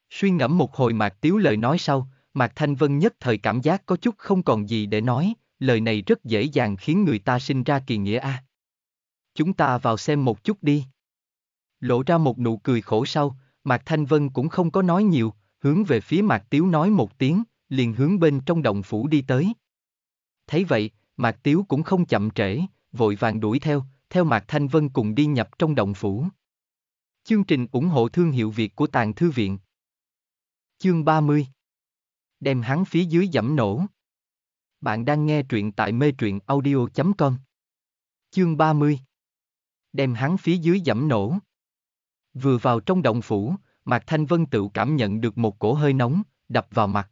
Suy ngẫm một hồi Mạc Tiếu lời nói sau, Mạc Thanh Vân nhất thời cảm giác có chút không còn gì để nói, lời này rất dễ dàng khiến người ta sinh ra kỳ nghĩa a. Chúng ta vào xem một chút đi. Lộ ra một nụ cười khổ sau, Mạc Thanh Vân cũng không có nói nhiều, hướng về phía Mạc Tiếu nói một tiếng, liền hướng bên trong động phủ đi tới. Thấy vậy, Mạc Tiếu cũng không chậm trễ, vội vàng đuổi theo, theo Mạc Thanh Vân cùng đi nhập trong động phủ. Chương trình ủng hộ thương hiệu Việt của Tàng Thư Viện Chương 30 Đem hắn phía dưới giảm nổ Bạn đang nghe truyện tại mê truyện audio.com Chương 30 Đem hắn phía dưới giảm nổ Vừa vào trong động phủ, Mạc Thanh Vân tự cảm nhận được một cổ hơi nóng, đập vào mặt.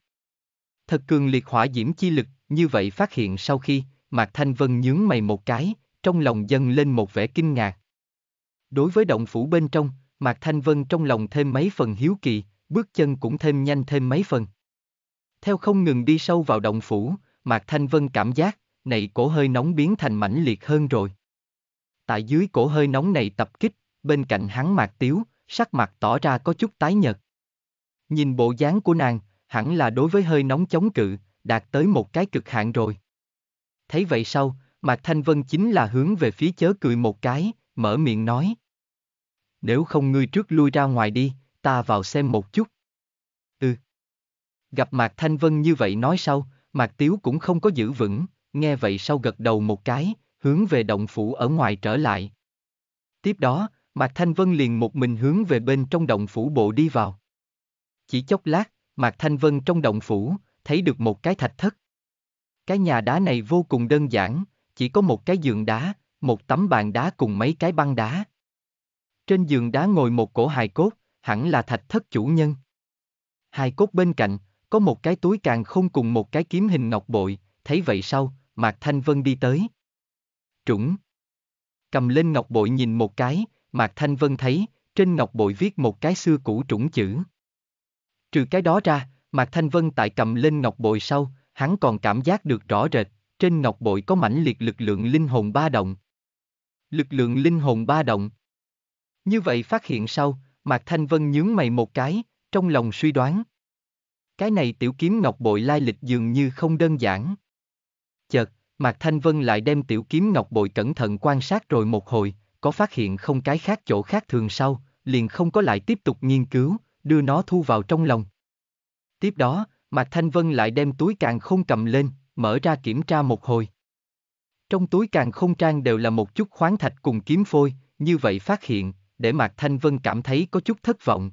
Thật cường liệt hỏa diễm chi lực, như vậy phát hiện sau khi, Mạc Thanh Vân nhướng mày một cái, trong lòng dâng lên một vẻ kinh ngạc. Đối với động phủ bên trong, Mạc Thanh Vân trong lòng thêm mấy phần hiếu kỳ, bước chân cũng thêm nhanh thêm mấy phần. Theo không ngừng đi sâu vào động phủ, Mạc Thanh Vân cảm giác, này cổ hơi nóng biến thành mãnh liệt hơn rồi. Tại dưới cổ hơi nóng này tập kích, bên cạnh hắn Mạc Tiếu, sắc mặt tỏ ra có chút tái nhợt. Nhìn bộ dáng của nàng, hẳn là đối với hơi nóng chống cự, đạt tới một cái cực hạn rồi. Thấy vậy sau, Mạc Thanh Vân chính là hướng về phía chớ cười một cái, mở miệng nói. Nếu không ngươi trước lui ra ngoài đi, ta vào xem một chút. Ừ. Gặp Mạc Thanh Vân như vậy nói sau, Mạc Tiếu cũng không có giữ vững, nghe vậy sau gật đầu một cái, hướng về động phủ ở ngoài trở lại. Tiếp đó, Mạc Thanh Vân liền một mình hướng về bên trong động phủ bộ đi vào. Chỉ chốc lát, Mạc Thanh Vân trong động phủ, thấy được một cái thạch thất. Cái nhà đá này vô cùng đơn giản, chỉ có một cái giường đá, một tấm bàn đá cùng mấy cái băng đá. Trên giường đá ngồi một cổ hài cốt, hẳn là thạch thất chủ nhân. Hài cốt bên cạnh, có một cái túi càng không cùng một cái kiếm hình ngọc bội, thấy vậy sau, Mạc Thanh Vân đi tới. Trũng. Cầm lên ngọc bội nhìn một cái, Mạc Thanh Vân thấy, trên ngọc bội viết một cái xưa cũ trũng chữ. Trừ cái đó ra, Mạc Thanh Vân tại cầm lên ngọc bội sau, hắn còn cảm giác được rõ rệt, trên ngọc bội có mãnh liệt lực lượng linh hồn ba động. Lực lượng linh hồn ba động. Như vậy phát hiện sau, Mạc Thanh Vân nhướng mày một cái, trong lòng suy đoán. Cái này tiểu kiếm ngọc bội lai lịch dường như không đơn giản. Chợt, Mạc Thanh Vân lại đem tiểu kiếm ngọc bội cẩn thận quan sát rồi một hồi, có phát hiện không cái khác chỗ khác thường sau, liền không có lại tiếp tục nghiên cứu, đưa nó thu vào trong lòng. Tiếp đó, Mạc Thanh Vân lại đem túi càng không cầm lên, mở ra kiểm tra một hồi. Trong túi càng không trang đều là một chút khoáng thạch cùng kiếm phôi, như vậy phát hiện, để Mạc Thanh Vân cảm thấy có chút thất vọng.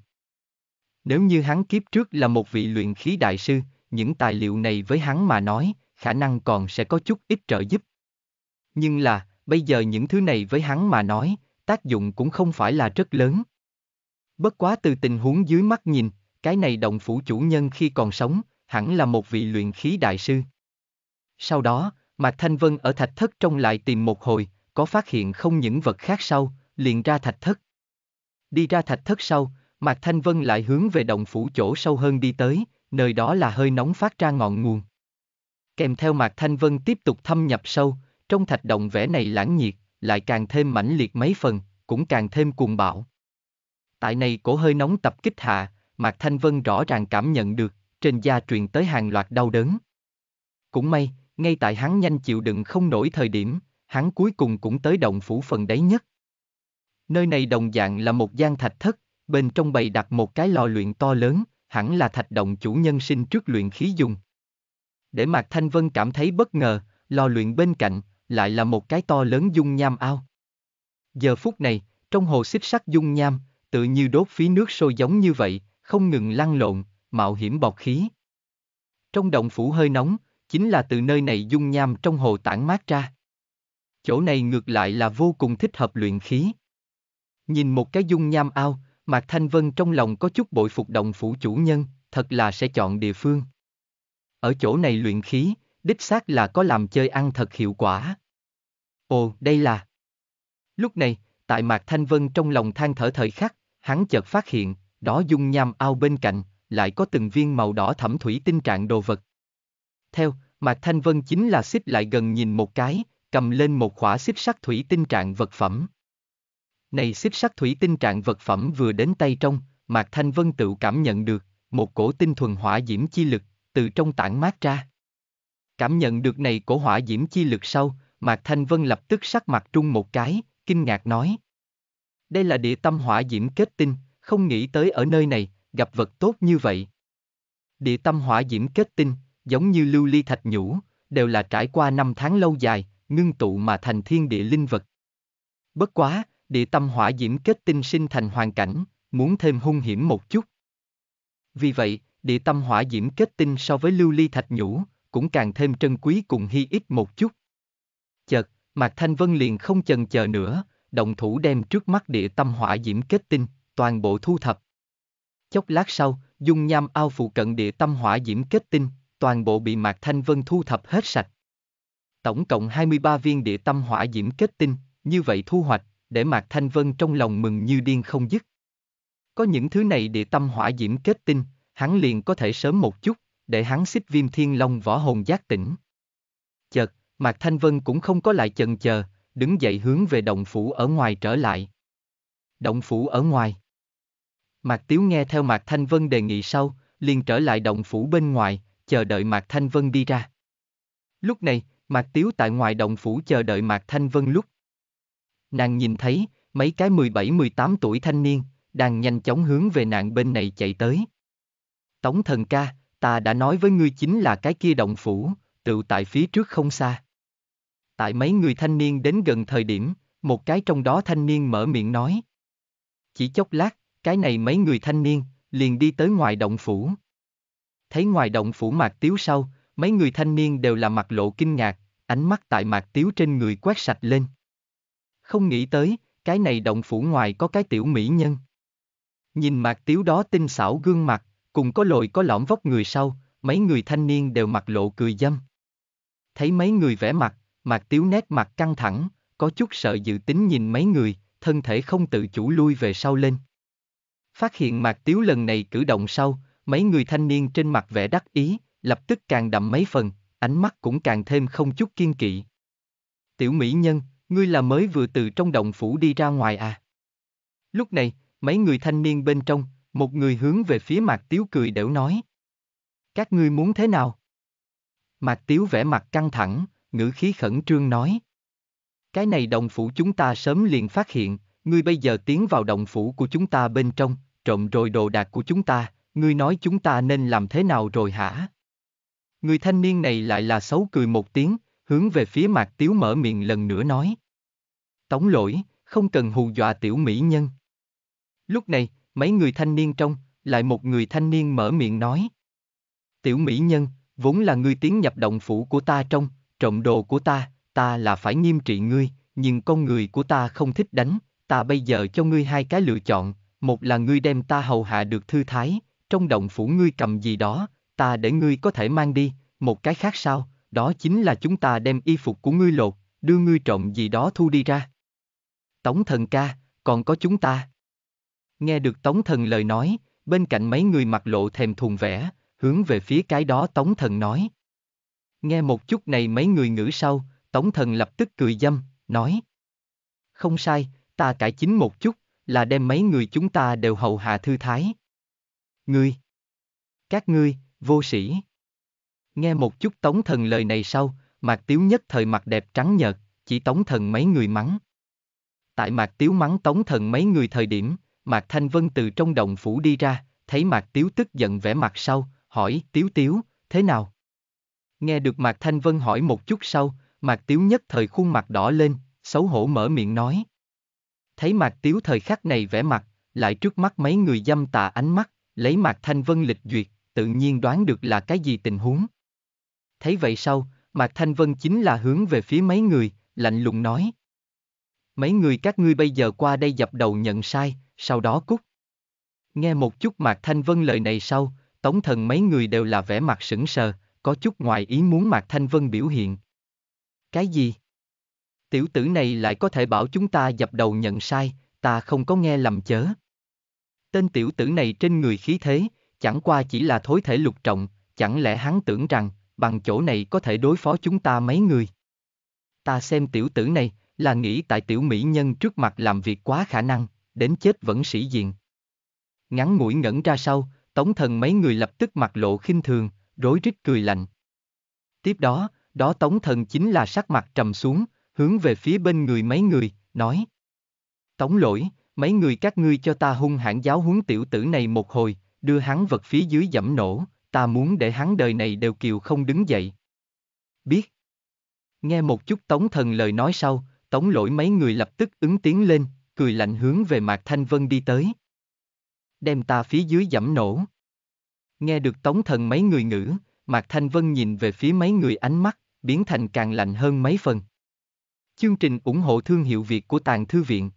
Nếu như hắn kiếp trước là một vị luyện khí đại sư, những tài liệu này với hắn mà nói, khả năng còn sẽ có chút ít trợ giúp. Nhưng là, bây giờ những thứ này với hắn mà nói, tác dụng cũng không phải là rất lớn. Bất quá từ tình huống dưới mắt nhìn, cái này động phủ chủ nhân khi còn sống, hẳn là một vị luyện khí đại sư. Sau đó, Mạc Thanh Vân ở thạch thất trong lại tìm một hồi, có phát hiện không những vật khác sau, liền ra thạch thất. Đi ra thạch thất sau, Mạc Thanh Vân lại hướng về động phủ chỗ sâu hơn đi tới, nơi đó là hơi nóng phát ra ngọn nguồn. Kèm theo Mạc Thanh Vân tiếp tục thâm nhập sâu, trong thạch động vẻ này lãng nhiệt, lại càng thêm mãnh liệt mấy phần, cũng càng thêm cuồng bạo. Tại này cổ hơi nóng tập kích hạ, Mạc Thanh Vân rõ ràng cảm nhận được, trên da truyền tới hàng loạt đau đớn. Cũng may, ngay tại hắn nhanh chịu đựng không nổi thời điểm, hắn cuối cùng cũng tới động phủ phần đáy nhất. Nơi này đồng dạng là một gian thạch thất, bên trong bày đặt một cái lò luyện to lớn, hẳn là thạch động chủ nhân sinh trước luyện khí dùng. Để Mạc Thanh Vân cảm thấy bất ngờ, lò luyện bên cạnh, lại là một cái to lớn dung nham ao. Giờ phút này, trong hồ xích sắt dung nham, tự như đốt phí nước sôi giống như vậy, không ngừng lăn lộn, mạo hiểm bọc khí. Trong động phủ hơi nóng, chính là từ nơi này dung nham trong hồ tản mát ra. Chỗ này ngược lại là vô cùng thích hợp luyện khí. Nhìn một cái dung nham ao, Mạc Thanh Vân trong lòng có chút bội phục động phủ chủ nhân, thật là sẽ chọn địa phương. Ở chỗ này luyện khí, đích xác là có làm chơi ăn thật hiệu quả. Ồ, đây là... Lúc này, tại Mạc Thanh Vân trong lòng than thở thời khắc, hắn chợt phát hiện, đó dung nham ao bên cạnh, lại có từng viên màu đỏ thẩm thủy tinh trạng đồ vật. Theo, Mạc Thanh Vân chính là xích lại gần nhìn một cái, cầm lên một khỏa xích sắc thủy tinh trạng vật phẩm. Này xích sắc thủy tinh trạng vật phẩm vừa đến tay trong, Mạc Thanh Vân tự cảm nhận được, một cổ tinh thuần hỏa diễm chi lực, từ trong tản mát ra. Cảm nhận được này cổ hỏa diễm chi lực sau, Mạc Thanh Vân lập tức sắc mặt trung một cái, kinh ngạc nói. Đây là địa tâm hỏa diễm kết tinh, không nghĩ tới ở nơi này, gặp vật tốt như vậy. Địa tâm hỏa diễm kết tinh, giống như lưu ly thạch nhũ, đều là trải qua năm tháng lâu dài, ngưng tụ mà thành thiên địa linh vật. Bất quá, địa tâm hỏa diễm kết tinh sinh thành hoàn cảnh, muốn thêm hung hiểm một chút. Vì vậy, địa tâm hỏa diễm kết tinh so với lưu ly thạch nhũ, cũng càng thêm trân quý cùng hy ít một chút. Mạc Thanh Vân liền không chần chờ nữa, động thủ đem trước mắt địa tâm hỏa diễm kết tinh, toàn bộ thu thập. Chốc lát sau, dung nham ao phụ cận địa tâm hỏa diễm kết tinh, toàn bộ bị Mạc Thanh Vân thu thập hết sạch. Tổng cộng 23 viên địa tâm hỏa diễm kết tinh, như vậy thu hoạch, để Mạc Thanh Vân trong lòng mừng như điên không dứt. Có những thứ này địa tâm hỏa diễm kết tinh, hắn liền có thể sớm một chút, để hắn xích viêm thiên long võ hồn giác tỉnh. Mạc Thanh Vân cũng không có lại chần chờ, đứng dậy hướng về động phủ ở ngoài trở lại. Động phủ ở ngoài. Mạc Tiếu nghe theo Mạc Thanh Vân đề nghị sau, liền trở lại động phủ bên ngoài, chờ đợi Mạc Thanh Vân đi ra. Lúc này, Mạc Tiếu tại ngoài động phủ chờ đợi Mạc Thanh Vân lúc. Nàng nhìn thấy, mấy cái 17-18 tuổi thanh niên, đang nhanh chóng hướng về nạn bên này chạy tới. Tống thần ca, ta đã nói với ngươi chính là cái kia động phủ, tự tại phía trước không xa tại mấy người thanh niên đến gần thời điểm, một cái trong đó thanh niên mở miệng nói. Chỉ chốc lát, cái này mấy người thanh niên, liền đi tới ngoài động phủ. Thấy ngoài động phủ mạc tiếu sau, mấy người thanh niên đều là mặt lộ kinh ngạc, ánh mắt tại mạc tiếu trên người quét sạch lên. Không nghĩ tới, cái này động phủ ngoài có cái tiểu mỹ nhân. Nhìn mạc tiếu đó tinh xảo gương mặt, cùng có lồi có lõm vóc người sau, mấy người thanh niên đều mặt lộ cười dâm. Thấy mấy người vẽ mặt, Mạc Tiếu nét mặt căng thẳng, có chút sợ dự tính nhìn mấy người, thân thể không tự chủ lui về sau lên. Phát hiện Mạc Tiếu lần này cử động sau, mấy người thanh niên trên mặt vẻ đắc ý, lập tức càng đậm mấy phần, ánh mắt cũng càng thêm không chút kiên kỵ. Tiểu mỹ nhân, ngươi là mới vừa từ trong động phủ đi ra ngoài à? Lúc này, mấy người thanh niên bên trong, một người hướng về phía Mạc Tiếu cười đểu nói. Các ngươi muốn thế nào? Mạc Tiếu vẻ mặt căng thẳng, ngữ khí khẩn trương nói. Cái này đồng phủ chúng ta sớm liền phát hiện, ngươi bây giờ tiến vào đồng phủ của chúng ta bên trong, trộm rồi đồ đạc của chúng ta, ngươi nói chúng ta nên làm thế nào rồi hả? Người thanh niên này lại là xấu cười một tiếng, hướng về phía mặt tiếu mở miệng lần nữa nói. Tống lỗi, không cần hù dọa tiểu mỹ nhân. Lúc này, mấy người thanh niên trong, lại một người thanh niên mở miệng nói. Tiểu mỹ nhân, vốn là người tiến nhập động phủ của ta trong, trộm đồ của ta, ta là phải nghiêm trị ngươi, nhưng con người của ta không thích đánh, ta bây giờ cho ngươi hai cái lựa chọn, một là ngươi đem ta hầu hạ được thư thái, trong động phủ ngươi cầm gì đó, ta để ngươi có thể mang đi, một cái khác sao, đó chính là chúng ta đem y phục của ngươi lột, đưa ngươi trộm gì đó thu đi ra. Tống thần ca, còn có chúng ta. Nghe được tống thần lời nói, bên cạnh mấy người mặc lộ thèm thùng vẻ, hướng về phía cái đó tống thần nói. Nghe một chút này mấy người ngữ sau, Tống Thần lập tức cười dâm, nói. Không sai, ta cải chính một chút, là đem mấy người chúng ta đều hầu hạ thư thái. Ngươi! Các ngươi, vô sĩ! Nghe một chút Tống Thần lời này sau, Mạc Tiếu nhất thời mặt đẹp trắng nhợt, chỉ Tống Thần mấy người mắng. Tại Mạc Tiếu mắng Tống Thần mấy người thời điểm, Mạc Thanh Vân từ trong động phủ đi ra, thấy Mạc Tiếu tức giận vẻ mặt sau, hỏi Tiếu Tiếu, thế nào? Nghe được Mạc Thanh Vân hỏi một chút sau, Mạc Tiếu nhất thời khuôn mặt đỏ lên, xấu hổ mở miệng nói. Thấy Mạc Tiếu thời khắc này vẽ mặt, lại trước mắt mấy người dâm tà ánh mắt, lấy Mạc Thanh Vân lịch duyệt, tự nhiên đoán được là cái gì tình huống. Thấy vậy sau, Mạc Thanh Vân chính là hướng về phía mấy người, lạnh lùng nói. Mấy người các ngươi bây giờ qua đây dập đầu nhận sai, sau đó cút. Nghe một chút Mạc Thanh Vân lời này sau, tống thần mấy người đều là vẻ mặt sững sờ, có chút ngoài ý muốn Mạc Thanh Vân biểu hiện. Cái gì? Tiểu tử này lại có thể bảo chúng ta dập đầu nhận sai, ta không có nghe lầm chớ. Tên tiểu tử này trên người khí thế, chẳng qua chỉ là thối thể lục trọng, chẳng lẽ hắn tưởng rằng, bằng chỗ này có thể đối phó chúng ta mấy người. Ta xem tiểu tử này, là nghĩ tại tiểu mỹ nhân trước mặt làm việc quá khả năng, đến chết vẫn sĩ diện. Ngắn mũi ngẩn ra sau, tống thần mấy người lập tức mặt lộ khinh thường, rối rít cười lạnh. Tiếp đó, đó tống thần chính là sắc mặt trầm xuống, hướng về phía bên người mấy người, nói. Tống lỗi, mấy người các ngươi cho ta hung hãn giáo huấn tiểu tử này một hồi, đưa hắn vật phía dưới dẫm nổ, ta muốn để hắn đời này đều kiều không đứng dậy. Biết. Nghe một chút tống thần lời nói sau, tống lỗi mấy người lập tức ứng tiếng lên, cười lạnh hướng về Mạc Thanh Vân đi tới. Đem ta phía dưới dẫm nổ. Nghe được tống thần mấy người ngữ, Mạc Thanh Vân nhìn về phía mấy người ánh mắt, biến thành càng lạnh hơn mấy phần. Chương trình ủng hộ thương hiệu Việt của Tàng Thư Viện